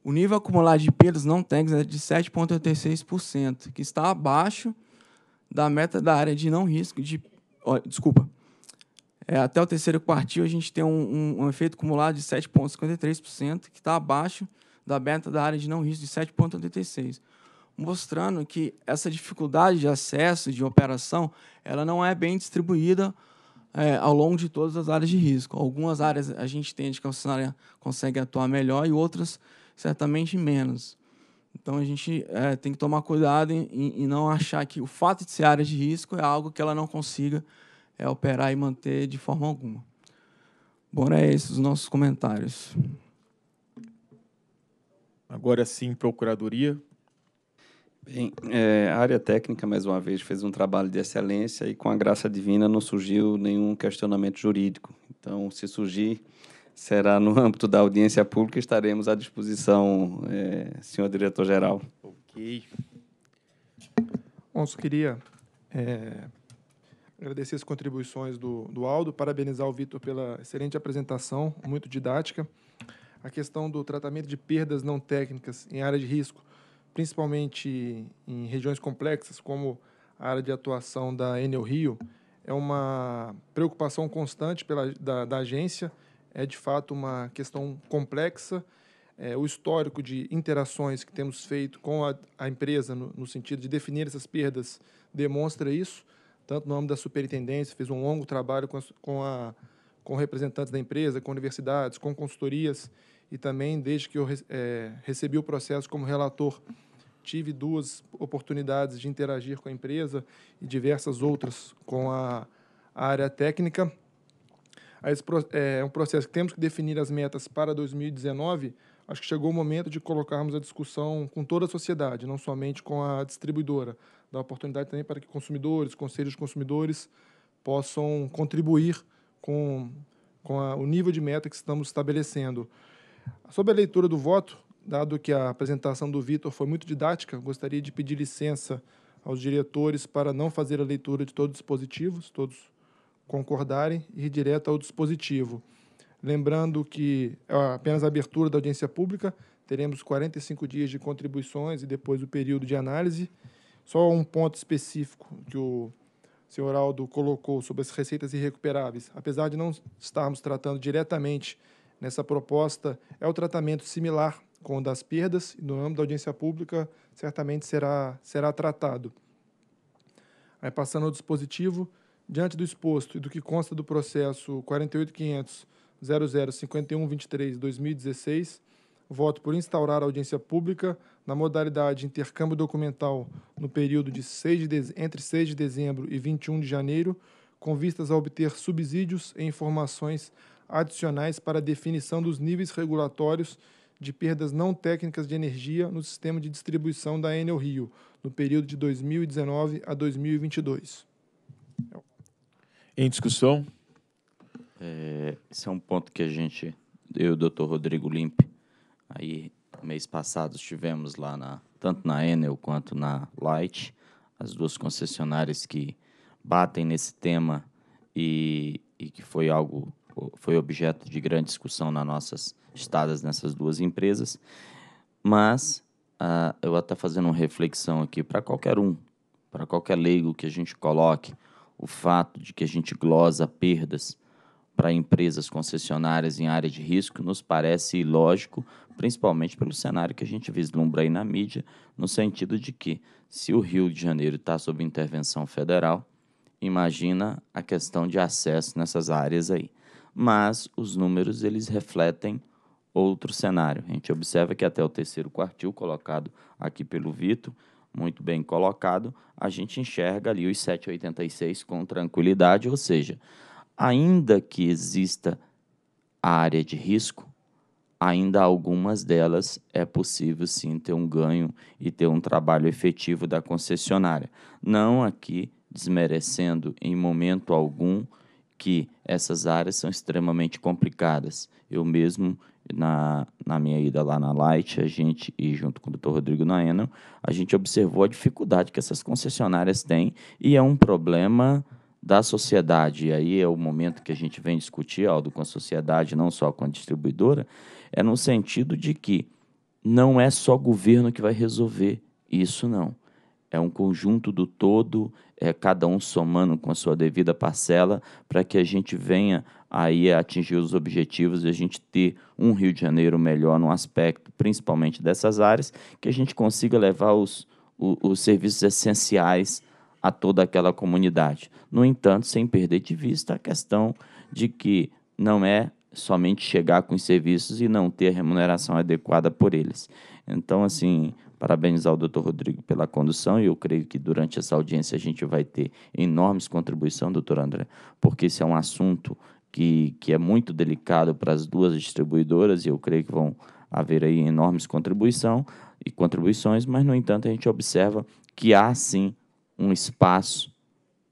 o nível acumulado de perdas não técnicas é de 7,86%, que está abaixo da meta da área de não risco de, oh, desculpa, é, até o terceiro quartil, a gente tem um, um, um efeito acumulado de 7,53%, que está abaixo da meta da área de não risco de 7,86%, mostrando que essa dificuldade de acesso, de operação, ela não é bem distribuída é, ao longo de todas as áreas de risco. Algumas áreas a gente entende que a é cenário consegue atuar melhor e outras certamente menos. Então a gente é, tem que tomar cuidado em, não achar que o fato de ser área de risco é algo que ela não consiga é operar e manter de forma alguma. Bom, é esses os nossos comentários. Agora sim, Procuradoria. Bem, é, a área técnica, mais uma vez, fez um trabalho de excelência e, com a graça divina, não surgiu nenhum questionamento jurídico. Então, se surgir, será no âmbito da audiência pública, estaremos à disposição, é, senhor diretor-geral. Ok. Bom, eu queria é, agradecer as contribuições do, do Aldo, parabenizar o Vitor pela excelente apresentação, muito didática. A questão do tratamento de perdas não técnicas em área de risco, principalmente em regiões complexas, como a área de atuação da Enel Rio, é uma preocupação constante pela, da, da agência, é de fato uma questão complexa. É, o histórico de interações que temos feito com a, a empresa no, no sentido de definir essas perdas demonstra isso tanto no âmbito da superintendência, fiz um longo trabalho com, a, com, a, com representantes da empresa, com universidades, com consultorias, e também, desde que eu é, recebi o processo como relator, tive duas oportunidades de interagir com a empresa e diversas outras com a, a área técnica. Esse, é, é um processo que temos que definir as metas para 2019. Acho que chegou o momento de colocarmos a discussão com toda a sociedade, não somente com a distribuidora dar oportunidade também para que consumidores, conselhos de consumidores possam contribuir com, com a, o nível de meta que estamos estabelecendo. Sobre a leitura do voto, dado que a apresentação do Vitor foi muito didática, gostaria de pedir licença aos diretores para não fazer a leitura de todos os dispositivos, todos concordarem e ir direto ao dispositivo. Lembrando que é, apenas a abertura da audiência pública, teremos 45 dias de contribuições e depois o período de análise só um ponto específico que o senhor Aldo colocou sobre as receitas irrecuperáveis. Apesar de não estarmos tratando diretamente nessa proposta, é o tratamento similar com o das perdas, e no âmbito da audiência pública certamente será, será tratado. Aí, passando ao dispositivo, diante do exposto e do que consta do processo 48.500.0051.23.2016, voto por instaurar a audiência pública na modalidade intercâmbio documental no período de 6 de entre 6 de dezembro e 21 de janeiro, com vistas a obter subsídios e informações adicionais para a definição dos níveis regulatórios de perdas não técnicas de energia no sistema de distribuição da Enel Rio, no período de 2019 a 2022. Em discussão? É, esse é um ponto que a gente, eu e o doutor Rodrigo Limpe, aí Mês passado estivemos lá na, tanto na Enel quanto na Light, as duas concessionárias que batem nesse tema e, e que foi algo foi objeto de grande discussão nas nossas estadas nessas duas empresas. Mas uh, eu até fazendo uma reflexão aqui para qualquer um, para qualquer leigo que a gente coloque, o fato de que a gente glosa perdas para empresas concessionárias em área de risco nos parece ilógico, principalmente pelo cenário que a gente vislumbra aí na mídia, no sentido de que, se o Rio de Janeiro está sob intervenção federal, imagina a questão de acesso nessas áreas aí. Mas os números eles refletem outro cenário. A gente observa que até o terceiro quartil colocado aqui pelo Vitor, muito bem colocado, a gente enxerga ali os 7,86 com tranquilidade, ou seja, ainda que exista área de risco, ainda algumas delas é possível sim ter um ganho e ter um trabalho efetivo da concessionária. Não aqui desmerecendo em momento algum que essas áreas são extremamente complicadas. Eu mesmo, na, na minha ida lá na Light, a gente, e junto com o Dr. Rodrigo Naena, a gente observou a dificuldade que essas concessionárias têm e é um problema da sociedade, e aí é o momento que a gente vem discutir, Aldo, com a sociedade, não só com a distribuidora, é no sentido de que não é só governo que vai resolver isso, não. É um conjunto do todo, é cada um somando com a sua devida parcela, para que a gente venha aí atingir os objetivos e a gente ter um Rio de Janeiro melhor no aspecto, principalmente dessas áreas, que a gente consiga levar os, os, os serviços essenciais a toda aquela comunidade. No entanto, sem perder de vista a questão de que não é somente chegar com os serviços e não ter a remuneração adequada por eles. Então, assim, parabenizar o Dr. Rodrigo pela condução e eu creio que durante essa audiência a gente vai ter enormes contribuição, doutor André, porque esse é um assunto que, que é muito delicado para as duas distribuidoras e eu creio que vão haver aí enormes contribuição e contribuições, mas no entanto a gente observa que há sim um espaço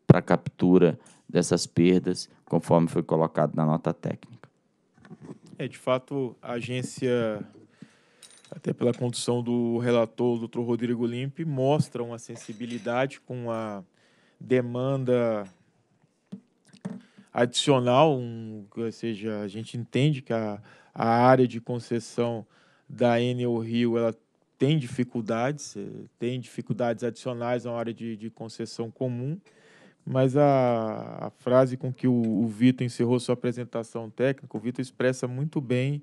para captura dessas perdas, conforme foi colocado na nota técnica. É, de fato, a agência, até pela condução do relator, o Dr. Rodrigo Limpe, mostra uma sensibilidade com a demanda adicional, um, ou seja, a gente entende que a, a área de concessão da Enel Rio ela tem dificuldades, eh, tem dificuldades adicionais na área de, de concessão comum, mas a, a, frase com que o, o Vitor encerrou sua apresentação técnica, o Vitor expressa muito bem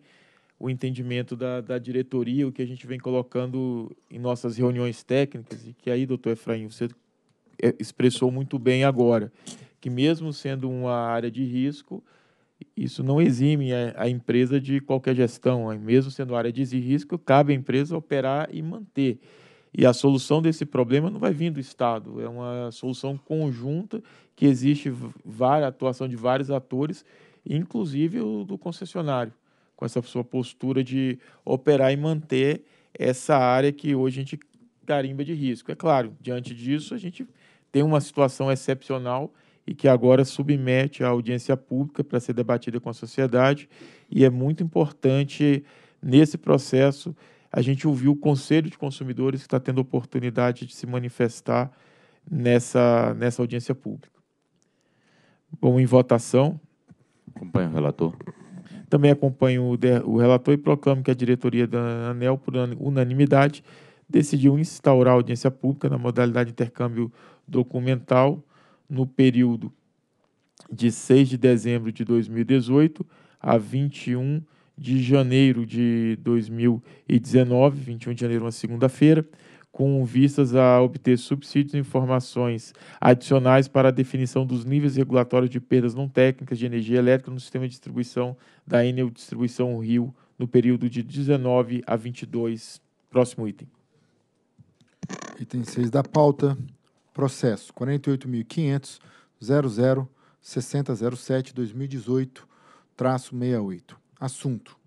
o entendimento da, da, diretoria, o que a gente vem colocando em nossas reuniões técnicas, e que aí, doutor Efraim, você eh, expressou muito bem agora, que mesmo sendo uma área de risco, isso não exime a, empresa de qualquer gestão, mesmo sendo área de risco, cabe à empresa operar e manter. E a solução desse problema não vai vir do Estado, é uma solução conjunta que existe várias, atuação de vários atores, inclusive o do concessionário, com essa sua postura de operar e manter essa área que hoje a gente carimba de risco. É claro, diante disso, a gente tem uma situação excepcional e que agora submete à audiência pública para ser debatida com a sociedade. E é muito importante, nesse processo, a gente ouvir o Conselho de Consumidores, que está tendo oportunidade de se manifestar nessa, nessa audiência pública. Bom, em votação. Acompanho o relator. Também acompanho o, de, o relator e proclamo que a diretoria da ANEL, por unanimidade, decidiu instaurar audiência pública na modalidade intercâmbio documental no período de 6 de dezembro de 2018 a 21 de janeiro de 2019, 21 de janeiro, uma segunda-feira, com vistas a obter subsídios e informações adicionais para a definição dos níveis regulatórios de perdas não técnicas de energia elétrica no sistema de distribuição da Enel Distribuição Rio no período de 19 a 22. Próximo item. Item 6 da pauta. Processo 48.500.00.6007.2018-68. Assunto: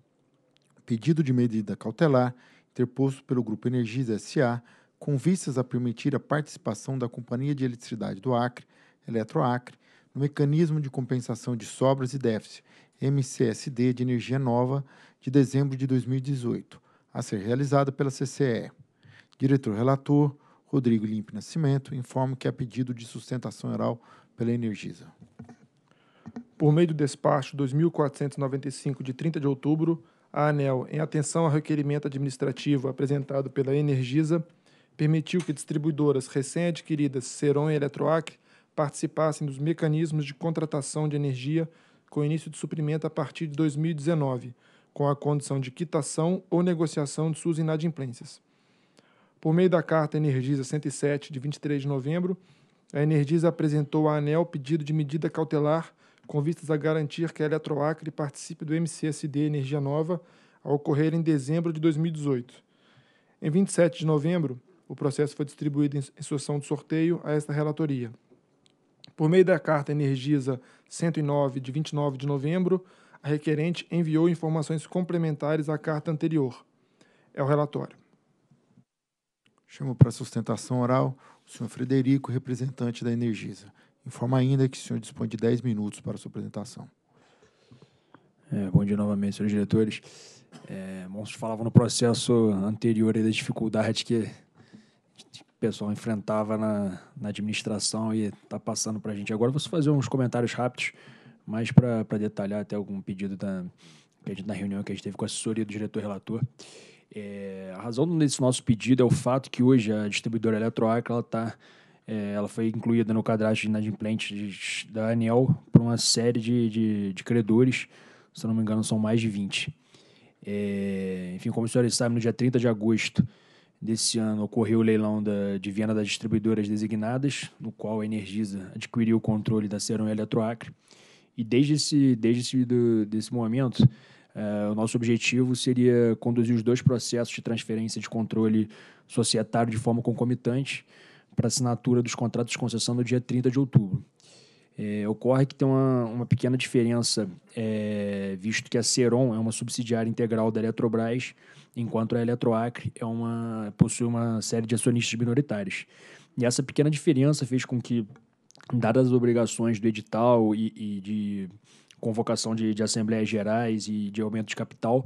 Pedido de medida cautelar interposto pelo Grupo Energisa S.A. com vistas a permitir a participação da Companhia de Eletricidade do Acre, Eletroacre, no Mecanismo de Compensação de Sobras e Déficit, MCSD, de Energia Nova, de dezembro de 2018, a ser realizada pela CCE. Diretor-relator, Rodrigo Limpe Nascimento, informa que é pedido de sustentação oral pela Energisa. Por meio do despacho 2495 de 30 de outubro, a ANEL, em atenção ao requerimento administrativo apresentado pela Energisa, permitiu que distribuidoras recém-adquiridas Seron e Eletroacre participassem dos mecanismos de contratação de energia com início de suprimento a partir de 2019, com a condição de quitação ou negociação de suas inadimplências. Por meio da carta Energisa 107, de 23 de novembro, a Energisa apresentou à ANEL pedido de medida cautelar com vistas a garantir que a Eletroacre participe do MCSD Energia Nova a ocorrer em dezembro de 2018. Em 27 de novembro, o processo foi distribuído em instrução de sorteio a esta relatoria. Por meio da carta Energisa 109, de 29 de novembro, a requerente enviou informações complementares à carta anterior. É o relatório. Chamo para sustentação oral o senhor Frederico, representante da Energisa. Informa ainda que o senhor dispõe de 10 minutos para a sua apresentação. É, bom dia novamente, senhores diretores. É, Monstros falava no processo anterior aí da dificuldade que o pessoal enfrentava na, na administração e está passando para a gente. Agora vou fazer uns comentários rápidos, mais para detalhar até algum pedido da, que a gente, na reunião que a gente teve com a assessoria do diretor-relator. É, a razão desse nosso pedido é o fato que hoje a distribuidora Eletroarca ela tá, é, ela foi incluída no cadastro de inadimplentes da ANEL por uma série de, de, de, credores, se não me engano são mais de 20. É, enfim, como os senhores sabem, no dia 30 de agosto desse ano ocorreu o leilão da, de venda das distribuidoras designadas, no qual a Energisa adquiriu o controle da Serum Eletroacre. E desde esse, desde esse, do, desse momento é, o nosso objetivo seria conduzir os dois processos de transferência de controle societário de forma concomitante para assinatura dos contratos de concessão no dia 30 de outubro. É, ocorre que tem uma, uma pequena diferença, é, visto que a Ceron é uma subsidiária integral da Eletrobras, enquanto a Eletroacre é uma, possui uma série de acionistas minoritários. E essa pequena diferença fez com que, dadas as obrigações do edital e, e de convocação de, de assembleias gerais e de aumento de capital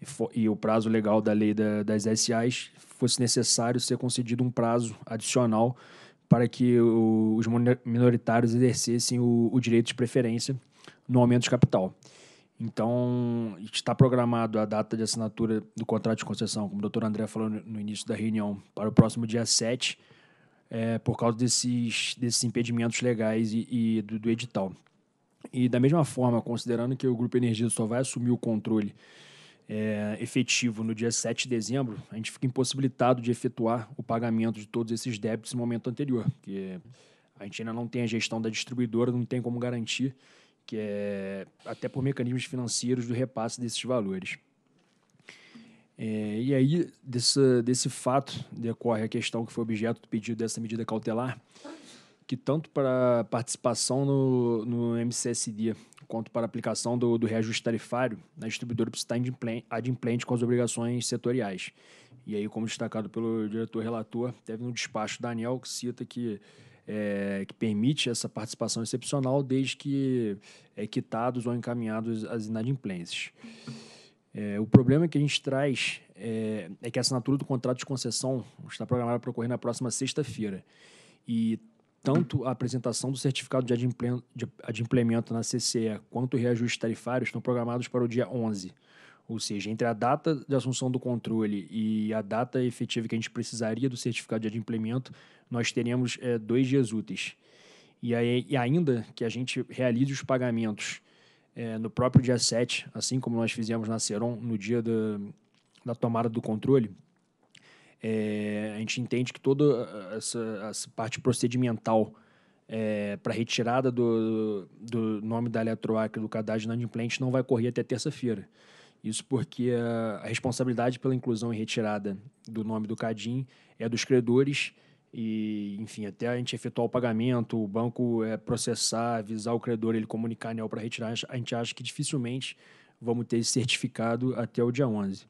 e, for, e o prazo legal da lei da, das SAs, fosse necessário ser concedido um prazo adicional para que o, os minoritários exercessem o, o direito de preferência no aumento de capital. Então, está programado a data de assinatura do contrato de concessão, como o doutor André falou no início da reunião, para o próximo dia 7, é, eh, por causa desses, desses impedimentos legais e, e do, do, edital. E da mesma forma, considerando que o Grupo Energia só vai assumir o controle é, efetivo no dia 7 de dezembro, a gente fica impossibilitado de efetuar o pagamento de todos esses débitos no momento anterior, porque a gente ainda não tem a gestão da distribuidora, não tem como garantir, que é até por mecanismos financeiros do repasse desses valores. É, e aí, desse, desse fato, decorre a questão que foi objeto do pedido dessa medida cautelar, que tanto para participação no, no MCSD quanto para aplicação do, do reajuste tarifário, né, a distribuidora precisa estar adimplente com as obrigações setoriais. E aí, como destacado pelo diretor relator, teve no despacho Daniel que cita que, é, que permite essa participação excepcional desde que é quitados ou encaminhados as inadimplências. É, o problema que a gente traz é, é que a assinatura do contrato de concessão está programada para ocorrer na próxima sexta-feira. E tanto a apresentação do certificado de adimplemento na CCE quanto o reajuste tarifário estão programados para o dia 11. Ou seja, entre a data de assunção do controle e a data efetiva que a gente precisaria do certificado de adimplemento, nós teremos é, dois dias úteis. E, aí, e ainda que a gente realize os pagamentos é, no próprio dia 7, assim como nós fizemos na Seron, no dia da, da tomada do controle, é, a gente entende que toda ah, essa, essa parte procedimental é, para retirada do, do, nome da Eletroacre do cadastro inadimplente não vai correr até terça-feira. Isso porque a, a, responsabilidade pela inclusão e retirada do nome do CADIM é dos credores e, enfim, até a gente efetuar o pagamento, o banco é, processar, avisar o credor, ele comunicar a ANEL para retirar, a gente acha que dificilmente vamos ter esse certificado até o dia 11.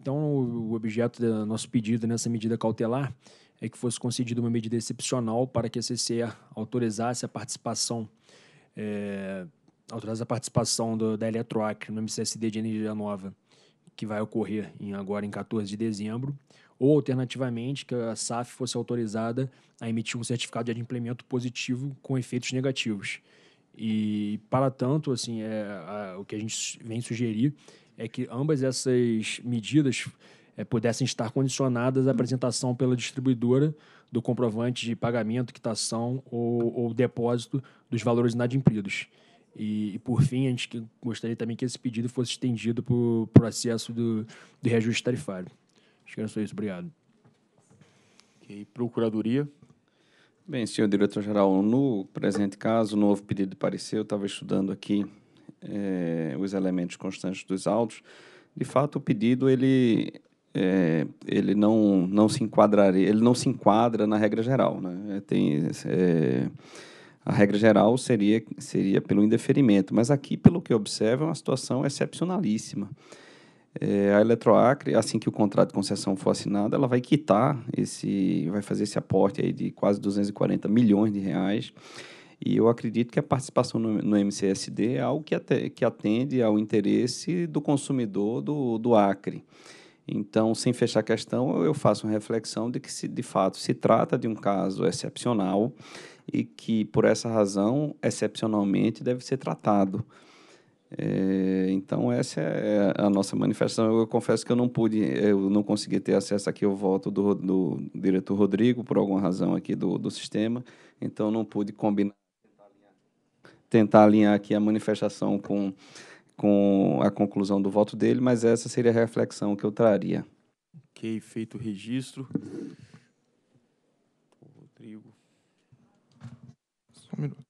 Então, o objeto do nosso pedido nessa medida cautelar é que fosse concedida uma medida excepcional para que a CCE autorizasse a participação é, autorizasse a participação do, da Eletroacre no MCSD de energia nova, que vai ocorrer em, agora em 14 de dezembro, ou alternativamente que a SAF fosse autorizada a emitir um certificado de adimplemento positivo com efeitos negativos. E para tanto, assim, é, a, o que a gente vem sugerir é que ambas essas medidas é, pudessem estar condicionadas à apresentação pela distribuidora do comprovante de pagamento, quitação ou, ou depósito dos valores inadimplidos. E, e, por fim, a gente gostaria também que esse pedido fosse estendido para o acesso do, do reajuste tarifário. Acho que era só isso. Obrigado. Procuradoria. Bem, senhor diretor-geral, no presente caso, novo pedido de parecer, eu estava estudando aqui é, os elementos constantes dos autos, de fato o pedido ele é, ele não, não se enquadraria, ele não se enquadra na regra geral, né? É, tem é, a regra geral seria seria pelo indeferimento, mas aqui pelo que observa é uma situação excepcionalíssima. É, a Eletroacre, assim que o contrato de concessão for assinado, ela vai quitar esse, vai fazer esse aporte aí de quase 240 milhões de reais e eu acredito que a participação no, no MCSD é algo que, até, que atende ao interesse do consumidor do, do Acre. Então, sem fechar a questão, eu faço uma reflexão de que, se, de fato, se trata de um caso excepcional e que, por essa razão, excepcionalmente deve ser tratado. É, então, essa é, é a nossa manifestação. Eu, eu, confesso que eu não pude, eu não consegui ter acesso aqui ao voto do, do diretor Rodrigo, por alguma razão aqui do, do sistema, então não pude combinar tentar alinhar aqui a manifestação com, com a conclusão do voto dele, mas essa seria a reflexão que eu traria. Ok, feito o registro. Rodrigo. Só um minuto.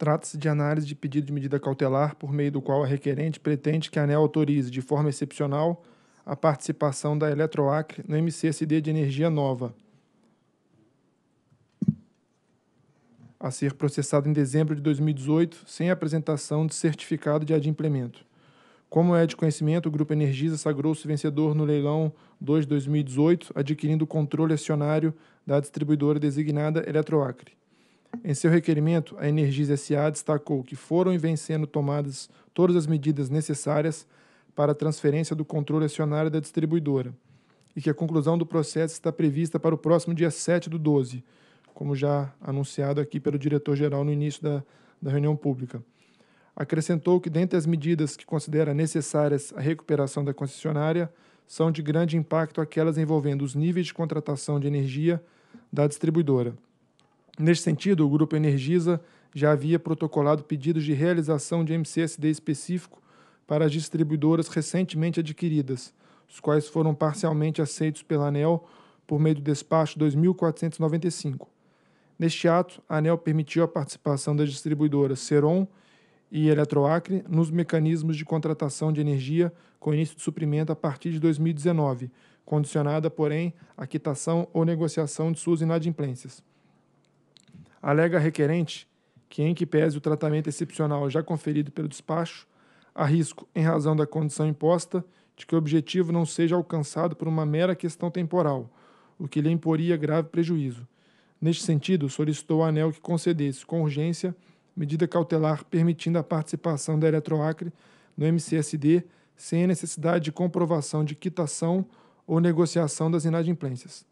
Trata-se de análise de pedido de medida cautelar por meio do qual a requerente pretende que a ANEL autorize, de forma excepcional, a participação da Eletroacre no MCSD de energia nova, a ser processado em dezembro de 2018, sem apresentação de certificado de adimplemento. Como é de conhecimento, o Grupo Energisa sagrou-se vencedor no leilão 2-2018, adquirindo o controle acionário da distribuidora designada Eletroacre. Em seu requerimento, a Energisa SA destacou que foram e vencendo sendo tomadas todas as medidas necessárias para a transferência do controle acionário da distribuidora e que a conclusão do processo está prevista para o próximo dia 7 do 12, como já anunciado aqui pelo diretor-geral no início da, da reunião pública. Acrescentou que, dentre as medidas que considera necessárias à recuperação da concessionária, são de grande impacto aquelas envolvendo os níveis de contratação de energia da distribuidora. Neste sentido, o Grupo Energisa já havia protocolado pedidos de realização de MCSD específico para as distribuidoras recentemente adquiridas, os quais foram parcialmente aceitos pela ANEL por meio do despacho 2495. Neste ato, a ANEL permitiu a participação das distribuidoras Seron e Eletroacre nos mecanismos de contratação de energia com início de suprimento a partir de 2019, condicionada, porém, à quitação ou negociação de suas inadimplências alega a requerente que, em que pese o tratamento excepcional já conferido pelo despacho, há risco, em razão da condição imposta, de que o objetivo não seja alcançado por uma mera questão temporal, o que lhe imporia grave prejuízo. Neste sentido, solicitou a ANEL que concedesse, com urgência, medida cautelar permitindo a participação da Eletroacre no MCSD sem a necessidade de comprovação de quitação ou negociação das inadimplências.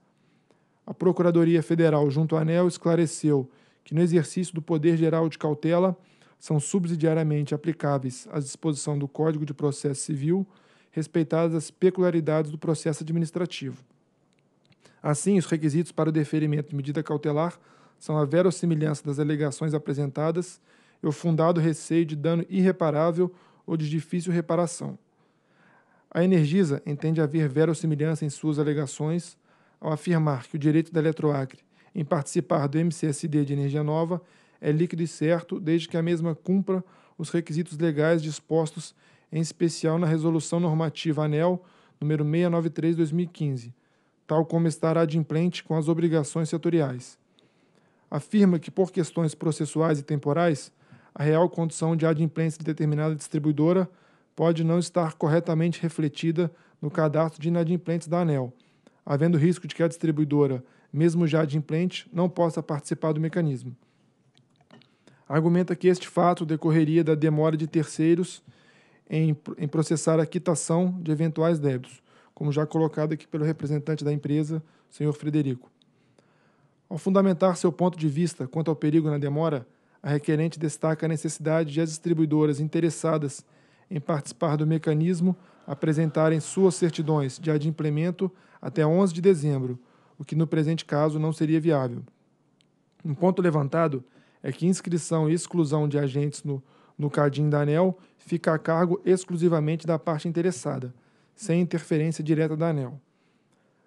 A Procuradoria Federal, junto à ANEL, esclareceu que, no exercício do poder geral de cautela, são subsidiariamente aplicáveis à disposição do Código de Processo Civil, respeitadas as peculiaridades do processo administrativo. Assim, os requisitos para o deferimento de medida cautelar são a verossimilhança das alegações apresentadas e o fundado receio de dano irreparável ou de difícil reparação. A Energisa entende haver verossimilhança em suas alegações, ao afirmar que o direito da Eletroacre em participar do MCSD de energia nova é líquido e certo, desde que a mesma cumpra os requisitos legais dispostos em especial na Resolução Normativa ANEL número 693/2015, tal como estará adimplente com as obrigações setoriais. Afirma que por questões processuais e temporais, a real condição de adimplência de determinada distribuidora pode não estar corretamente refletida no cadastro de inadimplentes da ANEL havendo risco de que a distribuidora, mesmo já de implante, não possa participar do mecanismo. Argumenta que este fato decorreria da demora de terceiros em, em processar a quitação de eventuais débitos, como já colocado aqui pelo representante da empresa, senhor Frederico. Ao fundamentar seu ponto de vista quanto ao perigo na demora, a requerente destaca a necessidade de as distribuidoras interessadas em participar do mecanismo apresentarem suas certidões de adimplemento até 11 de dezembro, o que no presente caso não seria viável. Um ponto levantado é que inscrição e exclusão de agentes no, no CADIM da ANEL fica a cargo exclusivamente da parte interessada, sem interferência direta da ANEL.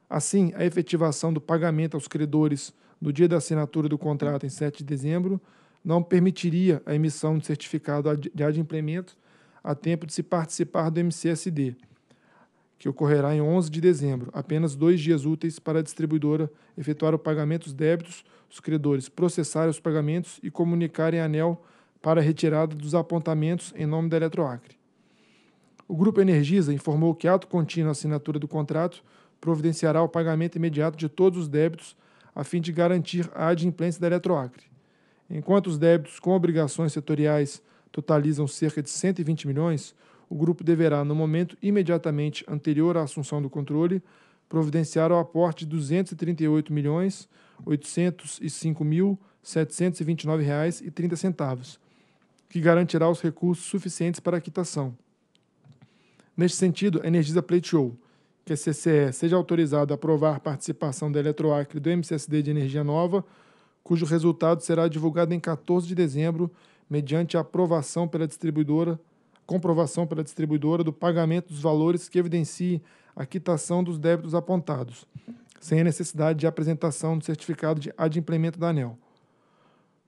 Assim, a efetivação do pagamento aos credores no dia da assinatura do contrato em 7 de dezembro não permitiria a emissão de certificado de adimplemento a tempo de se participar do MCSD que ocorrerá em 11 de dezembro, apenas dois dias úteis para a distribuidora efetuar o pagamento dos débitos, os credores processarem os pagamentos e comunicarem a ANEL para a retirada dos apontamentos em nome da Eletroacre. O Grupo Energisa informou que ato contínuo à assinatura do contrato providenciará o pagamento imediato de todos os débitos a fim de garantir a adimplência da Eletroacre. Enquanto os débitos com obrigações setoriais totalizam cerca de 120 milhões, o grupo deverá, no momento imediatamente anterior à assunção do controle, providenciar o aporte de R$ 238 milhões mil que garantirá os recursos suficientes para a quitação. Neste sentido, a Energisa pleiteou que a CCE seja autorizada a aprovar a participação da Eletroacre do MCSD de Energia Nova, cujo resultado será divulgado em 14 de dezembro, mediante aprovação pela distribuidora comprovação pela distribuidora do pagamento dos valores que evidencie a quitação dos débitos apontados, sem a necessidade de apresentação do certificado de adimplemento da ANEL.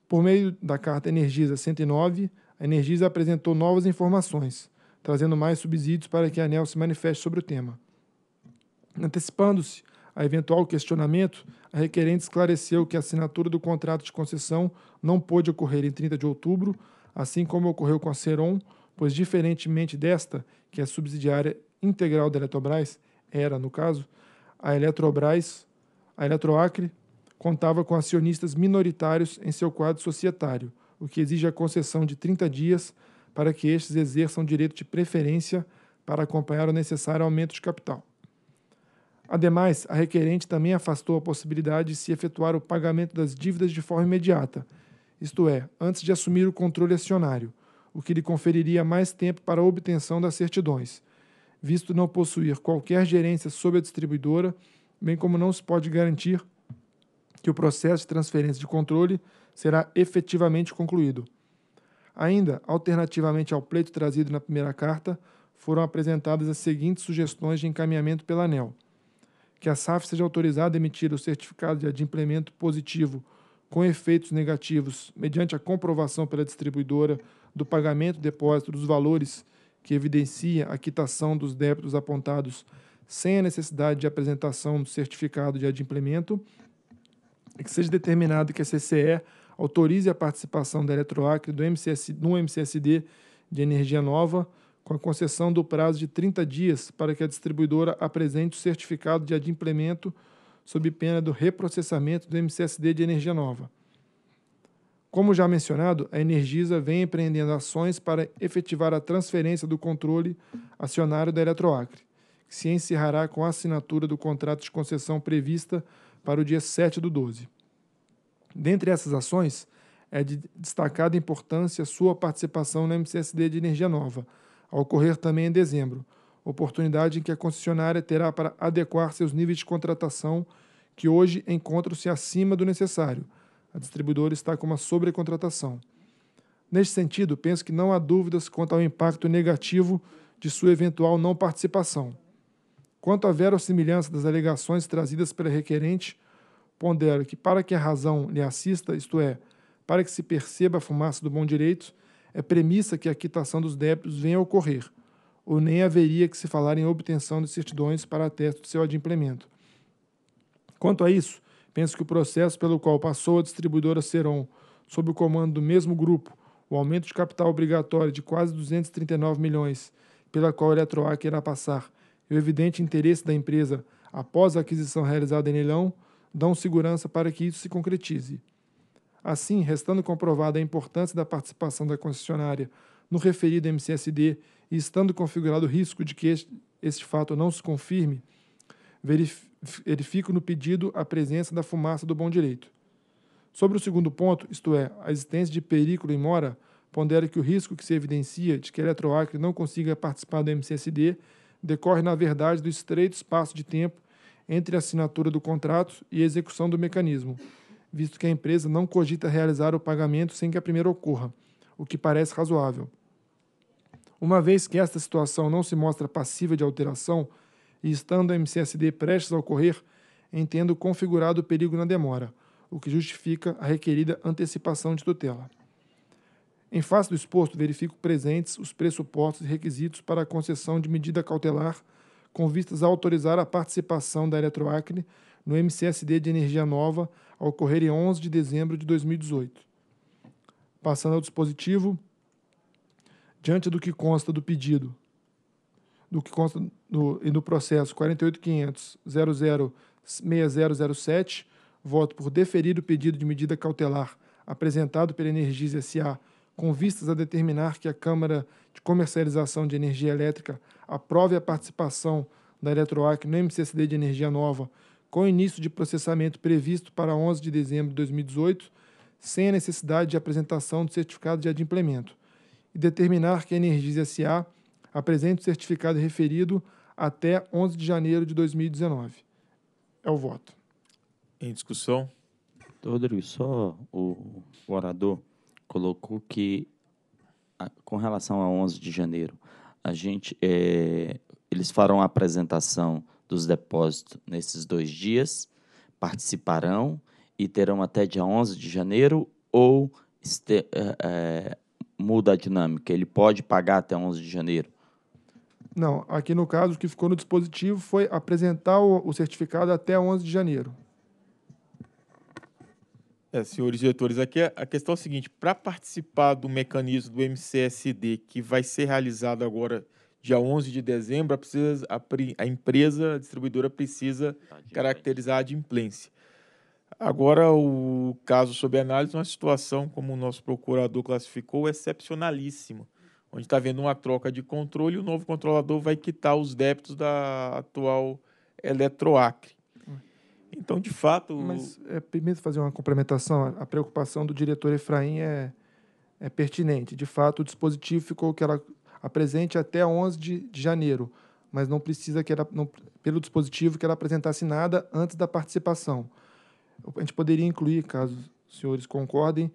Por meio da carta Energisa 109, a Energisa apresentou novas informações, trazendo mais subsídios para que a ANEL se manifeste sobre o tema. Antecipando-se a eventual questionamento, a requerente esclareceu que a assinatura do contrato de concessão não pôde ocorrer em 30 de outubro, assim como ocorreu com a Ceron, pois, diferentemente desta, que é subsidiária integral da Eletrobras, era no caso, a Eletrobras, a Eletroacre, contava com acionistas minoritários em seu quadro societário, o que exige a concessão de 30 dias para que estes exerçam direito de preferência para acompanhar o necessário aumento de capital. Ademais, a requerente também afastou a possibilidade de se efetuar o pagamento das dívidas de forma imediata, isto é, antes de assumir o controle acionário, o que lhe conferiria mais tempo para a obtenção das certidões, visto não possuir qualquer gerência sobre a distribuidora, bem como não se pode garantir que o processo de transferência de controle será efetivamente concluído. Ainda, alternativamente ao pleito trazido na primeira carta, foram apresentadas as seguintes sugestões de encaminhamento pela ANEL: que a SAF seja autorizada a emitir o certificado de adimplemento positivo com efeitos negativos mediante a comprovação pela distribuidora do pagamento do depósito dos valores que evidencia a quitação dos débitos apontados sem a necessidade de apresentação do certificado de adimplemento, e que seja determinado que a CCE autorize a participação da Eletroacre do MCS, no MCSD de energia nova, com a concessão do prazo de 30 dias para que a distribuidora apresente o certificado de adimplemento sob pena do reprocessamento do MCSD de energia nova. Como já mencionado, a Energisa vem empreendendo ações para efetivar a transferência do controle acionário da Eletroacre, que se encerrará com a assinatura do contrato de concessão prevista para o dia 7 do 12. Dentre essas ações, é de destacada importância sua participação na MCSD de Energia Nova, a ocorrer também em dezembro, oportunidade em que a concessionária terá para adequar seus níveis de contratação, que hoje encontram-se acima do necessário – a distribuidora está com uma sobrecontratação. Neste sentido, penso que não há dúvidas quanto ao impacto negativo de sua eventual não participação. Quanto à verossimilhança das alegações trazidas pela requerente, pondero que para que a razão lhe assista, isto é, para que se perceba a fumaça do bom direito, é premissa que a quitação dos débitos venha a ocorrer, ou nem haveria que se falar em obtenção de certidões para atesto de seu adimplemento. Quanto a isso, Penso que o processo pelo qual passou a distribuidora Seron, sob o comando do mesmo grupo, o aumento de capital obrigatório de quase 239 milhões, pela qual a Eletroac irá passar, e o evidente interesse da empresa após a aquisição realizada em leilão, dão segurança para que isso se concretize. Assim, restando comprovada a importância da participação da concessionária no referido MCSD e estando configurado o risco de que este, este fato não se confirme, verifico no pedido a presença da fumaça do bom direito. Sobre o segundo ponto, isto é, a existência de perículo em mora, pondera que o risco que se evidencia de que a Eletroacre não consiga participar do MCSD decorre, na verdade, do estreito espaço de tempo entre a assinatura do contrato e a execução do mecanismo, visto que a empresa não cogita realizar o pagamento sem que a primeira ocorra, o que parece razoável. Uma vez que esta situação não se mostra passiva de alteração, e estando o MCSD prestes a ocorrer, entendo configurado o perigo na demora, o que justifica a requerida antecipação de tutela. Em face do exposto, verifico presentes os pressupostos e requisitos para a concessão de medida cautelar com vistas a autorizar a participação da Eletroacne no MCSD de Energia Nova a ocorrer em 11 de dezembro de 2018. Passando ao dispositivo, diante do que consta do pedido, do que consta no, e no processo 48.500.006007, voto por deferir o pedido de medida cautelar apresentado pela Energisa S.A., com vistas a determinar que a Câmara de Comercialização de Energia Elétrica aprove a participação da Eletroac no MCSD de Energia Nova, com início de processamento previsto para 11 de dezembro de 2018, sem a necessidade de apresentação do certificado de adimplemento, e determinar que a Energisa S.A apresente o certificado referido até 11 de janeiro de 2019. É o voto. Em discussão? Rodrigo, só o, o orador colocou que, a, com relação a 11 de janeiro, a gente, é, eles farão a apresentação dos depósitos nesses dois dias, participarão e terão até dia 11 de janeiro ou este, é, é, muda a dinâmica? Ele pode pagar até 11 de janeiro? Não, aqui no caso, o que ficou no dispositivo foi apresentar o, o certificado até 11 de janeiro. É, senhores diretores, aqui é, a questão é a seguinte: para participar do mecanismo do MCSD, que vai ser realizado agora dia 11 de dezembro, a, precisa, a, a empresa a distribuidora precisa caracterizar a adimplência. Agora, o caso sob análise é uma situação, como o nosso procurador classificou, excepcionalíssima onde está havendo uma troca de controle, o novo controlador vai quitar os débitos da atual Eletroacre. Então, de fato. Mas, é, primeiro, fazer uma complementação. A preocupação do diretor Efraim é, é pertinente. De fato, o dispositivo ficou que ela apresente até 11 de, de janeiro, mas não precisa que ela, não, pelo dispositivo, que ela apresentasse nada antes da participação. A gente poderia incluir, caso os senhores concordem,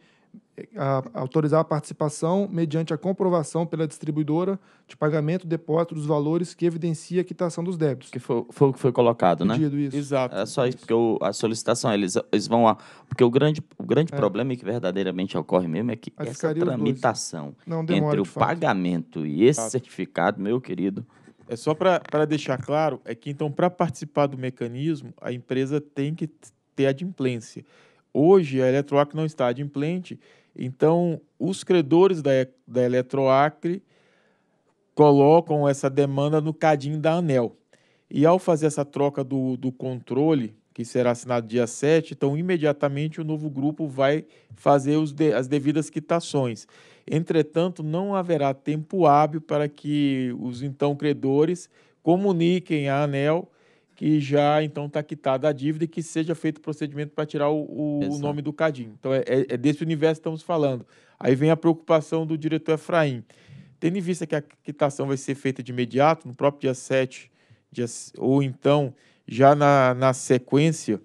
a, autorizar a participação mediante a comprovação pela distribuidora de pagamento depósito dos valores que evidencia a quitação dos débitos. Que foi, foi o que foi colocado, né? Pedido, né? Isso. Exato. É só isso, porque o, a solicitação, eles, eles vão lá. Porque o grande, o grande é. problema que verdadeiramente ocorre mesmo é que a essa tramitação Não, demora, entre o pagamento e esse certificado, meu querido. É só para deixar claro, é que então, para participar do mecanismo, a empresa tem que ter adimplência. Hoje, a Eletroacre não está adimplente, então os credores da, da Eletroacre colocam essa demanda no cadinho da ANEL. E ao fazer essa troca do, do controle, que será assinado dia 7, então imediatamente o novo grupo vai fazer os de, as devidas quitações. Entretanto, não haverá tempo hábil para que os então credores comuniquem à ANEL que já então está quitada a dívida e que seja feito o procedimento para tirar o, o nome do Cadim. Então é, é, é, desse universo que estamos falando. Aí vem a preocupação do diretor Efraim. Tendo em vista que a quitação vai ser feita de imediato, no próprio dia 7, dia, ou então já na, na sequência,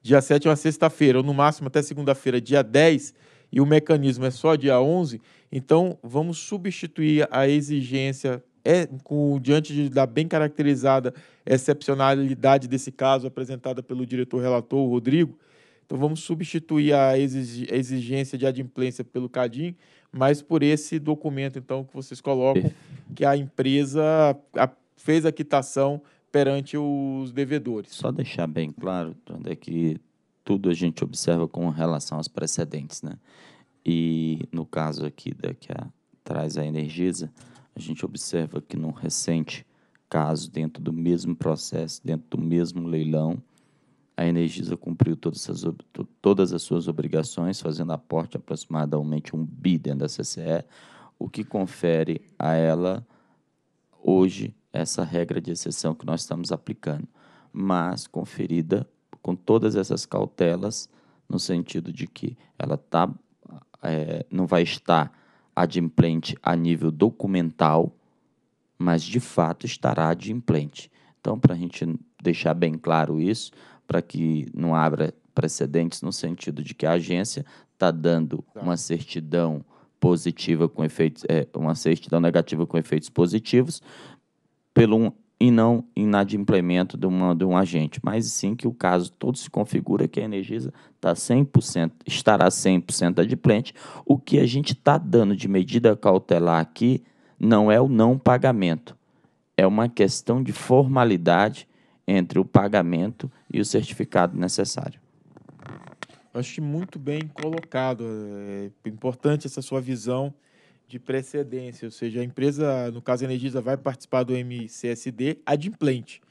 dia 7 é uma sexta-feira, ou no máximo até segunda-feira, dia 10, e o mecanismo é só dia 11, então vamos substituir a exigência é, com, diante da bem caracterizada excepcionalidade desse caso apresentada pelo diretor relator, o Rodrigo, então vamos substituir a exigência de adimplência pelo CADIM, mas por esse documento então que vocês colocam que a empresa fez a quitação perante os devedores. Só deixar bem claro, é que tudo a gente observa com relação aos precedentes, né? E no caso aqui da que a, traz a Energisa, a gente observa que num recente caso, dentro do mesmo processo, dentro do mesmo leilão, a Energisa cumpriu todas as, todas as suas obrigações, fazendo aporte aproximadamente um bi dentro da CCE, o que confere a ela hoje essa regra de exceção que nós estamos aplicando, mas conferida com todas essas cautelas, no sentido de que ela tá, é, não vai estar adimplente a nível documental, mas de fato estará adimplente. Então, para a gente deixar bem claro isso, para que não abra precedentes no sentido de que a agência está dando tá. uma certidão positiva com efeitos, é, uma certidão negativa com efeitos positivos, pelo um e não inadimplemento de, uma, de um agente, mas sim que o caso todo se configura que a Energisa tá 100%, estará 100% adimplente. O que a gente está dando de medida cautelar aqui não é o não pagamento, é uma questão de formalidade entre o pagamento e o certificado necessário. Acho muito bem colocado. É importante essa sua visão de precedência, ou seja, a empresa, no caso a Energisa, vai participar do MCSD adimplente.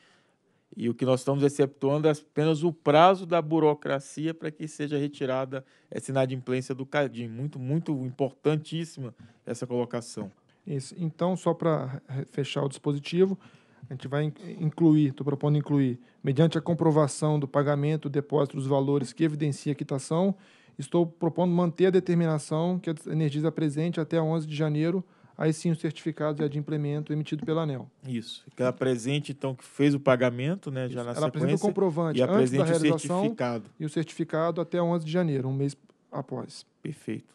E o que nós estamos exceptuando é apenas o prazo da burocracia para que seja retirada essa inadimplência do CADIM. Muito, muito importantíssima essa colocação. Isso. Então, só para fechar o dispositivo, a gente vai incluir, estou propondo incluir, mediante a comprovação do pagamento, depósito dos valores que evidencia a quitação, Estou propondo manter a determinação que a Energisa presente até 11 de janeiro, aí sim o certificado já de implemento emitido pela ANEL. Isso. Que ela apresente, então, que fez o pagamento, né, Isso. já na ela sequência. Ela apresenta o comprovante e apresente antes da o certificado. E o certificado até 11 de janeiro, um mês após. Perfeito.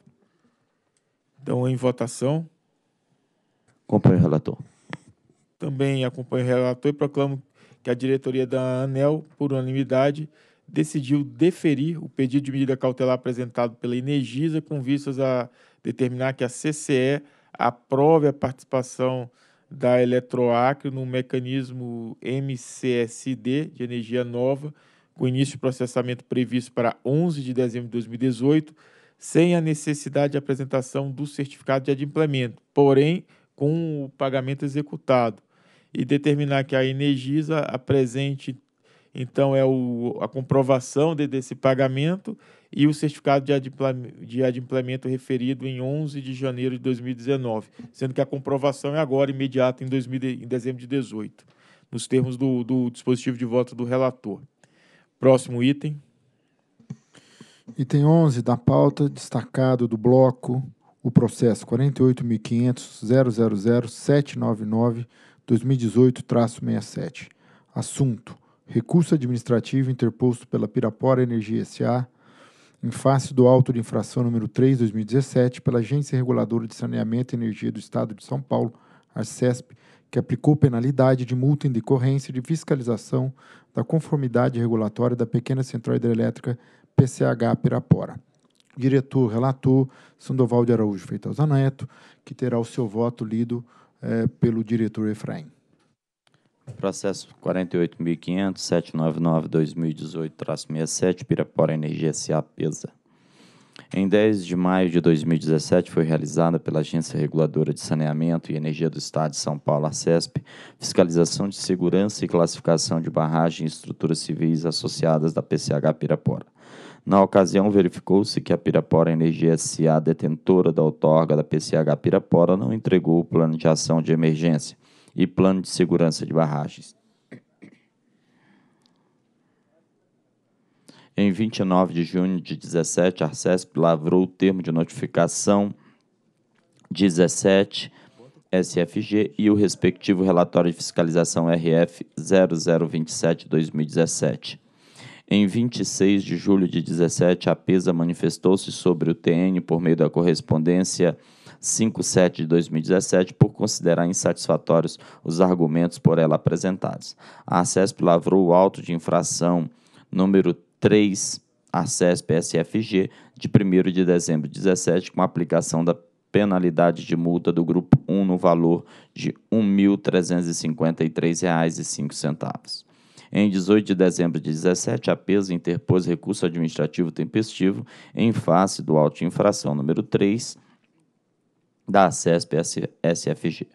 Então, em votação. Acompanho o relator. Também acompanho o relator e proclamo que a diretoria da ANEL, por unanimidade, decidiu deferir o pedido de medida cautelar apresentado pela Energisa com vistas a determinar que a CCE aprove a participação da Eletroacre no mecanismo MCSD de energia nova, com início de processamento previsto para 11 de dezembro de 2018, sem a necessidade de apresentação do certificado de adimplemento, porém com o pagamento executado, e determinar que a Energisa apresente então, é o, a comprovação de, desse pagamento e o certificado de, de adimplemento referido em 11 de janeiro de 2019, sendo que a comprovação é agora imediata em, em dezembro de 2018, nos termos do, do dispositivo de voto do relator. Próximo item. Item 11 da pauta, destacado do bloco, o processo 2018 67 Assunto: recurso administrativo interposto pela Pirapora Energia S.A. em face do auto de infração número 3, 2017, pela Agência Reguladora de Saneamento e Energia do Estado de São Paulo, ARCESP, que aplicou penalidade de multa em decorrência de fiscalização da conformidade regulatória da pequena central hidrelétrica PCH Pirapora. Diretor, relator, Sandoval de Araújo Feitosa Neto, que terá o seu voto lido eh, pelo diretor Efraim. Processo 48.500.799-2018-67, Pirapora Energia S.A. PESA. Em 10 de maio de 2017, foi realizada pela Agência Reguladora de Saneamento e Energia do Estado de São Paulo, a CESP, fiscalização de segurança e classificação de barragens e estruturas civis associadas da PCH Pirapora. Na ocasião, verificou-se que a Pirapora Energia SA, detentora da outorga da PCH Pirapora, não entregou o plano de ação de emergência, e plano de segurança de barragens. Em 29 de junho de 17, a Arcesp lavrou o termo de notificação 17 SFG e o respectivo relatório de fiscalização RF 0027-2017. Em 26 de julho de 17, a PESA manifestou-se sobre o TN por meio da correspondência 57 de 2017 por considerar insatisfatórios os argumentos por ela apresentados. A ACESP lavrou o auto de infração número 3 ACESP SFG de 1 de dezembro de 2017 com aplicação da penalidade de multa do grupo 1 no valor de R$ 1.353,05. Em 18 de dezembro de 2017, a PESA interpôs recurso administrativo tempestivo em face do auto de infração número 3 da CESP-SFG.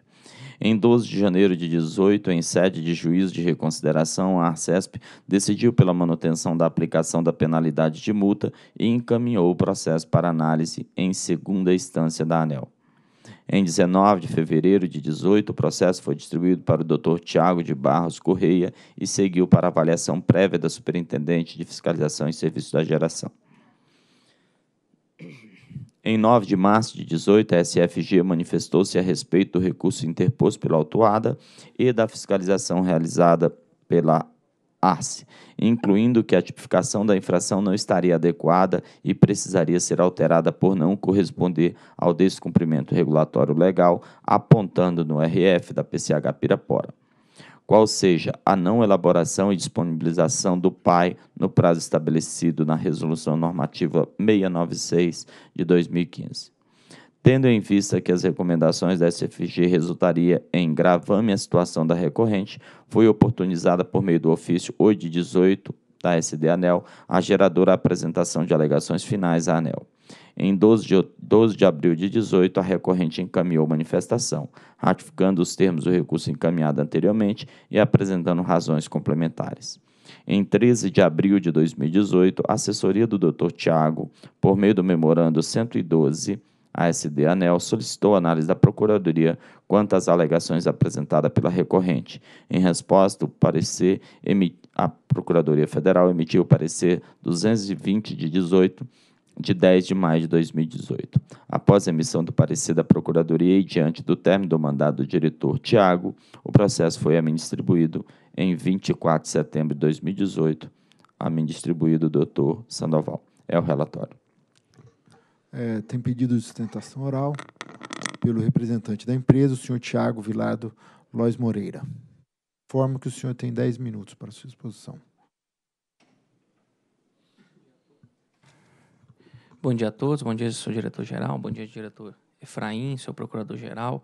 Em 12 de janeiro de 18, em sede de juízo de reconsideração, a Arcesp decidiu pela manutenção da aplicação da penalidade de multa e encaminhou o processo para análise em segunda instância da ANEL. Em 19 de fevereiro de 18, o processo foi distribuído para o Dr. Tiago de Barros Correia e seguiu para avaliação prévia da Superintendente de Fiscalização e Serviços da Geração. Em 9 de março de 18, a SFG manifestou-se a respeito do recurso interposto pela autuada e da fiscalização realizada pela ARCE, incluindo que a tipificação da infração não estaria adequada e precisaria ser alterada por não corresponder ao descumprimento regulatório legal, apontando no RF da PCH Pirapora qual seja a não elaboração e disponibilização do PAI no prazo estabelecido na Resolução Normativa 696 de 2015. Tendo em vista que as recomendações da SFG resultaria em gravame a situação da recorrente, foi oportunizada por meio do ofício 8 de 18 da SD Anel, a geradora apresentação de alegações finais à Anel. Em 12 de, 12 de abril de 18, a recorrente encaminhou manifestação, ratificando os termos do recurso encaminhado anteriormente e apresentando razões complementares. Em 13 de abril de 2018, a assessoria do Dr. Tiago, por meio do memorando 112 ASD ANEL, solicitou análise da Procuradoria quanto às alegações apresentadas pela recorrente. Em resposta, o parecer a Procuradoria Federal emitiu o parecer 220 de 18 de 10 de maio de 2018. Após a emissão do parecer da Procuradoria e diante do término do mandado do diretor Tiago, o processo foi a mim distribuído em 24 de setembro de 2018, a mim distribuído o doutor Sandoval. É o relatório. É, tem pedido de sustentação oral pelo representante da empresa, o senhor Tiago Vilado Lois Moreira. Informo que o senhor tem 10 minutos para sua exposição. Bom dia a todos, bom dia, seu diretor-geral, bom dia, diretor Efraim, seu procurador-geral,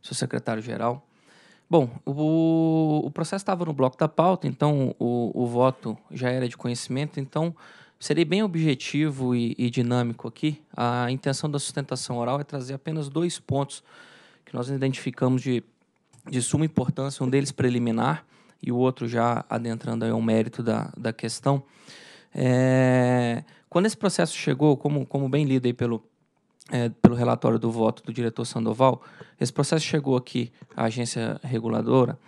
seu secretário-geral. Bom, o, o processo estava no bloco da pauta, então o, o, voto já era de conhecimento, então serei bem objetivo e, e dinâmico aqui. A intenção da sustentação oral é trazer apenas dois pontos que nós identificamos de, de suma importância, um deles preliminar e o outro já adentrando aí ao mérito da, da questão. É, quando esse processo chegou, como, como bem lido aí pelo, é, pelo relatório do voto do diretor Sandoval, esse processo chegou aqui à agência reguladora,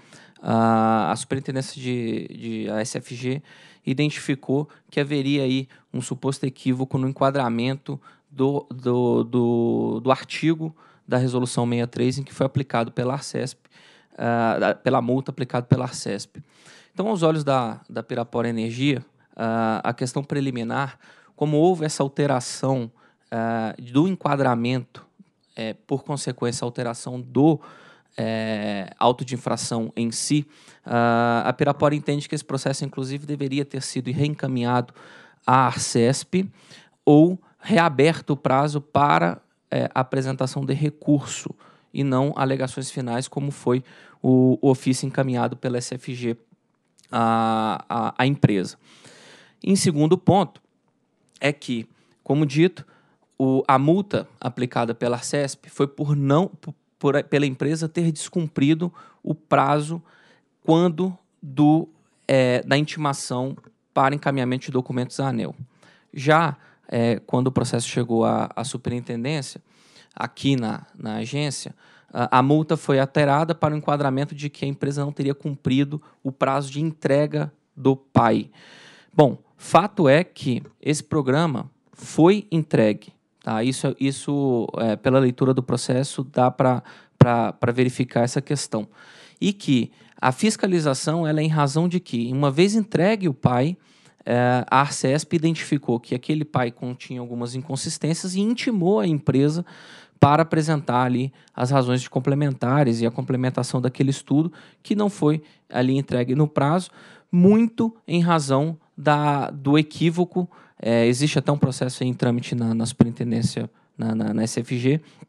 a, a superintendência de, de SFG identificou que haveria aí um suposto equívoco no enquadramento do, do, do, do artigo da resolução 63 em que foi aplicado pela Arcesp, uh, pela multa aplicada pela Arcesp. Então, aos olhos da, da Pirapora Energia, uh, a questão preliminar, como houve essa alteração uh, do enquadramento, é, por consequência, alteração do é, auto de infração em si, uh, a Pirapora entende que esse processo, inclusive, deveria ter sido reencaminhado à Arcesp ou reaberto o prazo para apresentação de recurso e não alegações finais, como foi o, o ofício encaminhado pela SFG à empresa. Em segundo ponto, é que, como dito, o, a multa aplicada pela CESP foi por não por, pela empresa ter descumprido o prazo quando do é, da intimação para encaminhamento de documentos à ANEL. Já é, quando o processo chegou à, à superintendência, aqui na, na agência, a, a, multa foi alterada para o enquadramento de que a empresa não teria cumprido o prazo de entrega do PAI. Bom, fato é que esse programa foi entregue. Tá? Isso, isso é, pela leitura do processo, dá para verificar essa questão. E que a fiscalização ela é em razão de que, uma vez entregue o pai, é, a Arcesp identificou que aquele pai continha algumas inconsistências e intimou a empresa para apresentar ali as razões complementares e a complementação daquele estudo que não foi ali entregue no prazo, muito em razão da, do equívoco. É, existe até um processo em trâmite na, na superintendência, na, na, na SFG, uh,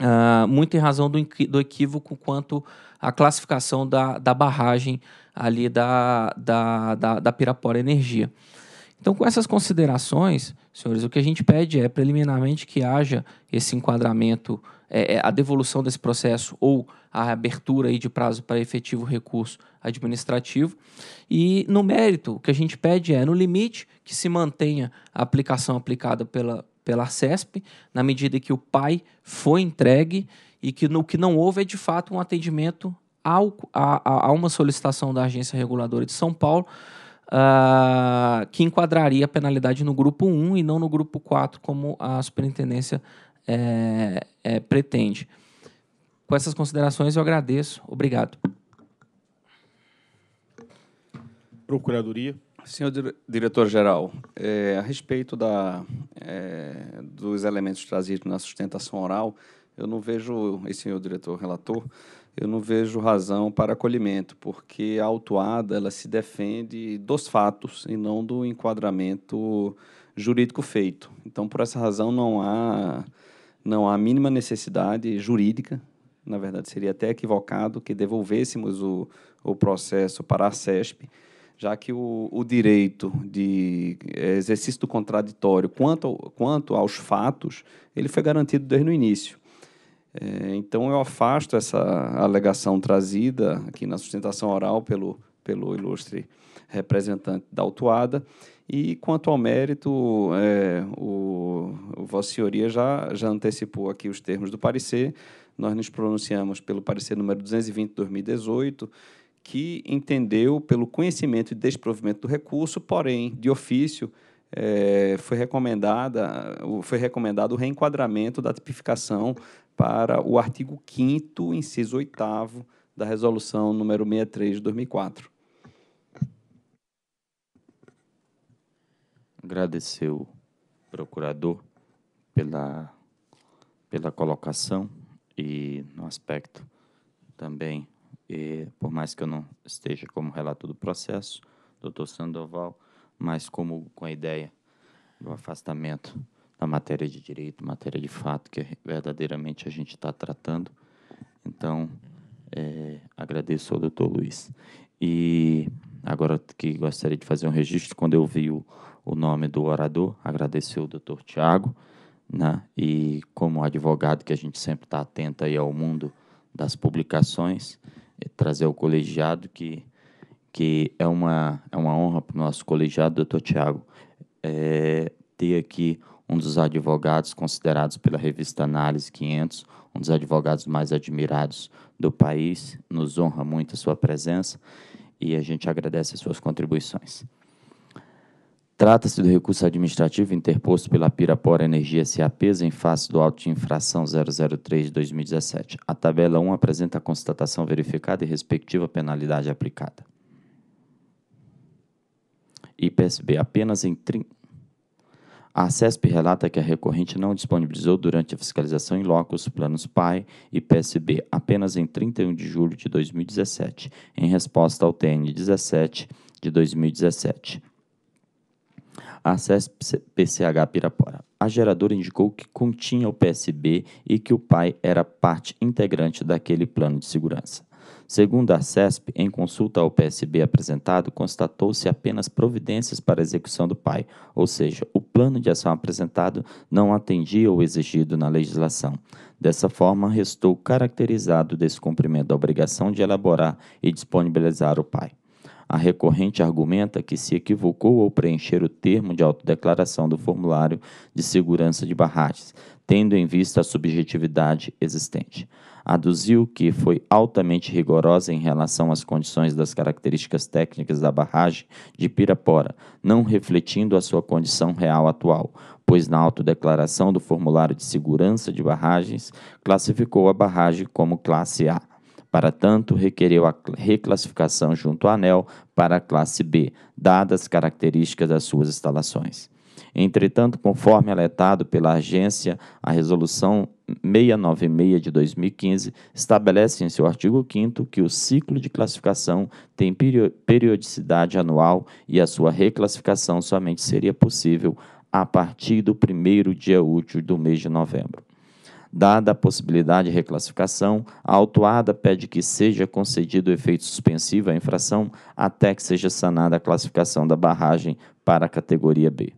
ah, muito em razão do, do equívoco quanto à classificação da, da barragem ali da, da, da, da Pirapora Energia. Então, com essas considerações, senhores, o que a gente pede é preliminarmente que haja esse enquadramento, é, é a devolução desse processo ou a abertura aí de prazo para efetivo recurso administrativo. E no mérito, o que a gente pede é, no limite, que se mantenha a aplicação aplicada pela, pela CESP, na medida que o pai foi entregue e que no que não houve é de fato um atendimento ao, a, a uma solicitação da Agência Reguladora de São Paulo. Uh, que enquadraria a penalidade no grupo 1 e não no grupo 4, como a superintendência é, é, pretende. Com essas considerações, eu agradeço. Obrigado. Procuradoria. Senhor diretor-geral, é, a respeito da, é, dos elementos trazidos na sustentação oral, eu não vejo, e senhor diretor-relator, eu não vejo razão para acolhimento, porque a autuada ela se defende dos fatos e não do enquadramento jurídico feito. Então, por essa razão, não há, não há mínima necessidade jurídica, na verdade, seria até equivocado que devolvêssemos o, o processo para a SESP, já que o, o direito de é, exercício do contraditório quanto, quanto aos fatos, ele foi garantido desde o início. É, então, eu afasto essa alegação trazida aqui na sustentação oral pelo, pelo ilustre representante da autuada. E quanto ao mérito, é, o, o Vossa Senhoria já, já antecipou aqui os termos do parecer. Nós nos pronunciamos pelo parecer número 220 de 2018 que entendeu pelo conhecimento e desprovimento do recurso, porém, de ofício, é, foi, recomendada, foi recomendado o reenquadramento da tipificação para o artigo 5 inciso 8 da resolução número 63 de 2004. Agradecer o procurador pela, pela colocação e no aspecto também e por mais que eu não esteja como relator do processo, doutor Sandoval, mas como com a ideia do afastamento da matéria de direito, matéria de fato, que verdadeiramente a gente está tratando. Então, é, agradeço ao doutor Luiz. E agora que gostaria de fazer um registro, quando eu vi o, o nome do orador, agradecer ao doutor Tiago, né? e como advogado que a gente sempre está atento aí ao mundo das publicações, é trazer ao colegiado, que, que é, uma, é uma honra para o nosso colegiado, doutor Tiago, é, ter aqui um dos advogados considerados pela revista Análise 500, um dos advogados mais admirados do país. Nos honra muito a sua presença e a gente agradece as suas contribuições. Trata-se do recurso administrativo interposto pela Pirapora Energia SAPs em face do auto de infração 003 de 2017. A tabela 1 apresenta a constatação verificada e respectiva penalidade aplicada. IPSB apenas em 30. A CESP relata que a recorrente não disponibilizou durante a fiscalização em loco os planos PAI e PSB apenas em 31 de julho de 2017, em resposta ao TN 17 de 2017. A CESP-PCH Pirapora. A geradora indicou que continha o PSB e que o pai era parte integrante daquele plano de segurança. Segundo a CESP, em consulta ao PSB apresentado, constatou-se apenas providências para a execução do PAI, ou seja, o plano de ação apresentado não atendia o exigido na legislação. Dessa forma, restou caracterizado o descumprimento da obrigação de elaborar e disponibilizar o PAI. A recorrente argumenta que se equivocou ao preencher o termo de autodeclaração do formulário de segurança de barragens, tendo em vista a subjetividade existente. Aduziu que foi altamente rigorosa em relação às condições das características técnicas da barragem de Pirapora, não refletindo a sua condição real atual, pois na autodeclaração do formulário de segurança de barragens classificou a barragem como classe A para tanto, requereu a reclassificação junto à ANEL para a classe B, dadas as características das suas instalações. Entretanto, conforme alertado pela agência, a resolução 696 de 2015 estabelece em seu artigo 5 que o ciclo de classificação tem periodicidade anual e a sua reclassificação somente seria possível a partir do primeiro dia útil do mês de novembro. Dada a possibilidade de reclassificação, a autuada pede que seja concedido o efeito suspensivo à infração até que seja sanada a classificação da barragem para a categoria B.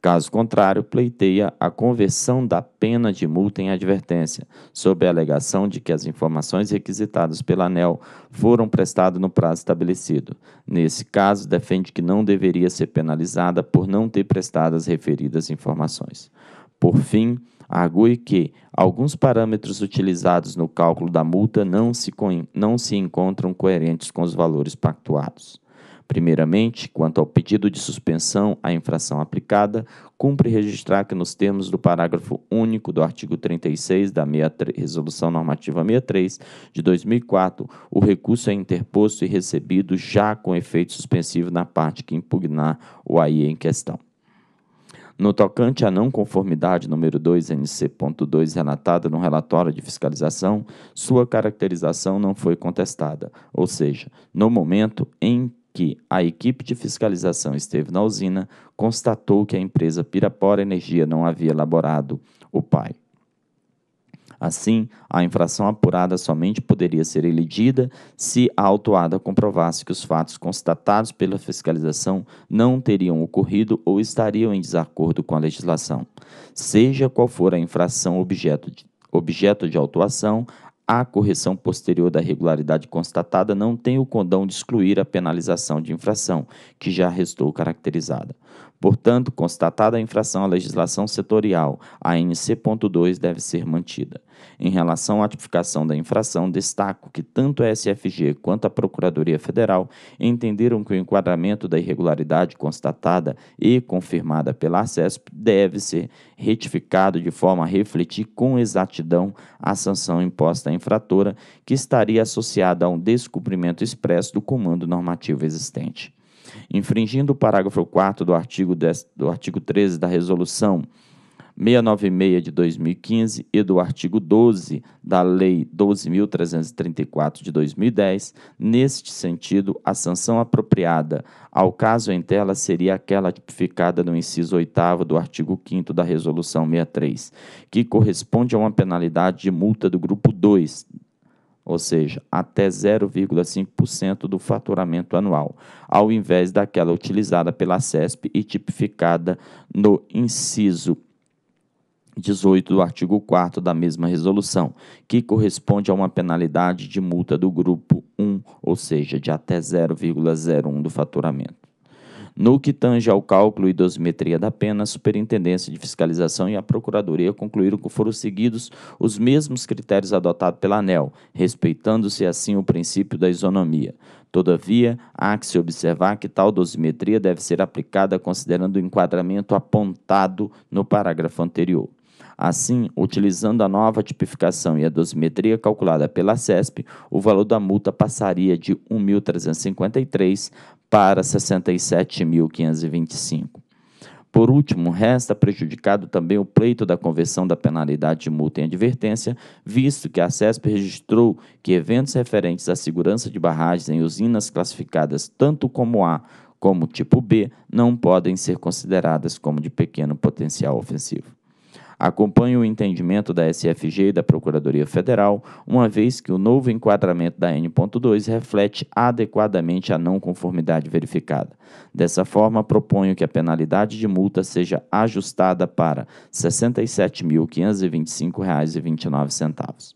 Caso contrário, pleiteia a conversão da pena de multa em advertência, sob a alegação de que as informações requisitadas pela ANEL foram prestadas no prazo estabelecido. Nesse caso, defende que não deveria ser penalizada por não ter prestado as referidas informações. Por fim, Argue que alguns parâmetros utilizados no cálculo da multa não se, não se encontram coerentes com os valores pactuados. Primeiramente, quanto ao pedido de suspensão à infração aplicada, cumpre registrar que, nos termos do parágrafo único do artigo 36 da 63, Resolução Normativa 63 de 2004, o recurso é interposto e recebido já com efeito suspensivo na parte que impugnar o AI em questão. No tocante à não conformidade número 2 NC.2 relatada no relatório de fiscalização, sua caracterização não foi contestada, ou seja, no momento em que a equipe de fiscalização esteve na usina, constatou que a empresa Pirapora Energia não havia elaborado o PAI. Assim, a infração apurada somente poderia ser elidida se a autuada comprovasse que os fatos constatados pela fiscalização não teriam ocorrido ou estariam em desacordo com a legislação. Seja qual for a infração objeto de, objeto de autuação, a correção posterior da regularidade constatada não tem o condão de excluir a penalização de infração, que já restou caracterizada. Portanto, constatada a infração à legislação setorial, a NC.2 deve ser mantida. Em relação à tipificação da infração, destaco que tanto a SFG quanto a Procuradoria Federal entenderam que o enquadramento da irregularidade constatada e confirmada pela ARCESP deve ser retificado de forma a refletir com exatidão a sanção imposta à infratora, que estaria associada a um descumprimento expresso do comando normativo existente infringindo o parágrafo 4 do artigo, 10, do artigo 13 da Resolução 696 de 2015 e do artigo 12 da Lei 12.334 de 2010, neste sentido, a sanção apropriada ao caso em tela seria aquela tipificada no inciso 8 do artigo 5 da Resolução 63, que corresponde a uma penalidade de multa do grupo 2 ou seja, até 0,5% do faturamento anual, ao invés daquela utilizada pela CESP e tipificada no inciso 18 do artigo 4 da mesma resolução, que corresponde a uma penalidade de multa do grupo 1, ou seja, de até 0,01 do faturamento. No que tange ao cálculo e dosimetria da pena, a Superintendência de Fiscalização e a Procuradoria concluíram que foram seguidos os mesmos critérios adotados pela ANEL, respeitando-se assim o princípio da isonomia. Todavia, há que se observar que tal dosimetria deve ser aplicada considerando o enquadramento apontado no parágrafo anterior. Assim, utilizando a nova tipificação e a dosimetria calculada pela CESP, o valor da multa passaria de 1.353 para 67.525. Por último, resta prejudicado também o pleito da conversão da penalidade de multa em advertência, visto que a CESP registrou que eventos referentes à segurança de barragens em usinas classificadas tanto como A como tipo B não podem ser consideradas como de pequeno potencial ofensivo acompanho o entendimento da SFG e da Procuradoria Federal, uma vez que o novo enquadramento da N.2 reflete adequadamente a não conformidade verificada. Dessa forma, proponho que a penalidade de multa seja ajustada para R$ 67.525,29.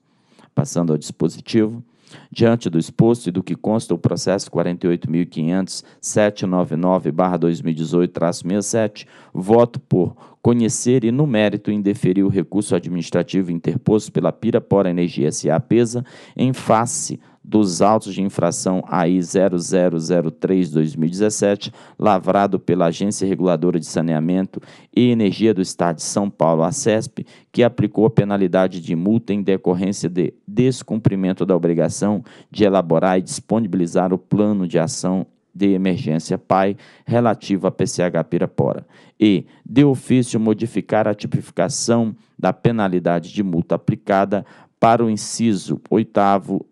Passando ao dispositivo. Diante do exposto e do que consta o processo 48.500.799-2018-67, voto por conhecer e, no mérito, indeferir o recurso administrativo interposto pela Pirapora Energia S.A. PESA em face dos autos de infração AI 0003-2017, lavrado pela Agência Reguladora de Saneamento e Energia do Estado de São Paulo, a CESP, que aplicou a penalidade de multa em decorrência de descumprimento da obrigação de elaborar e disponibilizar o plano de ação de emergência PAI relativa a PCH Pirapora. E, de ofício, modificar a tipificação da penalidade de multa aplicada para o inciso 8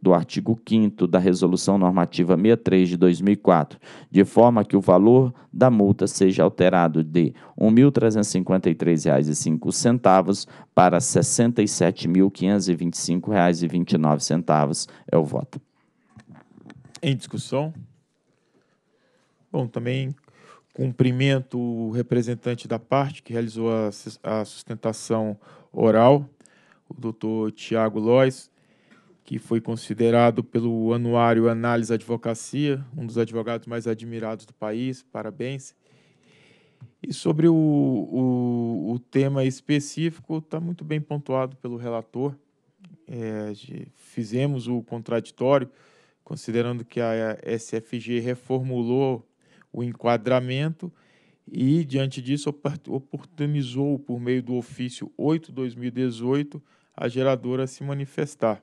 do artigo 5 da Resolução Normativa 63 de 2004, de forma que o valor da multa seja alterado de R$ 1.353,05 para R$ 67.525,29. É o voto. Em discussão? Bom, também cumprimento o representante da parte que realizou a, sustentação oral, o doutor Tiago Lois, que foi considerado pelo anuário Análise Advocacia, um dos advogados mais admirados do país, parabéns. E sobre o, o, o tema específico, está muito bem pontuado pelo relator. É, fizemos o contraditório, considerando que a SFG reformulou o enquadramento e, diante disso, oportunizou, por meio do ofício 8-2018, a geradora se manifestar.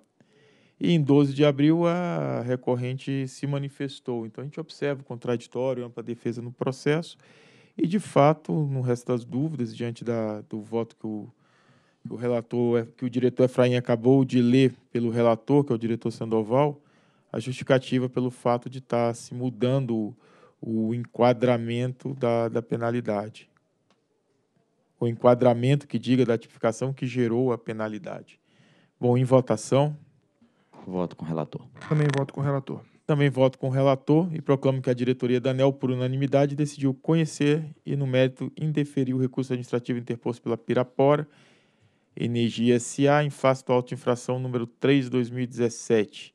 E em 12 de abril, a recorrente se manifestou. Então, a gente observa o contraditório, ampla defesa no processo. E, de fato, no resto das dúvidas, diante da, do voto que o, que o relator, é, que o diretor Efraim acabou de ler pelo relator, que é o diretor Sandoval, a justificativa pelo fato de estar se mudando o enquadramento da, da penalidade. O enquadramento que diga da tipificação que gerou a penalidade. Bom, em votação. Voto com o relator. Também voto com o relator. Também voto com o relator e proclamo que a diretoria da ANEL, por unanimidade, decidiu conhecer e, no mérito, indeferir o recurso administrativo interposto pela Pirapora Energia SA em face do auto infração número 3 2017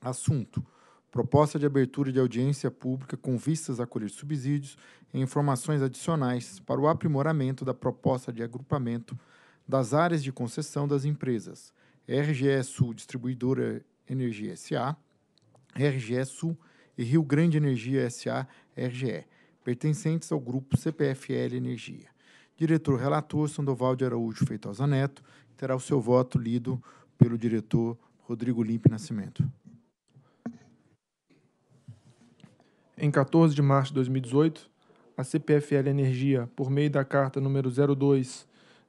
Assunto: Proposta de abertura de audiência pública com vistas a colher subsídios e informações adicionais para o aprimoramento da proposta de agrupamento das áreas de concessão das empresas RGE Sul Distribuidora Energia SA, RGE Sul e Rio Grande Energia SA RGE, pertencentes ao grupo CPFL Energia. Diretor relator Sandoval de Araújo Feitosa Neto terá o seu voto lido pelo diretor Rodrigo Limpe Nascimento. Em 14 de março de 2018, a CPFL Energia, por meio da carta número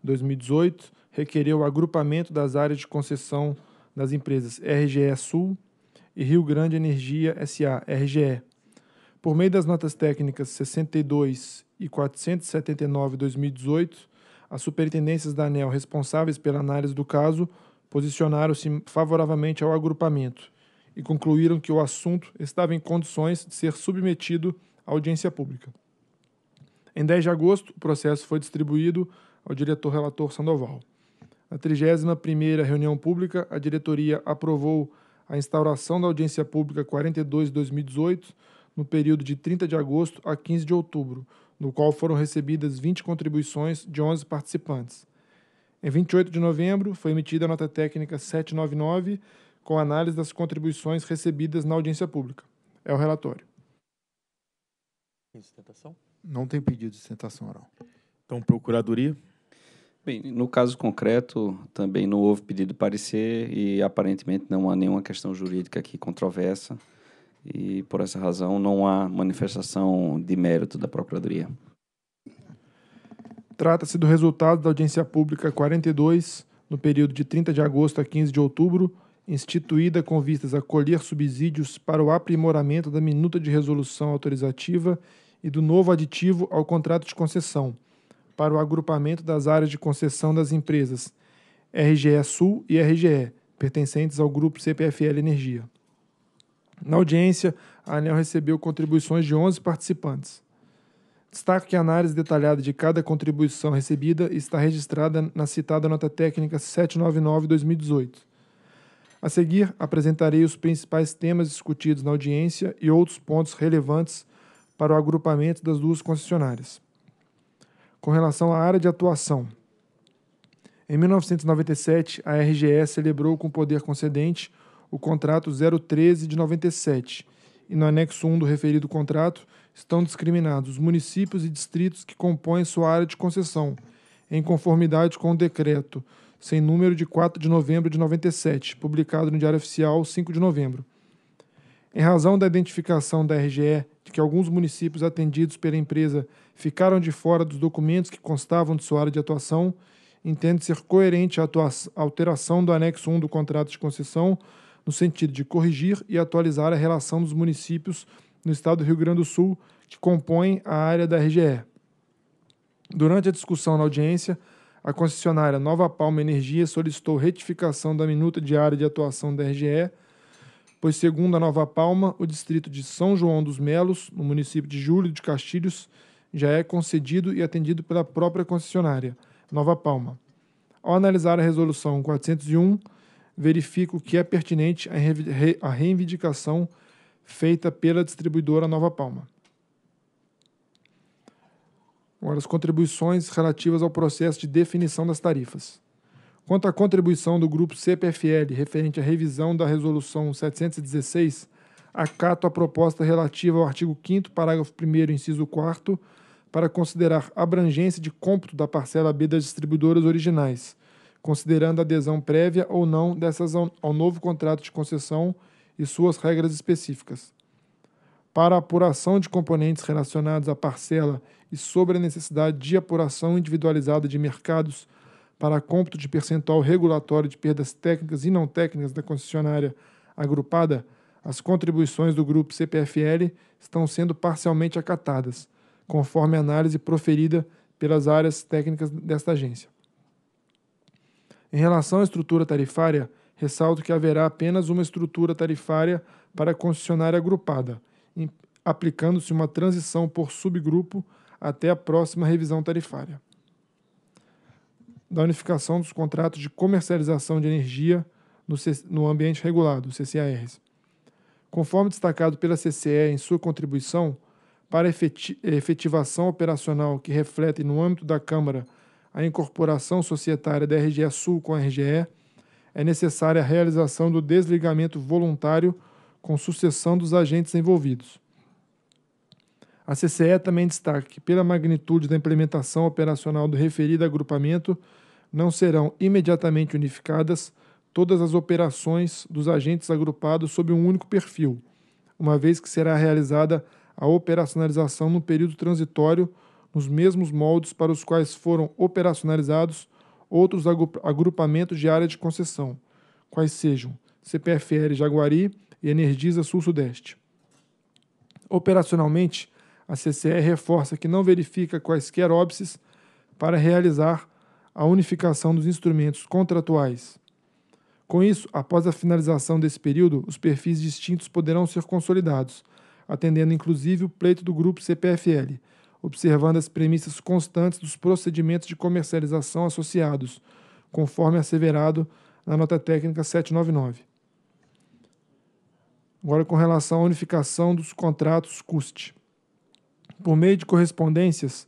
02/2018, requereu o agrupamento das áreas de concessão das empresas RGE Sul e Rio Grande Energia SA, RGE. Por meio das notas técnicas 62 e 479/2018, as superintendências da ANEL responsáveis pela análise do caso posicionaram-se favoravelmente ao agrupamento e concluíram que o assunto estava em condições de ser submetido à audiência pública. Em 10 de agosto, o processo foi distribuído ao diretor-relator Sandoval. Na 31ª reunião pública, a diretoria aprovou a instauração da audiência pública 42 de 2018, no período de 30 de agosto a 15 de outubro, no qual foram recebidas 20 contribuições de 11 participantes. Em 28 de novembro, foi emitida a nota técnica 799, com análise das contribuições recebidas na audiência pública. É o relatório. Tem sustentação? Não tem pedido de sustentação oral. Então, Procuradoria. Bem, no caso concreto, também não houve pedido de parecer e aparentemente não há nenhuma questão jurídica aqui controversa e por essa razão não há manifestação de mérito da Procuradoria. Trata-se do resultado da audiência pública 42, no período de 30 de agosto a 15 de outubro, instituída com vistas a colher subsídios para o aprimoramento da minuta de resolução autorizativa e do novo aditivo ao contrato de concessão, para o agrupamento das áreas de concessão das empresas RGE Sul e RGE, pertencentes ao grupo CPFL Energia. Na audiência, a ANEL recebeu contribuições de 11 participantes. Destaco que a análise detalhada de cada contribuição recebida está registrada na citada nota técnica 799-2018. A seguir, apresentarei os principais temas discutidos na audiência e outros pontos relevantes para o agrupamento das duas concessionárias. Com relação à área de atuação, em 1997, a RGE celebrou com o poder concedente o contrato 013 de 97 e no anexo 1 do referido contrato estão discriminados os municípios e distritos que compõem sua área de concessão, em conformidade com o decreto sem número, de 4 de novembro de 97, publicado no Diário Oficial 5 de novembro. Em razão da identificação da RGE de que alguns municípios atendidos pela empresa ficaram de fora dos documentos que constavam de sua área de atuação, entende ser coerente a alteração do anexo 1 do contrato de concessão, no sentido de corrigir e atualizar a relação dos municípios no estado do Rio Grande do Sul que compõem a área da RGE. Durante a discussão na audiência, a concessionária Nova Palma Energia solicitou retificação da minuta de área de atuação da RGE, pois, segundo a Nova Palma, o distrito de São João dos Melos, no município de Júlio de Castilhos, já é concedido e atendido pela própria concessionária, Nova Palma. Ao analisar a resolução 401, verifico que é pertinente a reivindicação feita pela distribuidora Nova Palma. Agora, as contribuições relativas ao processo de definição das tarifas. Quanto à contribuição do grupo CPFL referente à revisão da Resolução 716, acato a proposta relativa ao artigo 5 parágrafo 1 inciso 4 para considerar abrangência de cômputo da parcela B das distribuidoras originais, considerando a adesão prévia ou não dessas ao novo contrato de concessão e suas regras específicas. Para a apuração de componentes relacionados à parcela e sobre a necessidade de apuração individualizada de mercados para cômputo de percentual regulatório de perdas técnicas e não técnicas da concessionária agrupada, as contribuições do grupo CPFL estão sendo parcialmente acatadas, conforme a análise proferida pelas áreas técnicas desta agência. Em relação à estrutura tarifária, ressalto que haverá apenas uma estrutura tarifária para a concessionária agrupada, aplicando-se uma transição por subgrupo até a próxima revisão tarifária da unificação dos contratos de comercialização de energia no, C no ambiente regulado, CCARs. Conforme destacado pela CCE em sua contribuição para efeti efetivação operacional que reflete no âmbito da Câmara a incorporação societária da RGE Sul com a RGE, é necessária a realização do desligamento voluntário com sucessão dos agentes envolvidos. A CCE também destaca que, pela magnitude da implementação operacional do referido agrupamento, não serão imediatamente unificadas todas as operações dos agentes agrupados sob um único perfil, uma vez que será realizada a operacionalização no período transitório nos mesmos moldes para os quais foram operacionalizados outros agrupamentos de área de concessão, quais sejam CPFL Jaguari e Energisa Sul-Sudeste. Operacionalmente, a CCE reforça que não verifica quaisquer óbices para realizar a unificação dos instrumentos contratuais. Com isso, após a finalização desse período, os perfis distintos poderão ser consolidados, atendendo inclusive o pleito do grupo CPFL, observando as premissas constantes dos procedimentos de comercialização associados, conforme asseverado na nota técnica 799. Agora, com relação à unificação dos contratos CUST. Por meio de correspondências,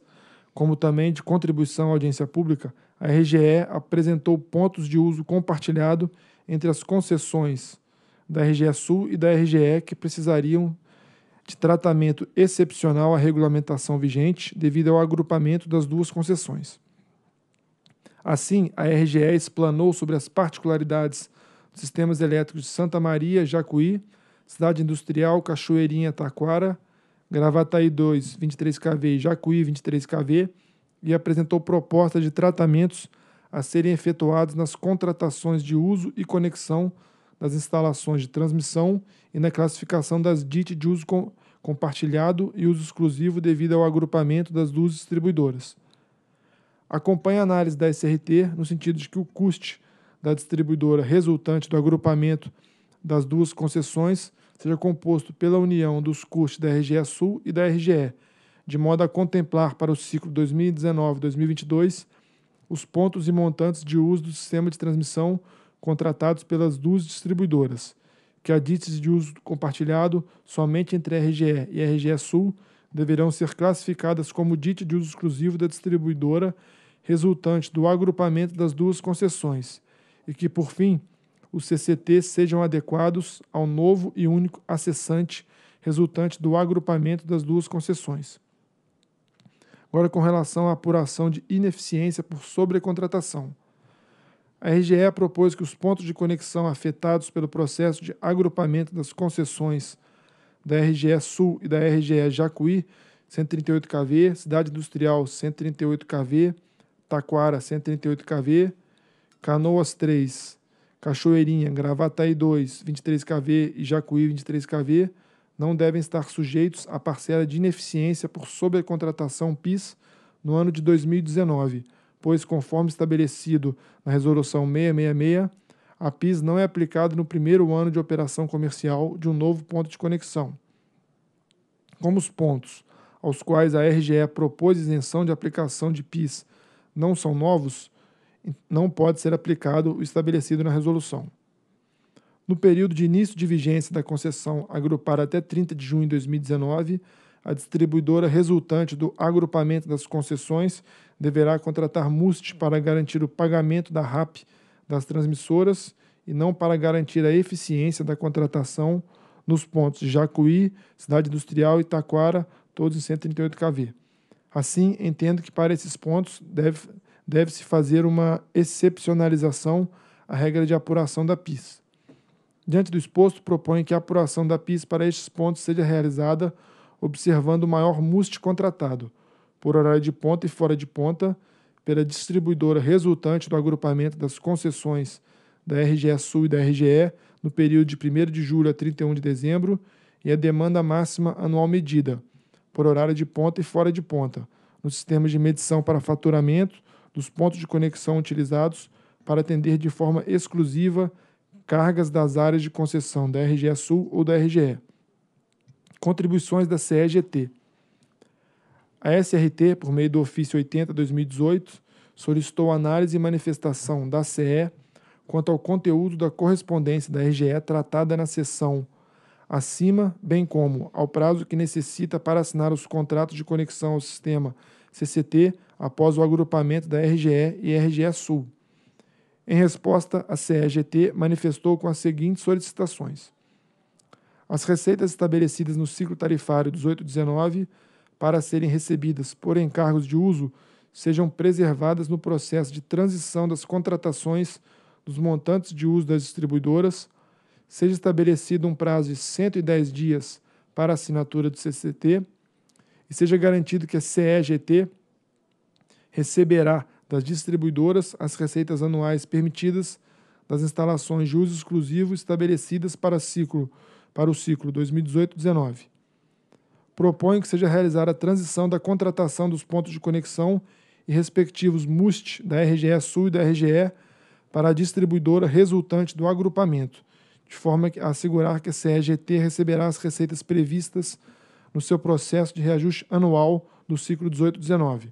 como também de contribuição à audiência pública, a RGE apresentou pontos de uso compartilhado entre as concessões da RGE Sul e da RGE que precisariam de tratamento excepcional à regulamentação vigente devido ao agrupamento das duas concessões. Assim, a RGE explanou sobre as particularidades dos sistemas elétricos de Santa Maria, Jacuí, Cidade Industrial, Cachoeirinha, Taquara, Gravataí 2, 23KV e Jacuí 23KV e apresentou proposta de tratamentos a serem efetuados nas contratações de uso e conexão das instalações de transmissão e na classificação das DIT de uso com, compartilhado e uso exclusivo devido ao agrupamento das duas distribuidoras. Acompanhe a análise da SRT no sentido de que o custe da distribuidora resultante do agrupamento das duas concessões seja composto pela união dos custos da RGE Sul e da RGE, de modo a contemplar para o ciclo 2019-2022 os pontos e montantes de uso do sistema de transmissão contratados pelas duas distribuidoras, que adites de uso compartilhado somente entre RGE e RGE Sul deverão ser classificadas como dite de uso exclusivo da distribuidora resultante do agrupamento das duas concessões, e que, por fim, os CCT sejam adequados ao novo e único acessante resultante do agrupamento das duas concessões. Agora, com relação à apuração de ineficiência por sobrecontratação. A RGE propôs que os pontos de conexão afetados pelo processo de agrupamento das concessões da RGE Sul e da RGE Jacuí, 138 kV, Cidade Industrial, 138 kV, Taquara, 138 kV, Canoas 3, Cachoeirinha, Gravataí 2, 23KV e Jacuí 23KV não devem estar sujeitos à parcela de ineficiência por sobrecontratação PIS no ano de 2019, pois, conforme estabelecido na Resolução 666, a PIS não é aplicada no primeiro ano de operação comercial de um novo ponto de conexão. Como os pontos aos quais a RGE propôs isenção de aplicação de PIS não são novos, não pode ser aplicado o estabelecido na resolução. No período de início de vigência da concessão agrupar até 30 de junho de 2019, a distribuidora resultante do agrupamento das concessões deverá contratar MUST para garantir o pagamento da RAP das transmissoras e não para garantir a eficiência da contratação nos pontos de Jacuí, Cidade Industrial e Taquara, todos em 138 kV. Assim, entendo que para esses pontos deve deve-se fazer uma excepcionalização à regra de apuração da PIS. Diante do exposto, propõe que a apuração da PIS para estes pontos seja realizada observando o maior MUST contratado, por horário de ponta e fora de ponta, pela distribuidora resultante do agrupamento das concessões da RGE Sul e da RGE no período de 1 de julho a 31 de dezembro e a demanda máxima anual medida, por horário de ponta e fora de ponta, no sistema de medição para faturamento dos pontos de conexão utilizados para atender de forma exclusiva cargas das áreas de concessão da RGE Sul ou da RGE. Contribuições da CEGT. A SRT, por meio do ofício 80/2018, solicitou análise e manifestação da CE quanto ao conteúdo da correspondência da RGE tratada na sessão acima, bem como ao prazo que necessita para assinar os contratos de conexão ao sistema CCT após o agrupamento da RGE e RGE Sul. Em resposta, a CEGT manifestou com as seguintes solicitações: as receitas estabelecidas no ciclo tarifário 18-19 para serem recebidas por encargos de uso sejam preservadas no processo de transição das contratações dos montantes de uso das distribuidoras, seja estabelecido um prazo de 110 dias para assinatura do CCT e seja garantido que a CEGT receberá das distribuidoras as receitas anuais permitidas das instalações de uso exclusivo estabelecidas para, ciclo, para o ciclo 2018-19. Propõe que seja realizada a transição da contratação dos pontos de conexão e respectivos MUST da RGE Sul e da RGE para a distribuidora resultante do agrupamento, de forma a assegurar que a CEGT receberá as receitas previstas no seu processo de reajuste anual do ciclo 18-19.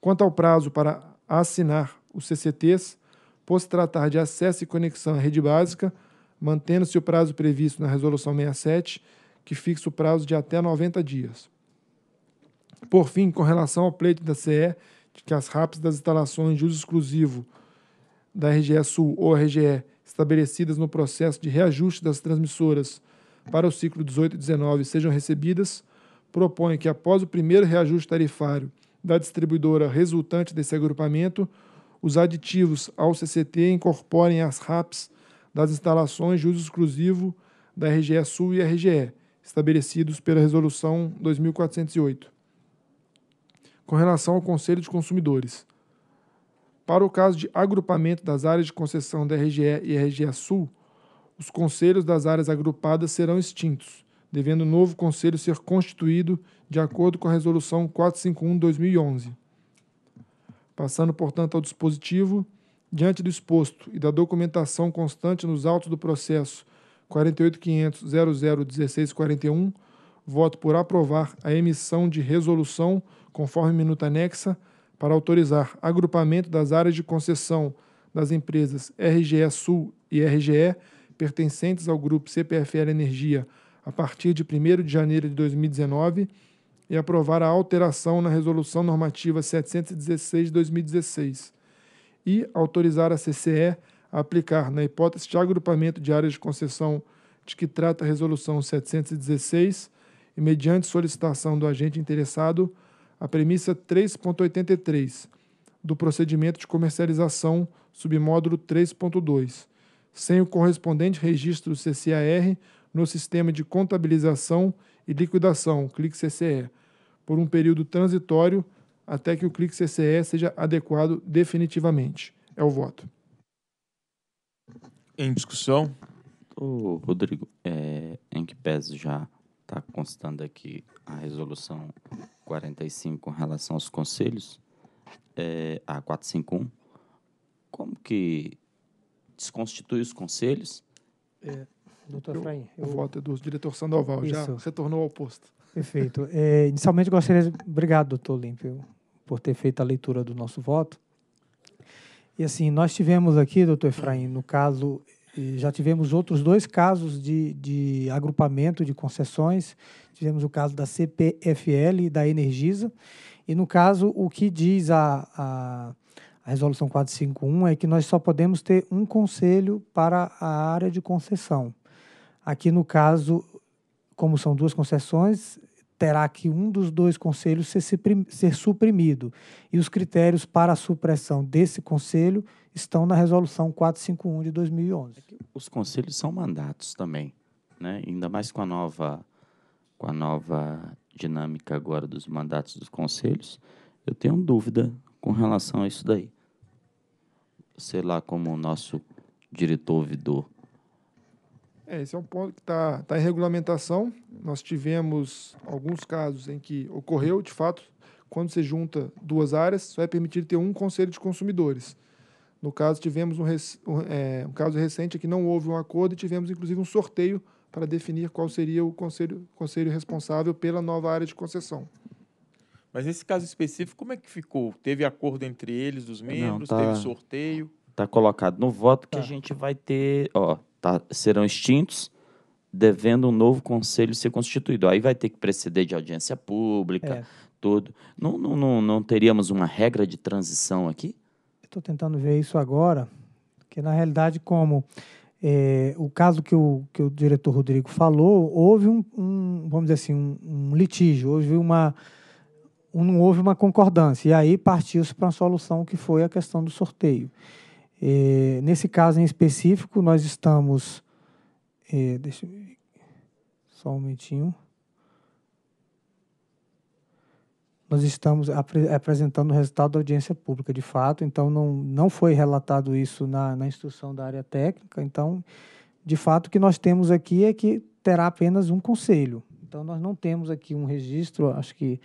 Quanto ao prazo para assinar os CCTs, por se tratar de acesso e conexão à rede básica, mantendo-se o prazo previsto na Resolução 67, que fixa o prazo de até 90 dias. Por fim, com relação ao pleito da CE, de que as RAPs das instalações de uso exclusivo da RGE Sul ou RGE estabelecidas no processo de reajuste das transmissoras para o ciclo 18 e 19 sejam recebidas, propõe que após o primeiro reajuste tarifário da distribuidora resultante desse agrupamento, os aditivos ao CCT incorporem as RAPs das instalações de uso exclusivo da RGE Sul e RGE, estabelecidos pela Resolução 2408. Com relação ao Conselho de Consumidores, para o caso de agrupamento das áreas de concessão da RGE e RGE Sul, os conselhos das áreas agrupadas serão extintos, devendo um novo conselho ser constituído de acordo com a Resolução 451-2011. Passando, portanto, ao dispositivo, diante do exposto e da documentação constante nos autos do processo 48.500.001641, voto por aprovar a emissão de resolução, conforme minuta anexa, para autorizar agrupamento das áreas de concessão das empresas RGE Sul e RGE pertencentes ao grupo CPFL Energia a partir de 1 de janeiro de 2019 e aprovar a alteração na Resolução Normativa 716 de 2016 e autorizar a CCE a aplicar, na hipótese de agrupamento de áreas de concessão de que trata a Resolução 716 e mediante solicitação do agente interessado, a premissa 3.83 do procedimento de comercialização submódulo 3.2, sem o correspondente registro CCAR no sistema de contabilização e liquidação, CLIC-CCE, por um período transitório até que o clique CCE seja adequado definitivamente. É o voto. Em discussão? Rodrigo, é, em que pese já está constando aqui a resolução 45 em relação aos conselhos, é, a 451, como que desconstitui os conselhos? É, doutor Efraim. Eu... O voto é do diretor Sandoval, Isso. já retornou ao posto. Perfeito. É, inicialmente gostaria. Obrigado, doutor Olímpio, por ter feito a leitura do nosso voto. E assim, nós tivemos aqui, doutor Efraim, no caso, já tivemos outros dois casos de, de agrupamento de concessões. Tivemos o caso da CPFL e da Energisa. E no caso, o que diz a, a, a resolução 451 é que nós só podemos ter um conselho para a área de concessão. Aqui no caso, como são duas concessões, terá que um dos dois conselhos ser, suprimido. E os critérios para a supressão desse conselho estão na Resolução 451 de 2011. É os conselhos são mandatos também, né? ainda mais com a nova com a nova dinâmica agora dos mandatos dos conselhos, eu tenho dúvida com relação a isso daí. Sei lá como o nosso diretor ouvidor é, esse é um ponto que está tá em regulamentação. Nós tivemos alguns casos em que ocorreu, de fato, quando se junta duas áreas, só é permitido ter um conselho de consumidores. No caso, tivemos um, um, é, um caso recente em que não houve um acordo e tivemos, inclusive, um sorteio para definir qual seria o conselho, conselho responsável pela nova área de concessão. Mas nesse caso específico, como é que ficou? Teve acordo entre eles, os membros? Não, tá, teve sorteio? Está colocado no voto tá. que a gente vai ter. Ó, tá, serão extintos, devendo um novo conselho ser constituído. Aí vai ter que preceder de audiência pública, é. tudo. Não, não, não, não teríamos uma regra de transição aqui? Estou tentando ver isso agora, que na realidade, como é, o caso que o, que o diretor Rodrigo falou, houve um, um vamos dizer assim, um, um litígio, houve uma, não houve uma concordância. E aí partiu-se para uma solução que foi a questão do sorteio. E, eh, nesse caso em específico, nós estamos. E, eh, deixa eu ver, só um momentinho. Nós estamos apre, apresentando o resultado da audiência pública, de fato, então não, não foi relatado isso na, na instrução da área técnica. Então, de fato, o que nós temos aqui é que terá apenas um conselho. Então, nós não temos aqui um registro, acho que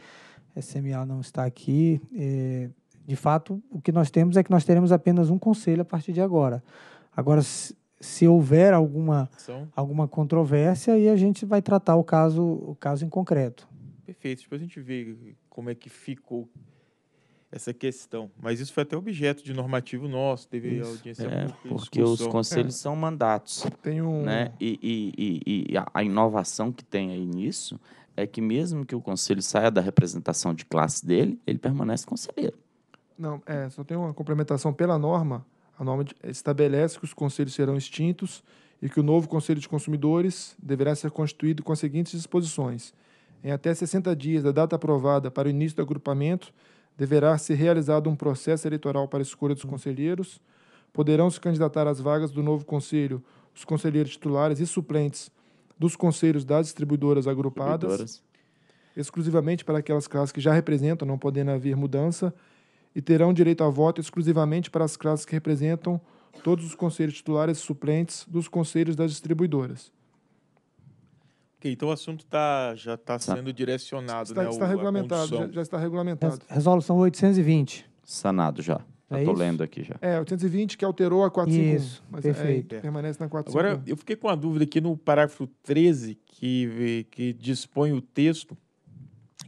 SMA não está aqui. Eh, de fato, o que nós temos é que nós teremos apenas um conselho a partir de agora. Agora, se, se houver alguma, alguma controvérsia, aí a gente vai tratar o caso, o caso em concreto. Perfeito. Depois a gente vê como é que ficou essa questão. Mas isso foi até objeto de normativo nosso, teve isso. audiência é, Porque os conselhos é. são mandatos. Tem um... né? E, e, e, e, a inovação que tem aí nisso é que mesmo que o conselho saia da representação de classe dele, ele permanece conselheiro. Não, é, só tem uma complementação pela norma. A norma estabelece que os conselhos serão extintos e que o novo Conselho de Consumidores deverá ser constituído com as seguintes disposições. Em até 60 dias da data aprovada para o início do agrupamento, deverá ser realizado um processo eleitoral para a escolha dos conselheiros. Poderão se candidatar às vagas do novo conselho os conselheiros titulares e suplentes dos conselhos das distribuidoras agrupadas, exclusivamente para aquelas classes que já representam, não podendo haver mudança, e terão direito a voto exclusivamente para as classes que representam todos os conselhos titulares e suplentes dos conselhos das distribuidoras. Ok, então o assunto tá, já está tá. sendo direcionado, está, né? Está o, regulamentado, já, já, está regulamentado. Resolução 820. Sanado já. É Estou lendo aqui já. É, 820 que alterou a 451. Isso, mas é, é, perfeito. É, é, permanece na 451. Agora, eu fiquei com uma dúvida aqui no parágrafo 13, que, que dispõe o texto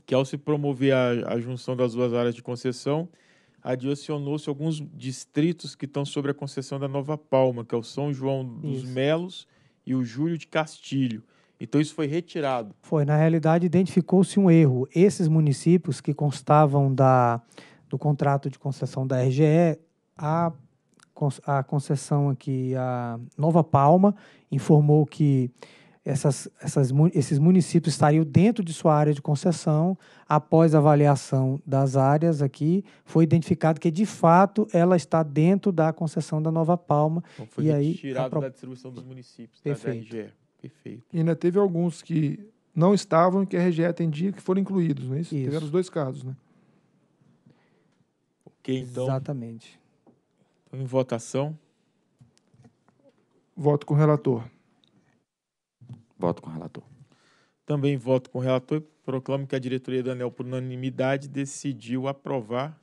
que ao se promover a, a junção das duas áreas de concessão, adicionou-se alguns distritos que estão sobre a concessão da Nova Palma, que é o São João dos isso. Melos e o Júlio de Castilho. Então isso foi retirado. Foi, na realidade identificou-se um erro. Esses municípios que constavam da, do contrato de concessão da RGE, a, a concessão aqui, a Nova Palma, informou que essas, essas, esses municípios estariam dentro de sua área de concessão. Após avaliação das áreas aqui, foi identificado que, de fato, ela está dentro da concessão da Nova Palma. Então foi e aí, tirado pro... da distribuição dos municípios, Perfeito. da RGE. Perfeito. E ainda teve alguns que não estavam e que a RGE atendia, que foram incluídos, não é isso? isso. Tiveram os dois casos, né? Ok, então. Exatamente. Então, em votação. Voto com o relator. Voto com o relator. Também voto com o relator e proclamo que a diretoria da ANEL, por unanimidade, decidiu aprovar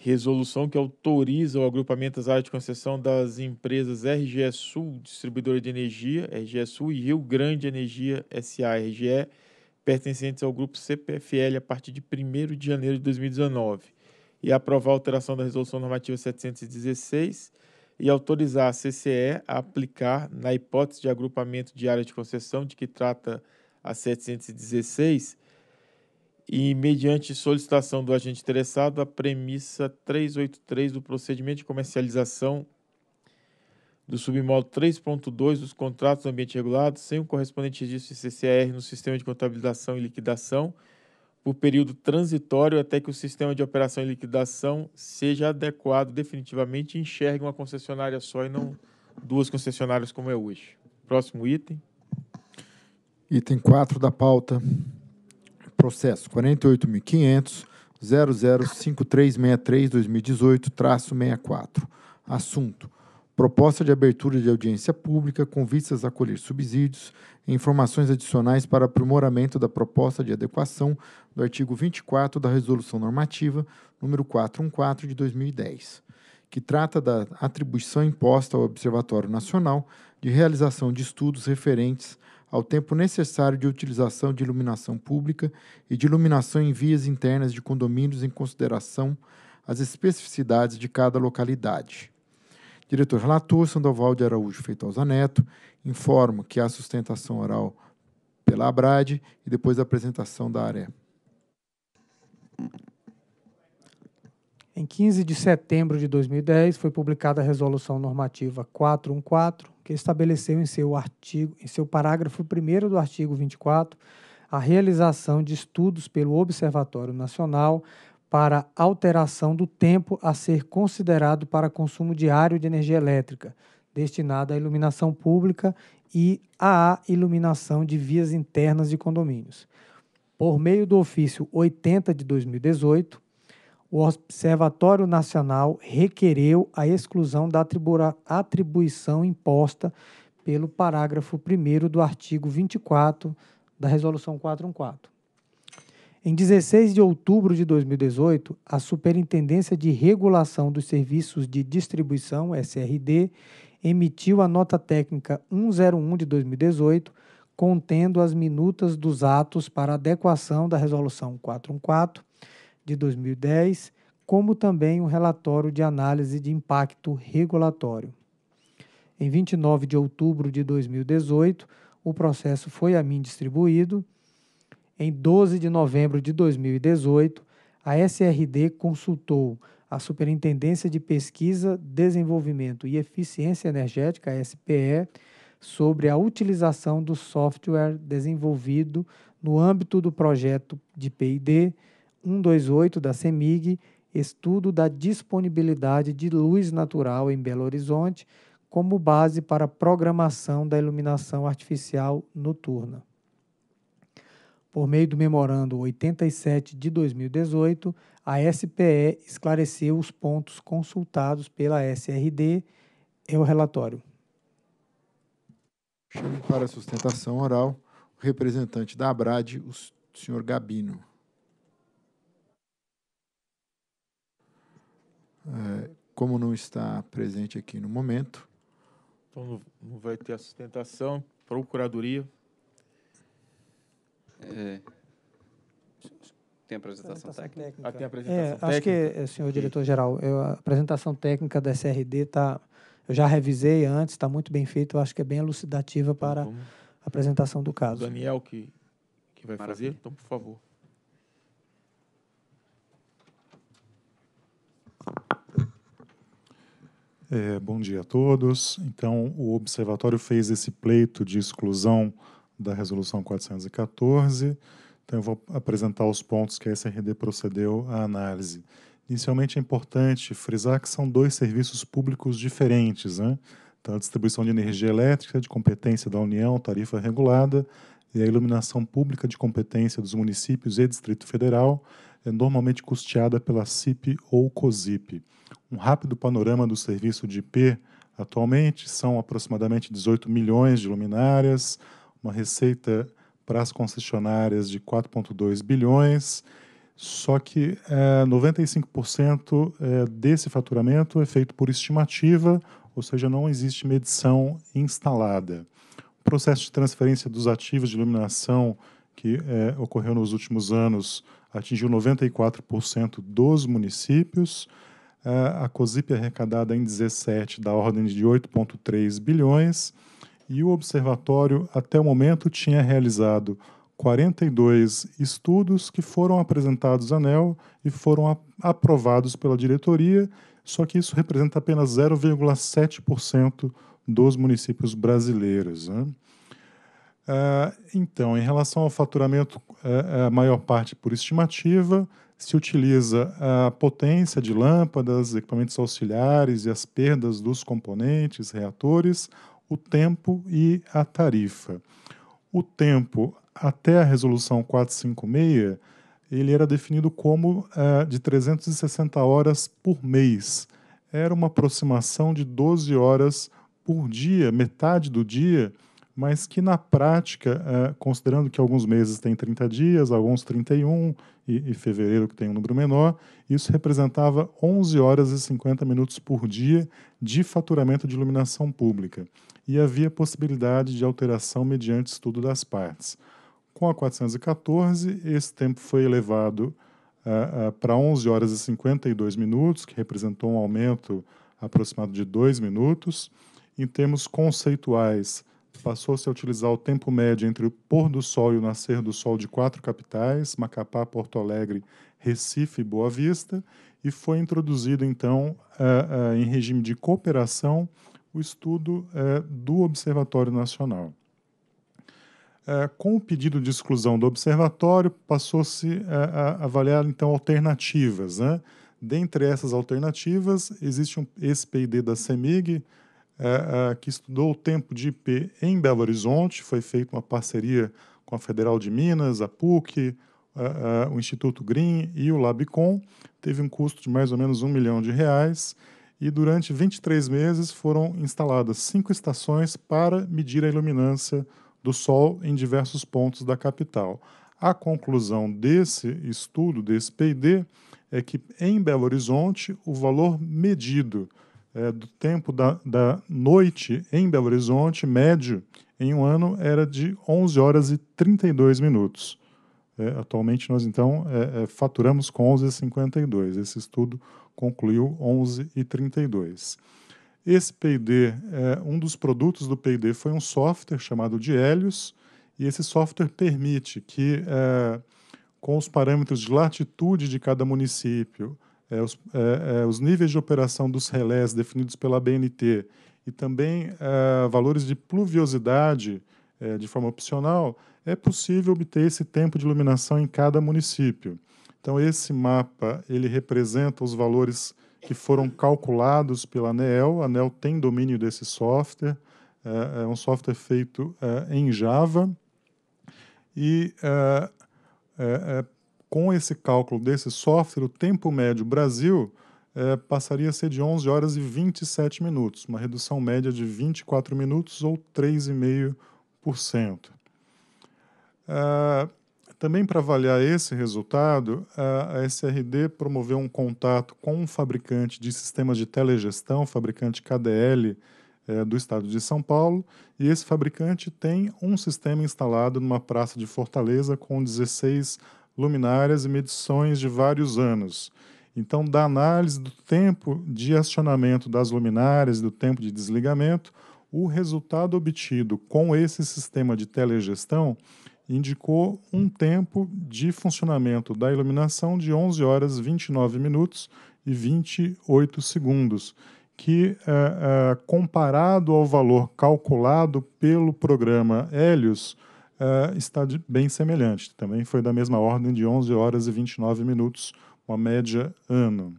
resolução que autoriza o agrupamento das áreas de concessão das empresas RGE Sul, distribuidora de energia, RGE Sul e Rio Grande Energia SA, RGE, pertencentes ao grupo CPFL a partir de 1 de janeiro de 2019, e aprovar a alteração da resolução normativa 716 e autorizar a CCE a aplicar, na hipótese de agrupamento de área de concessão de que trata a 716, e mediante solicitação do agente interessado, a premissa 383 do procedimento de comercialização do submódulo 3.2 dos contratos do ambiente regulado, sem o correspondente registro de CCR no sistema de contabilização e liquidação, por período transitório até que o sistema de operação e liquidação seja adequado definitivamente e enxergue uma concessionária só e não duas concessionárias como é hoje. Próximo item. Item 4 da pauta. Processo 48.500 005363 2018 traço 64. Assunto: proposta de abertura de audiência pública com vistas a colher subsídios e informações adicionais para aprimoramento da proposta de adequação do artigo 24 da Resolução Normativa número 414 de 2010, que trata da atribuição imposta ao Observatório Nacional de realização de estudos referentes ao tempo necessário de utilização de iluminação pública e de iluminação em vias internas de condomínios em consideração às especificidades de cada localidade Diretor relator Sandoval de Araújo Feitosa Neto, informo que há sustentação oral pela ABRAD e depois da apresentação da ARE. Em 15 de setembro de 2010, foi publicada a Resolução Normativa 414, que estabeleceu em seu artigo, em seu parágrafo 1 do artigo 24, a realização de estudos pelo Observatório Nacional para alteração do tempo a ser considerado para consumo diário de energia elétrica, destinada à iluminação pública e à iluminação de vias internas de condomínios. Por meio do ofício 80 de 2018, o Observatório Nacional requereu a exclusão da atribuição imposta pelo parágrafo 1 do artigo 24 da Resolução 414. Em 16 de outubro de 2018, a Superintendência de Regulação dos Serviços de Distribuição, SRD, emitiu a nota técnica 101 de 2018, contendo as minutas dos atos para adequação da Resolução 414 de 2010, como também um relatório de análise de impacto regulatório. Em 29 de outubro de 2018, o processo foi a mim distribuído em 12 de novembro de 2018, a SRD consultou a Superintendência de Pesquisa, Desenvolvimento e Eficiência Energética, SPE, sobre a utilização do software desenvolvido no âmbito do projeto de PID 128 da CEMIG, estudo da disponibilidade de luz natural em Belo Horizonte, como base para a programação da iluminação artificial noturna. Por meio do Memorando 87 de 2018, a SPE esclareceu os pontos consultados pela SRD. É o relatório. Chame para a sustentação oral o representante da ABRAD, o senhor Gabino. É, como não está presente aqui no momento. Então não vai ter a sustentação. Procuradoria, é. Tem apresentação, apresentação técnica. técnica. Ah, tem é, apresentação é, técnica. Acho que, eh, senhor diretor-geral, a apresentação técnica da SRD está. Eu já revisei antes, está muito bem feito, eu acho que é bem elucidativa então, para a apresentação do caso. Daniel, que, que vai Maravilha. fazer, então, por favor. É, bom dia a todos. Então, o Observatório fez esse pleito de exclusão da resolução 414. Então, eu vou apresentar os pontos que a SRD procedeu à análise. Inicialmente, é importante frisar que são dois serviços públicos diferentes. Né? Então, a distribuição de energia elétrica, de competência da União, tarifa regulada, e a iluminação pública de competência dos municípios e Distrito Federal, é normalmente custeada pela CIP ou COSIP. Um rápido panorama do serviço de IP atualmente são aproximadamente 18 milhões de luminárias, uma receita para as concessionárias de 4,2 bilhões, só que é, 95% é, desse faturamento é feito por estimativa, ou seja, não existe medição instalada. O processo de transferência dos ativos de iluminação que é, ocorreu nos últimos anos atingiu 94% dos municípios. Eh, a COSIP é arrecadada em 17, da ordem de 8,3 bilhões e o observatório até o momento tinha realizado 42 estudos que foram apresentados à ANEL e foram aprovados pela diretoria, só que isso representa apenas 0,7% dos municípios brasileiros. Né? Ah, então, em relação ao faturamento, é, é a maior parte por estimativa, se utiliza a potência de lâmpadas, equipamentos auxiliares e as perdas dos componentes, reatores, o tempo e a tarifa. O tempo até a resolução 456 ele era definido como uh, de 360 horas por mês. Era uma aproximação de 12 horas por dia, metade do dia, mas que na prática, uh, considerando que alguns meses têm 30 dias, alguns 31, e, e fevereiro que tem um número menor, isso representava 11 horas e 50 minutos por dia, de faturamento de iluminação pública e havia possibilidade de alteração mediante estudo das partes. Com a 414, esse tempo foi elevado uh, uh, para 11 horas e 52 minutos, que representou um aumento aproximado de 2 minutos. Em termos conceituais, passou-se a utilizar o tempo médio entre o pôr do sol e o nascer do sol de quatro capitais, Macapá, Porto Alegre, Recife e Boa Vista, e foi introduzido, então, uh, uh, em regime de cooperação, o estudo uh, do Observatório Nacional. com o pedido de exclusão do observatório, passou-se a, avaliar, então, alternativas. Né? Dentre essas alternativas, existe um SPID da CEMIG, que estudou o tempo de IP em Belo Horizonte, foi feita uma parceria com a Federal de Minas, a PUC, uh, uh, o Instituto Green e o Labicom. Teve um custo de mais ou menos um milhão de reais e durante 23 meses foram instaladas cinco estações para medir a iluminância do Sol em diversos pontos da capital. A conclusão desse estudo, desse PD, é que em Belo Horizonte o valor medido é, do tempo da, da noite em Belo Horizonte, médio, em um ano, era de 11 horas e 32 minutos. É, atualmente nós então é, é, faturamos com 11,52. Esse estudo concluiu 11,32. Esse P&D, é, um dos produtos do P&D foi um software chamado de Helios, e esse software permite que, é, com os parâmetros de latitude de cada município, é, os, os, níveis de operação dos relés definidos pela BNT e também valores de pluviosidade é, de forma opcional, é possível obter esse tempo de iluminação em cada município. Então, esse mapa ele representa os valores que foram calculados pela ANEEL. A ANEEL tem domínio desse software, eh, é, um software feito é, em Java. E com esse cálculo desse software, o tempo médio Brasil passaria a ser de 11 horas e 27 minutos, uma redução média de 24 minutos ou 3,5 Uh, também para avaliar esse resultado, a SRD promoveu um contato com um fabricante de sistemas de telegestão, fabricante KDL é, eh, do estado de São Paulo, e esse fabricante tem um sistema instalado numa praça de Fortaleza com 16 luminárias e medições de vários anos. Então, da análise do tempo de acionamento das luminárias e do tempo de desligamento, o resultado obtido com esse sistema de telegestão indicou um tempo de funcionamento da iluminação de 11 horas 29 minutos e 28 segundos, que é, é, comparado ao valor calculado pelo programa Helios, é, está de, bem semelhante. Também foi da mesma ordem de 11 horas e 29 minutos, uma média ano.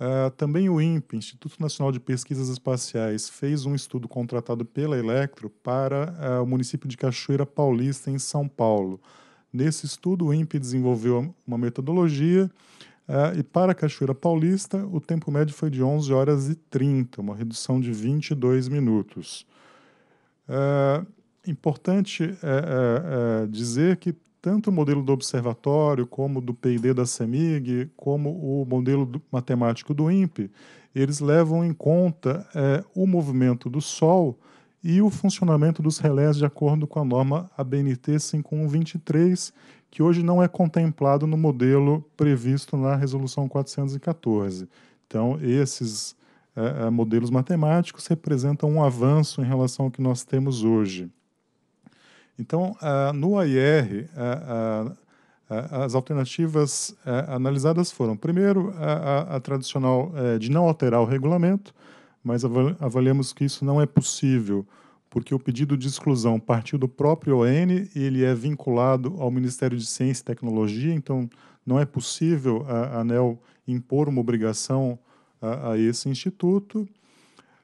Uh, também o INPE, Instituto Nacional de Pesquisas Espaciais, fez um estudo contratado pela Electro para uh, o município de Cachoeira Paulista, em São Paulo. Nesse estudo, o INPE desenvolveu uma metodologia uh, e para Cachoeira Paulista, o tempo médio foi de 11 horas e 30, uma redução de 22 minutos. importante eh, eh, eh, dizer que tanto o modelo do observatório, como do PID da CEMIG, como o modelo matemático do INPE, eles levam em conta é, o movimento do Sol e o funcionamento dos relés de acordo com a norma ABNT 5123, que hoje não é contemplado no modelo previsto na Resolução 414. Então, esses é, é, modelos matemáticos representam um avanço em relação ao que nós temos hoje. Então, uh, no AIR, uh, as alternativas analisadas foram, primeiro, a, a, a tradicional é, de não alterar o regulamento, mas avaliamos que isso não é possível, porque o pedido de exclusão partiu do próprio ON e ele é vinculado ao Ministério de Ciência e Tecnologia, então não é possível a ANEL impor uma obrigação a, a esse instituto.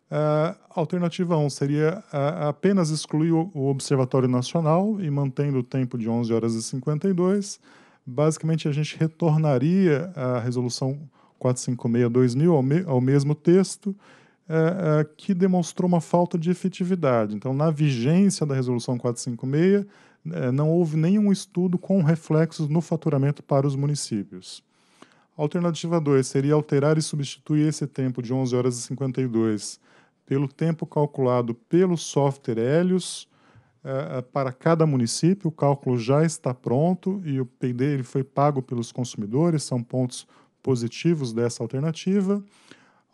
Uh, alternativa 1 seria uh, apenas excluir o, o, Observatório Nacional e mantendo o tempo de 11 horas e 52. Basicamente, a gente retornaria a resolução 456-2000 ao, me, ao mesmo texto, uh, que demonstrou uma falta de efetividade. Então, na vigência da resolução 456, é, não houve nenhum estudo com reflexos no faturamento para os municípios. Alternativa 2 seria alterar e substituir esse tempo de 11 horas e 52 pelo tempo calculado pelo software Helios é, é, para cada município. O cálculo já está pronto e o PD ele foi pago pelos consumidores, são pontos positivos dessa alternativa.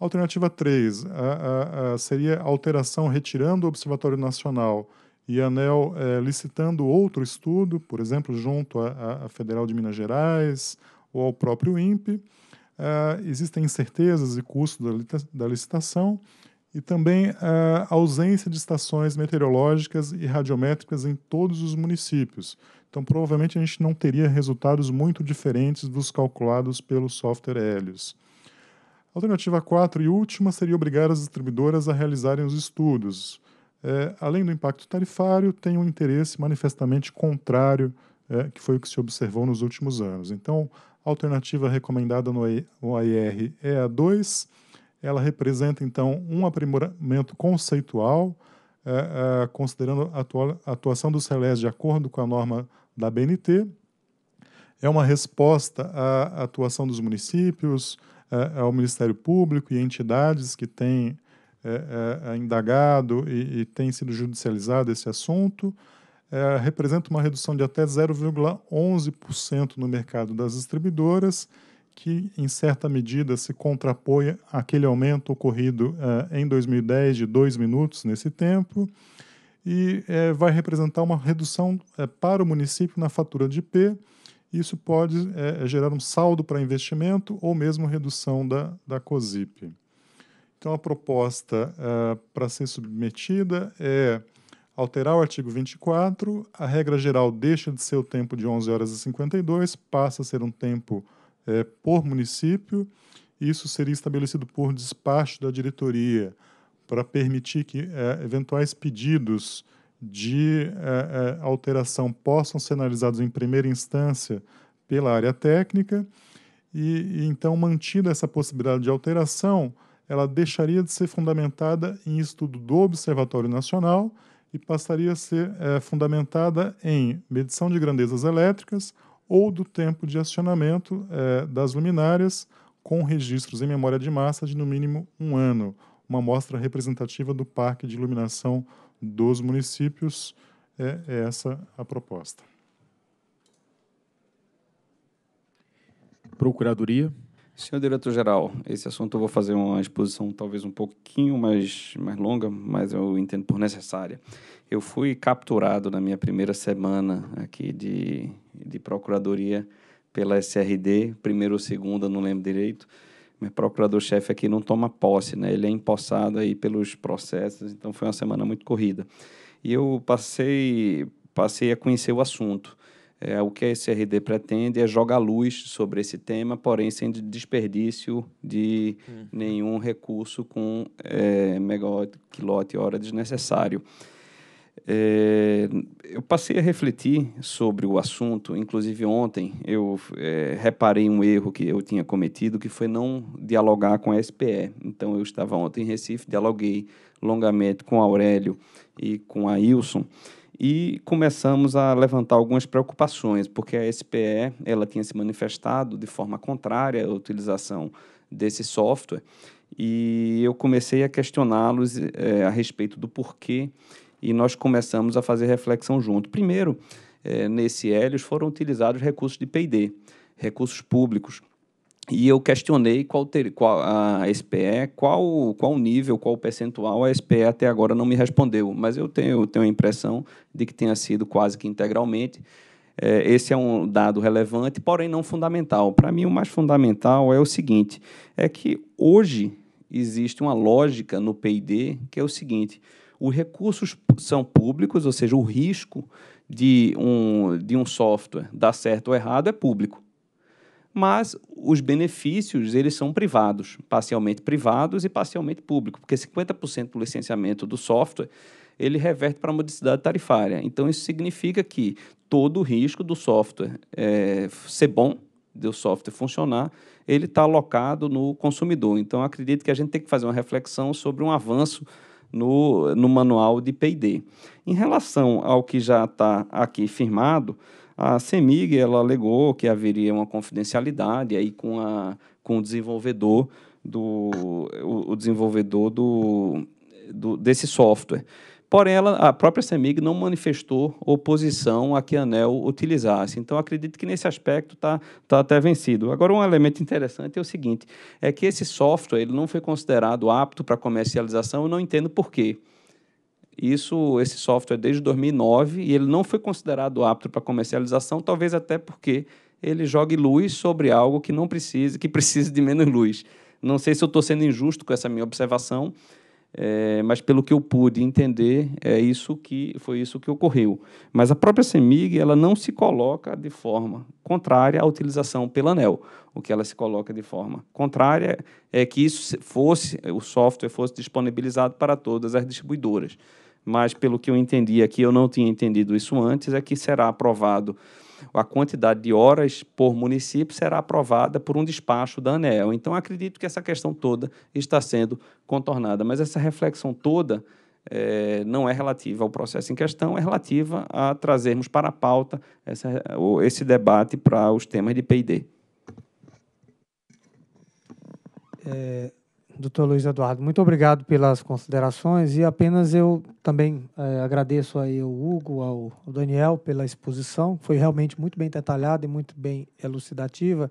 Alternativa 3 a, a, a seria alteração retirando o Observatório Nacional e a ANEL é, licitando outro estudo, por exemplo, junto à Federal de Minas Gerais ou ao próprio INPE. Uh, existem incertezas e custos da, da licitação, e também a eh, ausência de estações meteorológicas e radiométricas em todos os municípios. Então, provavelmente, a gente não teria resultados muito diferentes dos calculados pelo software Helios. Alternativa 4 e última seria obrigar as distribuidoras a realizarem os estudos. É, além do impacto tarifário, tem um interesse manifestamente contrário, é, que foi o que se observou nos últimos anos. Então, a alternativa recomendada no AIR é a 2, ela representa, então, um aprimoramento conceitual, é, é, considerando a, atuação do relés de acordo com a norma da BNT, é uma resposta à atuação dos municípios, é, é ao Ministério Público e entidades que têm é, é, indagado e, e tem sido judicializado esse assunto, representa uma redução de até 0,11% no mercado das distribuidoras, que, em certa medida, se contrapõe àquele aumento ocorrido eh, em 2010 de dois minutos nesse tempo, e eh, vai representar uma redução eh, para o município na fatura de IP. Isso pode eh, gerar um saldo para investimento ou mesmo redução da, da COSIP. Então, a proposta para ser submetida é alterar o artigo 24, a regra geral deixa de ser o tempo de 11 horas e 52, passa a ser um tempo é, por município, isso seria estabelecido por despacho da diretoria para permitir que é, eventuais pedidos de é, é, alteração possam ser analisados em primeira instância pela área técnica e, e então mantida essa possibilidade de alteração, ela deixaria de ser fundamentada em estudo do Observatório Nacional e passaria a ser é, fundamentada em medição de grandezas elétricas, ou do tempo de acionamento é, das luminárias com registros em memória de massa de no mínimo um ano, uma amostra representativa do parque de iluminação dos municípios. É, é essa a proposta. Procuradoria. Senhor diretor-geral, esse assunto eu vou fazer uma exposição talvez um pouquinho mais, mais longa, mas eu entendo por necessária. Eu fui capturado na minha primeira semana aqui de, de procuradoria pela SRD, primeiro ou segunda, não lembro direito. Meu procurador-chefe aqui não toma posse, né? Ele é empossado aí pelos processos, então foi uma semana muito corrida. E eu passei, passei a conhecer o assunto. É, o que a SRD pretende é jogar luz sobre esse tema, porém sem desperdício de hum. nenhum recurso com é, megaquilote hora desnecessário. É, eu passei a refletir sobre o assunto, inclusive ontem eu é, reparei um erro que eu tinha cometido, que foi não dialogar com a SPE. Então eu estava ontem em Recife, dialoguei longamente com Aurélio e com a Ilson e começamos a levantar algumas preocupações, porque a SPE ela tinha se manifestado de forma contrária à utilização desse software e eu comecei a questioná-los é, a respeito do porquê e nós começamos a fazer reflexão junto. Primeiro, é, nesse Helios foram utilizados recursos de P&D, recursos públicos, e eu questionei qual, ter, qual a SPE, qual, qual nível, qual percentual a SPE até agora não me respondeu, mas eu tenho, eu tenho a impressão de que tenha sido quase que integralmente. É, esse é um dado relevante, porém não fundamental. Para mim, o mais fundamental é o seguinte: é que hoje existe uma lógica no PD que é o seguinte: os recursos são públicos, ou seja, o risco de um, de um software dar certo ou errado é público mas os benefícios eles são privados, parcialmente privados e parcialmente públicos, porque 50% do licenciamento do software ele reverte para a modicidade tarifária. Então, isso significa que todo o risco do software é, ser bom, do software funcionar, ele está alocado no consumidor. Então, acredito que a gente tem que fazer uma reflexão sobre um avanço no, no manual de P&D. Em relação ao que já está aqui firmado, a CEMIG ela alegou que haveria uma confidencialidade aí com, a, com o desenvolvedor do o, o desenvolvedor do, do, desse software. Porém, ela, a própria CEMIG não manifestou oposição a que a ANEL utilizasse. Então, acredito que nesse aspecto está tá até vencido. Agora, um elemento interessante é o seguinte, é que esse software ele não foi considerado apto para comercialização, eu não entendo por quê. Isso, esse software desde 2009 e ele não foi considerado apto para comercialização, talvez até porque ele jogue luz sobre algo que não precisa, que precisa de menos luz. Não sei se eu estou sendo injusto com essa minha observação, é, mas pelo que eu pude entender, é isso que foi isso que ocorreu. Mas a própria CEMIG ela não se coloca de forma contrária à utilização pela ANEL. O que ela se coloca de forma contrária é que isso fosse o software fosse disponibilizado para todas as distribuidoras mas pelo que eu entendi aqui, eu não tinha entendido isso antes, é que será aprovado a quantidade de horas por município será aprovada por um despacho da ANEEL. Então, acredito que essa questão toda está sendo contornada, mas essa reflexão toda é, não é relativa ao processo em questão, é relativa a trazermos para a pauta essa, esse debate para os temas de P&D. É, doutor Luiz Eduardo. Muito obrigado pelas considerações e apenas eu também é, agradeço aí ao Hugo, ao, Daniel pela exposição. Foi realmente muito bem detalhada e muito bem elucidativa.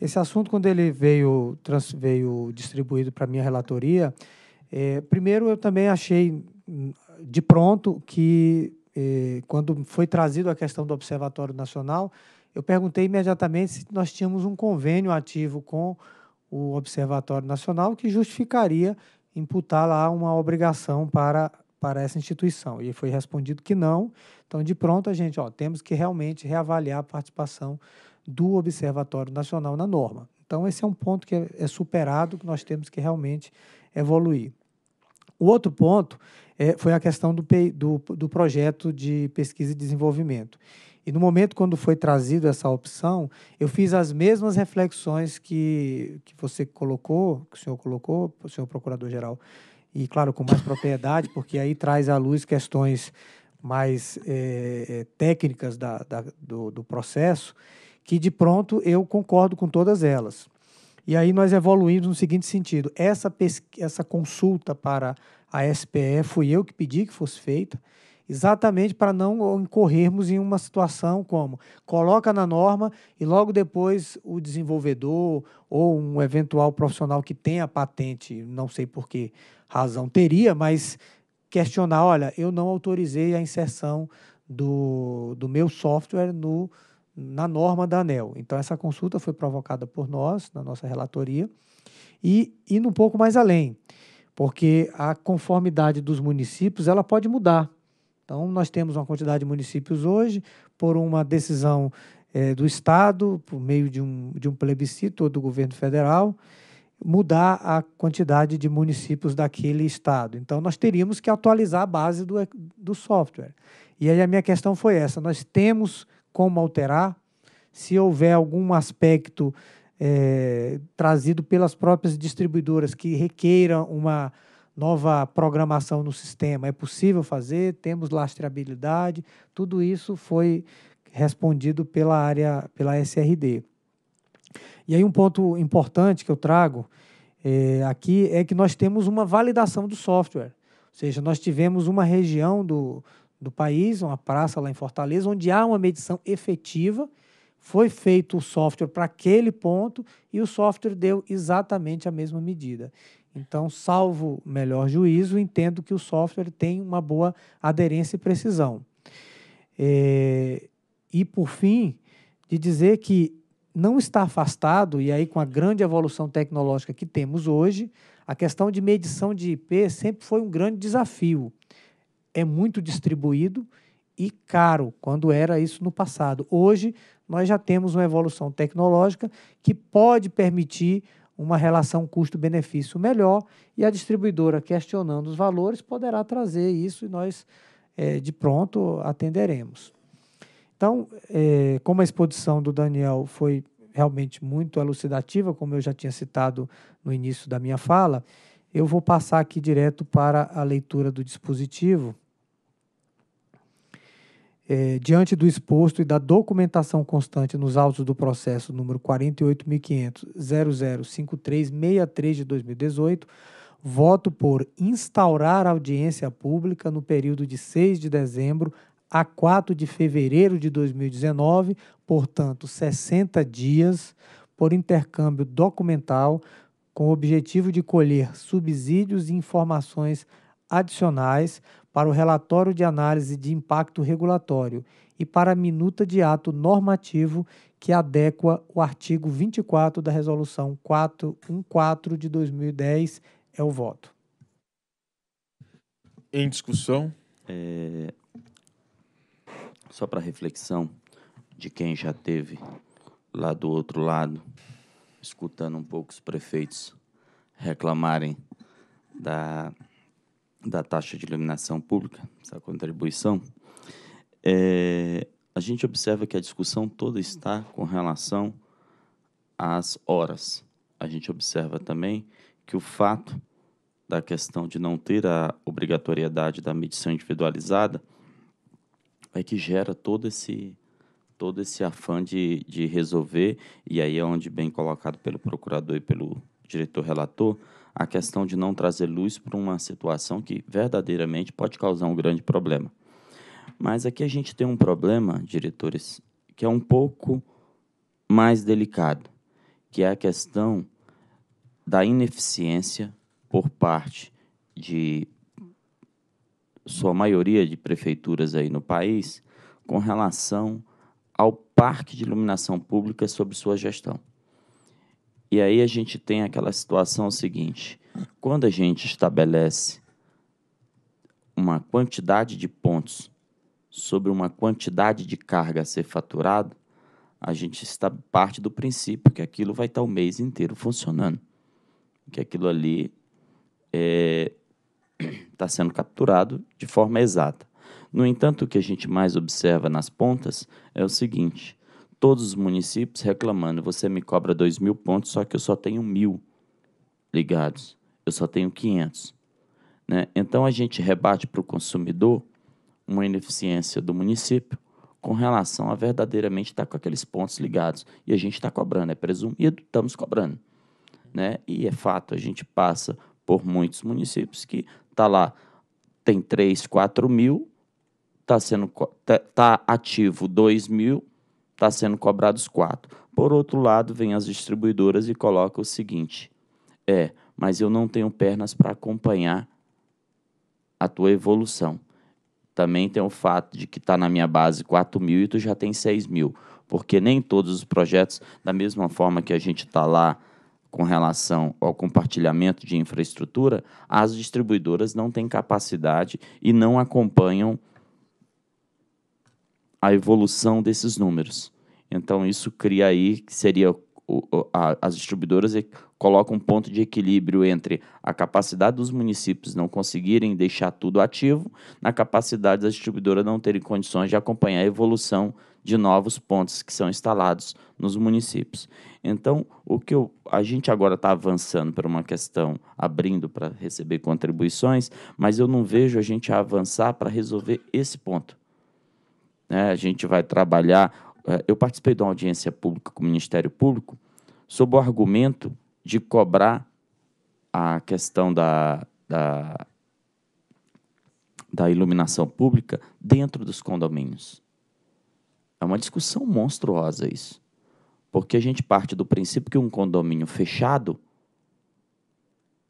Esse assunto, quando ele veio, trans, veio distribuído para minha relatoria, é, primeiro eu também achei hum, de pronto que é, quando foi trazido a questão do Observatório Nacional, eu perguntei imediatamente se nós tínhamos um convênio ativo com o Observatório Nacional, que justificaria imputar lá uma obrigação para, para essa instituição. E foi respondido que não. Então, de pronto, a gente, ó, temos que realmente reavaliar a participação do Observatório Nacional na norma. Então, esse é um ponto que é, é superado, que nós temos que realmente evoluir. O outro ponto é, foi a questão do, do, do projeto de pesquisa e desenvolvimento. E no momento quando foi trazido essa opção, eu fiz as mesmas reflexões que, que você colocou, que o senhor colocou, o senhor procurador-geral, e claro, com mais propriedade, porque aí traz à luz questões mais é, técnicas da, da, do, do processo, que de pronto eu concordo com todas elas. E aí nós evoluímos no seguinte sentido: essa, essa consulta para a SPE fui eu que pedi que fosse feita exatamente para não incorrermos em uma situação como coloca na norma e logo depois o desenvolvedor ou um eventual profissional que tenha patente, não sei por que razão teria, mas questionar, olha, eu não autorizei a inserção do, do meu software no, na norma da ANEL. Então, essa consulta foi provocada por nós, na nossa relatoria, e indo um pouco mais além, porque a conformidade dos municípios ela pode mudar. Então, nós temos uma quantidade de municípios hoje, por uma decisão é, do Estado, por meio de um, de um plebiscito ou do governo federal, mudar a quantidade de municípios daquele Estado. Então, nós teríamos que atualizar a base do, do software. E aí a minha questão foi essa: nós temos como alterar? Se houver algum aspecto é, trazido pelas próprias distribuidoras que requeira uma nova programação no sistema. É possível fazer, temos lastreabilidade, tudo isso foi respondido pela área, pela SRD. E aí um ponto importante que eu trago é, aqui é que nós temos uma validação do software. Ou seja, nós tivemos uma região do, do país, uma praça lá em Fortaleza, onde há uma medição efetiva, foi feito o software para aquele ponto e o software deu exatamente a mesma medida. Então, salvo melhor juízo, entendo que o software tem uma boa aderência e precisão. É, e, por fim, de dizer que não está afastado, e aí com a grande evolução tecnológica que temos hoje, a questão de medição de IP sempre foi um grande desafio. É muito distribuído e caro, quando era isso no passado. Hoje, nós já temos uma evolução tecnológica que pode permitir uma relação custo-benefício melhor e a distribuidora, questionando os valores, poderá trazer isso e nós, é, de pronto, atenderemos. Então, é, como a exposição do Daniel foi realmente muito elucidativa, como eu já tinha citado no início da minha fala, eu vou passar aqui direto para a leitura do dispositivo é, diante do exposto e da documentação constante nos autos do processo número 48.500.005363 de 2018, voto por instaurar audiência pública no período de 6 de dezembro a 4 de fevereiro de 2019, portanto, 60 dias, por intercâmbio documental, com o objetivo de colher subsídios e informações adicionais para o relatório de análise de impacto regulatório e para a minuta de ato normativo que adequa o artigo 24 da Resolução 414 de 2010. É o voto. Em discussão? É... Só para reflexão de quem já teve lá do outro lado, escutando um pouco os prefeitos reclamarem da da taxa de iluminação pública, essa contribuição, é, a gente observa que a discussão toda está com relação às horas. A gente observa também que o fato da questão de não ter a obrigatoriedade da medição individualizada é que gera todo esse todo esse afã de, de resolver, e aí é onde, bem colocado pelo procurador e pelo diretor relator, a questão de não trazer luz para uma situação que verdadeiramente pode causar um grande problema. Mas aqui a gente tem um problema, diretores, que é um pouco mais delicado, que é a questão da ineficiência por parte de sua maioria de prefeituras aí no país com relação ao parque de iluminação pública sob sua gestão. E aí a gente tem aquela situação seguinte: quando a gente estabelece uma quantidade de pontos sobre uma quantidade de carga a ser faturado, a gente está parte do princípio que aquilo vai estar o mês inteiro funcionando, que aquilo ali eh, está é, sendo capturado de forma exata. No entanto, o que a gente mais observa nas pontas é o seguinte: todos os municípios reclamando: você me cobra 2 mil pontos, só que eu só tenho mil ligados, eu só tenho 500. Né? Então a gente rebate para o consumidor uma ineficiência do município com relação a verdadeiramente estar com aqueles pontos ligados. E a gente está cobrando, é presumido, estamos cobrando. Né? E é fato, a gente passa por muitos municípios que está lá, tem 3, 4 mil, está sendo tá, tá ativo 2 mil, está sendo cobrados quatro. Por outro lado, vem as distribuidoras e coloca o seguinte: é, mas eu não tenho pernas para acompanhar a tua evolução. Também tem o fato de que está na minha base 4 mil e tu já tem 6 mil, porque nem todos os projetos, da mesma forma que a gente está lá com relação ao compartilhamento de infraestrutura, as distribuidoras não têm capacidade e não acompanham a evolução desses números. Então, isso cria aí, que seria o, a, as distribuidoras colocam um ponto de equilíbrio entre a capacidade dos municípios não conseguirem deixar tudo ativo, na capacidade das distribuidoras não terem condições de acompanhar a evolução de novos pontos que são instalados nos municípios. Então, o que eu, a gente agora está avançando para uma questão, abrindo para receber contribuições, mas eu não vejo a gente avançar para resolver esse ponto. Né, a gente vai trabalhar é, eu participei de uma audiência pública com o Ministério Público sob o argumento de cobrar a questão da, da, da iluminação pública dentro dos condomínios. É uma discussão monstruosa isso. Porque a gente parte do princípio que um condomínio fechado,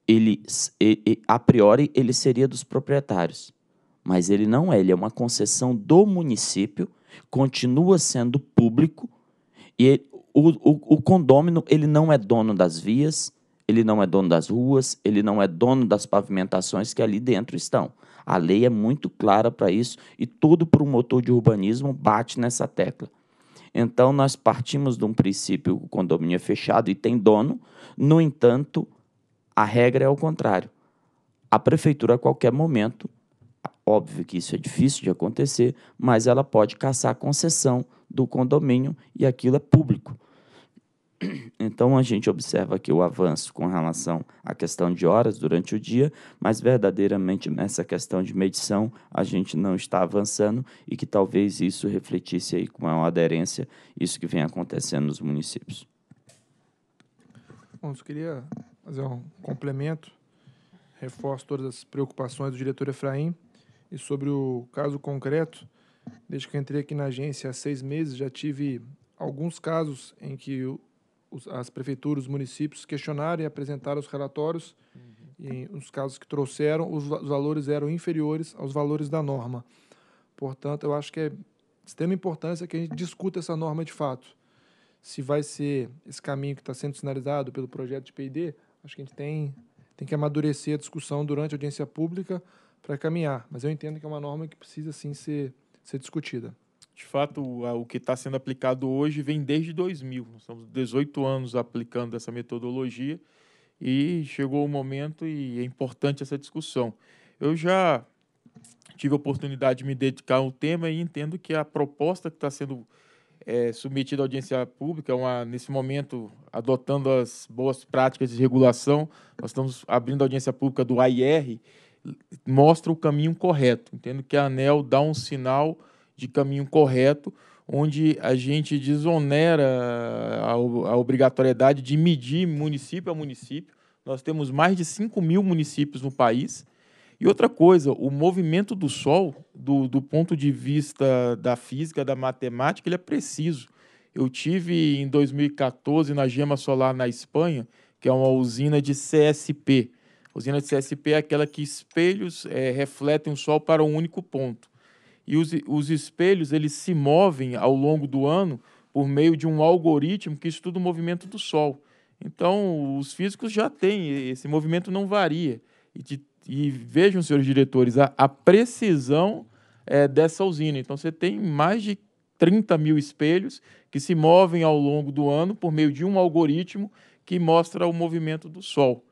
ele, ele, a priori, ele seria dos proprietários. Mas ele não é, ele é uma concessão do município continua sendo público e ele, o, o, o condômino ele não é dono das vias, ele não é dono das ruas, ele não é dono das pavimentações que ali dentro estão. A lei é muito clara para isso e todo promotor de urbanismo bate nessa tecla. Então, nós partimos de um princípio o condomínio é fechado e tem dono, no entanto, a regra é o contrário. A prefeitura, a qualquer momento, Óbvio que isso é difícil de acontecer, mas ela pode caçar a concessão do condomínio e aquilo é público. Então a gente observa aqui o avanço com relação à questão de horas durante o dia, mas verdadeiramente nessa questão de medição a gente não está avançando e que talvez isso refletisse aí com a aderência isso que vem acontecendo nos municípios. Bom, eu queria fazer um complemento, reforço todas as preocupações do diretor Efraim. E sobre o caso concreto, desde que entrei aqui na agência há seis meses, já tive alguns casos em que as prefeituras, os municípios questionaram e apresentaram os relatórios. Uhum. E os casos que trouxeram, os, valores eram inferiores aos valores da norma. Portanto, eu acho que é de extrema importância que a gente discuta essa norma de fato. Se vai ser esse caminho que está sendo sinalizado pelo projeto de PID, acho que a gente tem, tem que amadurecer a discussão durante a audiência pública para caminhar. Mas eu entendo que é uma norma que precisa sim ser, ser discutida. De fato, o que está sendo aplicado hoje vem desde 2000. Nós estamos 18 anos aplicando essa metodologia e chegou o momento e é importante essa discussão. Eu já tive a oportunidade de me dedicar ao tema e entendo que a proposta que está sendo é, submetida à audiência pública, é uma, nesse momento, adotando as boas práticas de regulação, nós estamos abrindo a audiência pública do AIR mostra o caminho correto. Entendo que a ANEL dá um sinal de caminho correto, onde a gente desonera a, a obrigatoriedade de medir município a município. Nós temos mais de 5 mil municípios no país. E outra coisa, o movimento do Sol, do, do ponto de vista da física, da matemática, ele é preciso. Eu tive em 2014 na Gema Solar na Espanha, que é uma usina de CSP, Usina de CSP é aquela que espelhos é, refletem o sol para um único ponto. E os, os espelhos eles se movem ao longo do ano por meio de um algoritmo que estuda o movimento do sol. Então, os físicos já têm, esse movimento não varia. E, de, e vejam, senhores diretores, a, a precisão é, dessa usina. Então, você tem mais de 30 mil espelhos que se movem ao longo do ano por meio de um algoritmo que mostra o movimento do Sol.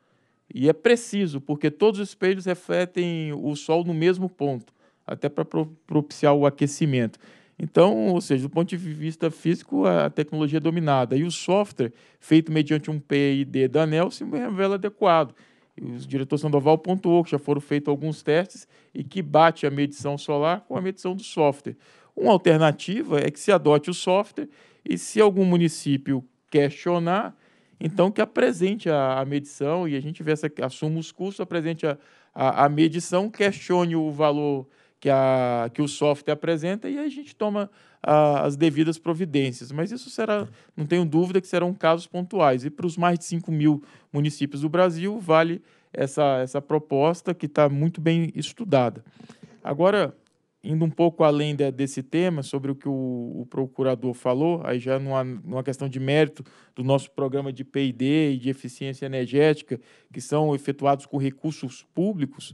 E é preciso, porque todos os espelhos refletem o sol no mesmo ponto, até para propiciar o aquecimento. Então, ou seja, do ponto de vista físico, a tecnologia é dominada. E o software, feito mediante um PID da ANEL, se revela adequado. O diretor Sandoval pontuou que já foram feitos alguns testes e que bate a medição solar com a medição do software. Uma alternativa é que se adote o software e, se algum município questionar, então, que apresente a, a medição e a gente vê essa, assuma os custos, apresente a, a, a, medição, questione o valor que, a, que o software apresenta e a gente toma a, as devidas providências. Mas isso será, não tenho dúvida que serão casos pontuais. E para os mais de 5 mil municípios do Brasil, vale essa, essa proposta que está muito bem estudada. Agora, indo um pouco além de, desse tema, sobre o que o, o, procurador falou, aí já numa, numa questão de mérito do nosso programa de PD e de eficiência energética, que são efetuados com recursos públicos,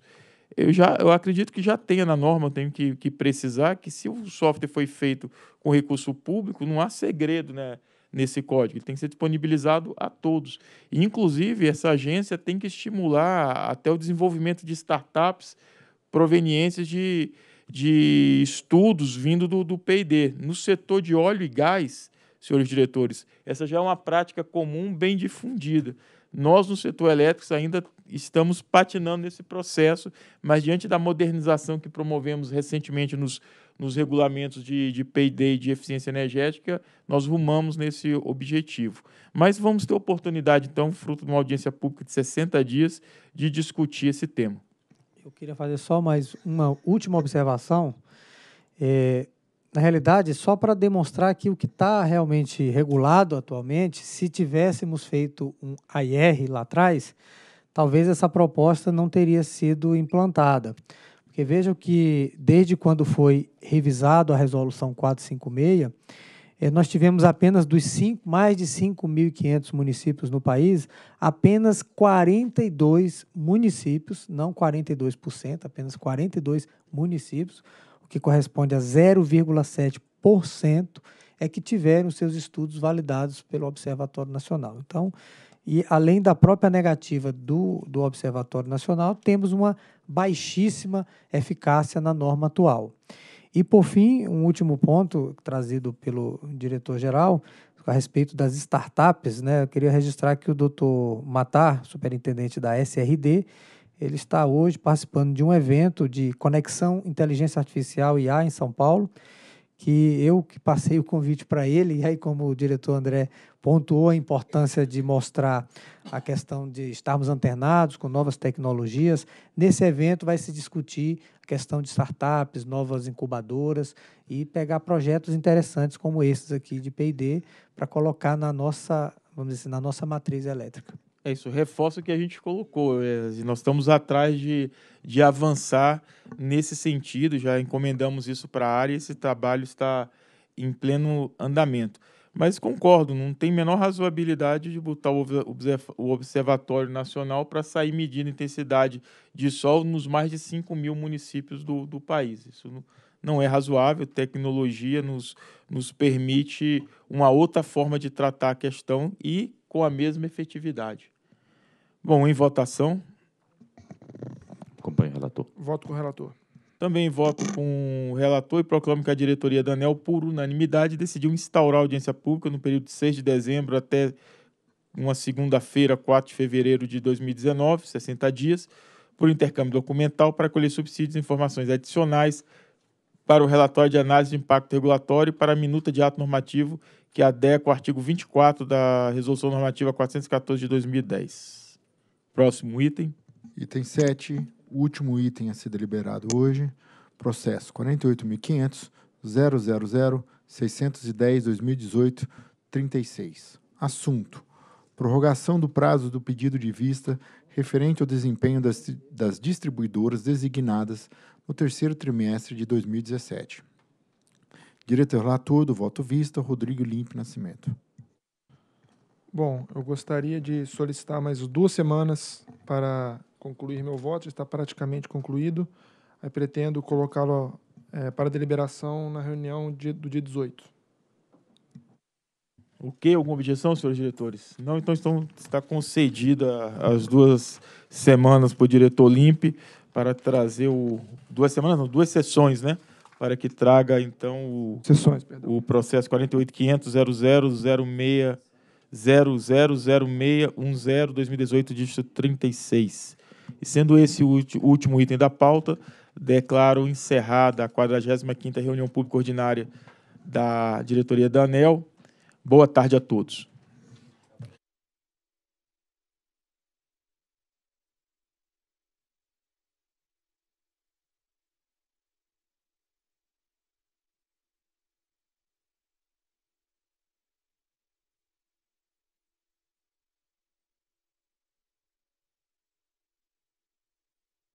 eu, já, eu acredito que já tenha na norma, tenho que, que precisar, que se o software foi feito com recurso público, não há segredo, né? nesse código. Ele tem que ser disponibilizado a todos. E, inclusive, essa agência tem que estimular até o desenvolvimento de startups provenientes de, de estudos vindo do, do PD. No setor de óleo e gás, senhores diretores, essa já é uma prática comum bem difundida. Nós, no setor elétrico, ainda estamos patinando nesse processo, mas diante da modernização que promovemos recentemente nos, nos regulamentos de, de PD e de eficiência energética, nós rumamos nesse objetivo. Mas vamos ter oportunidade, então, fruto de uma audiência pública de 60 dias, de discutir esse tema. Eu queria fazer só mais uma última observação. É, na realidade, só para demonstrar que o que está realmente regulado atualmente, se tivéssemos feito um AIR lá atrás, talvez essa proposta não teria sido implantada. Porque vejam que, desde quando foi revisado a Resolução 456, é, nós tivemos apenas dos cinco, mais de 5.500 municípios no país, apenas 42 municípios, não 42%, apenas 42 municípios, o que corresponde a 0,7%, é que tiveram seus estudos validados pelo Observatório Nacional. Então, e além da própria negativa do, do Observatório Nacional, temos uma baixíssima eficácia na norma atual. E, por fim, um último ponto trazido pelo diretor-geral a respeito das startups. Né? Eu queria registrar que o doutor Matar, superintendente da SRD, ele está hoje participando de um evento de conexão inteligência artificial IA em São Paulo que eu que passei o convite para ele, e aí como o diretor André pontuou a importância de mostrar a questão de estarmos antenados com novas tecnologias, nesse evento vai se discutir a questão de startups, novas incubadoras e pegar projetos interessantes como esses aqui de P&D para colocar na nossa, vamos dizer, assim, na nossa matriz elétrica. É isso, reforça o que a gente colocou. É, nós estamos atrás de, de avançar nesse sentido, já encomendamos isso para a área e esse trabalho está em pleno andamento. Mas concordo, não tem menor razoabilidade de botar o Observatório Nacional para sair medindo intensidade de sol nos mais de 5 mil municípios do, do país. Isso não, não é razoável. Tecnologia nos, nos permite uma outra forma de tratar a questão e com a mesma efetividade. Bom, em votação. Acompanho o relator. Voto com o relator. Também voto com o relator e proclamo que a diretoria da ANEL, por unanimidade, decidiu instaurar audiência pública no período de 6 de dezembro até uma segunda-feira, 4 de fevereiro de 2019, 60 dias, por intercâmbio documental para colher subsídios e informações adicionais para o relatório de análise de impacto regulatório e para a minuta de ato normativo que adequa o artigo 24 da Resolução Normativa 414 de 2010. Próximo item. Item 7, último item a ser deliberado hoje, processo 48.500.000.610.2018.36. 2018 36. Assunto: prorrogação do prazo do pedido de vista referente ao desempenho das, das distribuidoras designadas no terceiro trimestre de 2017. Diretor relator do voto vista, Rodrigo Limpe Nascimento. Bom, eu gostaria de solicitar mais duas semanas para concluir meu voto, está praticamente concluído. Aí pretendo colocá-lo é, para deliberação na reunião de, do dia 18. Ok, alguma objeção, senhores diretores? Não, então estão, está concedida as duas semanas para o diretor Limp para trazer o. Duas semanas, não, duas sessões, né? Para que traga, então, o, Sessões, perdão. o processo 48.500.0006. 000610 2018, dígito 36. E sendo esse o último item da pauta, declaro encerrada a 45ª reunião pública ordinária da diretoria da ANEL. Boa tarde a todos.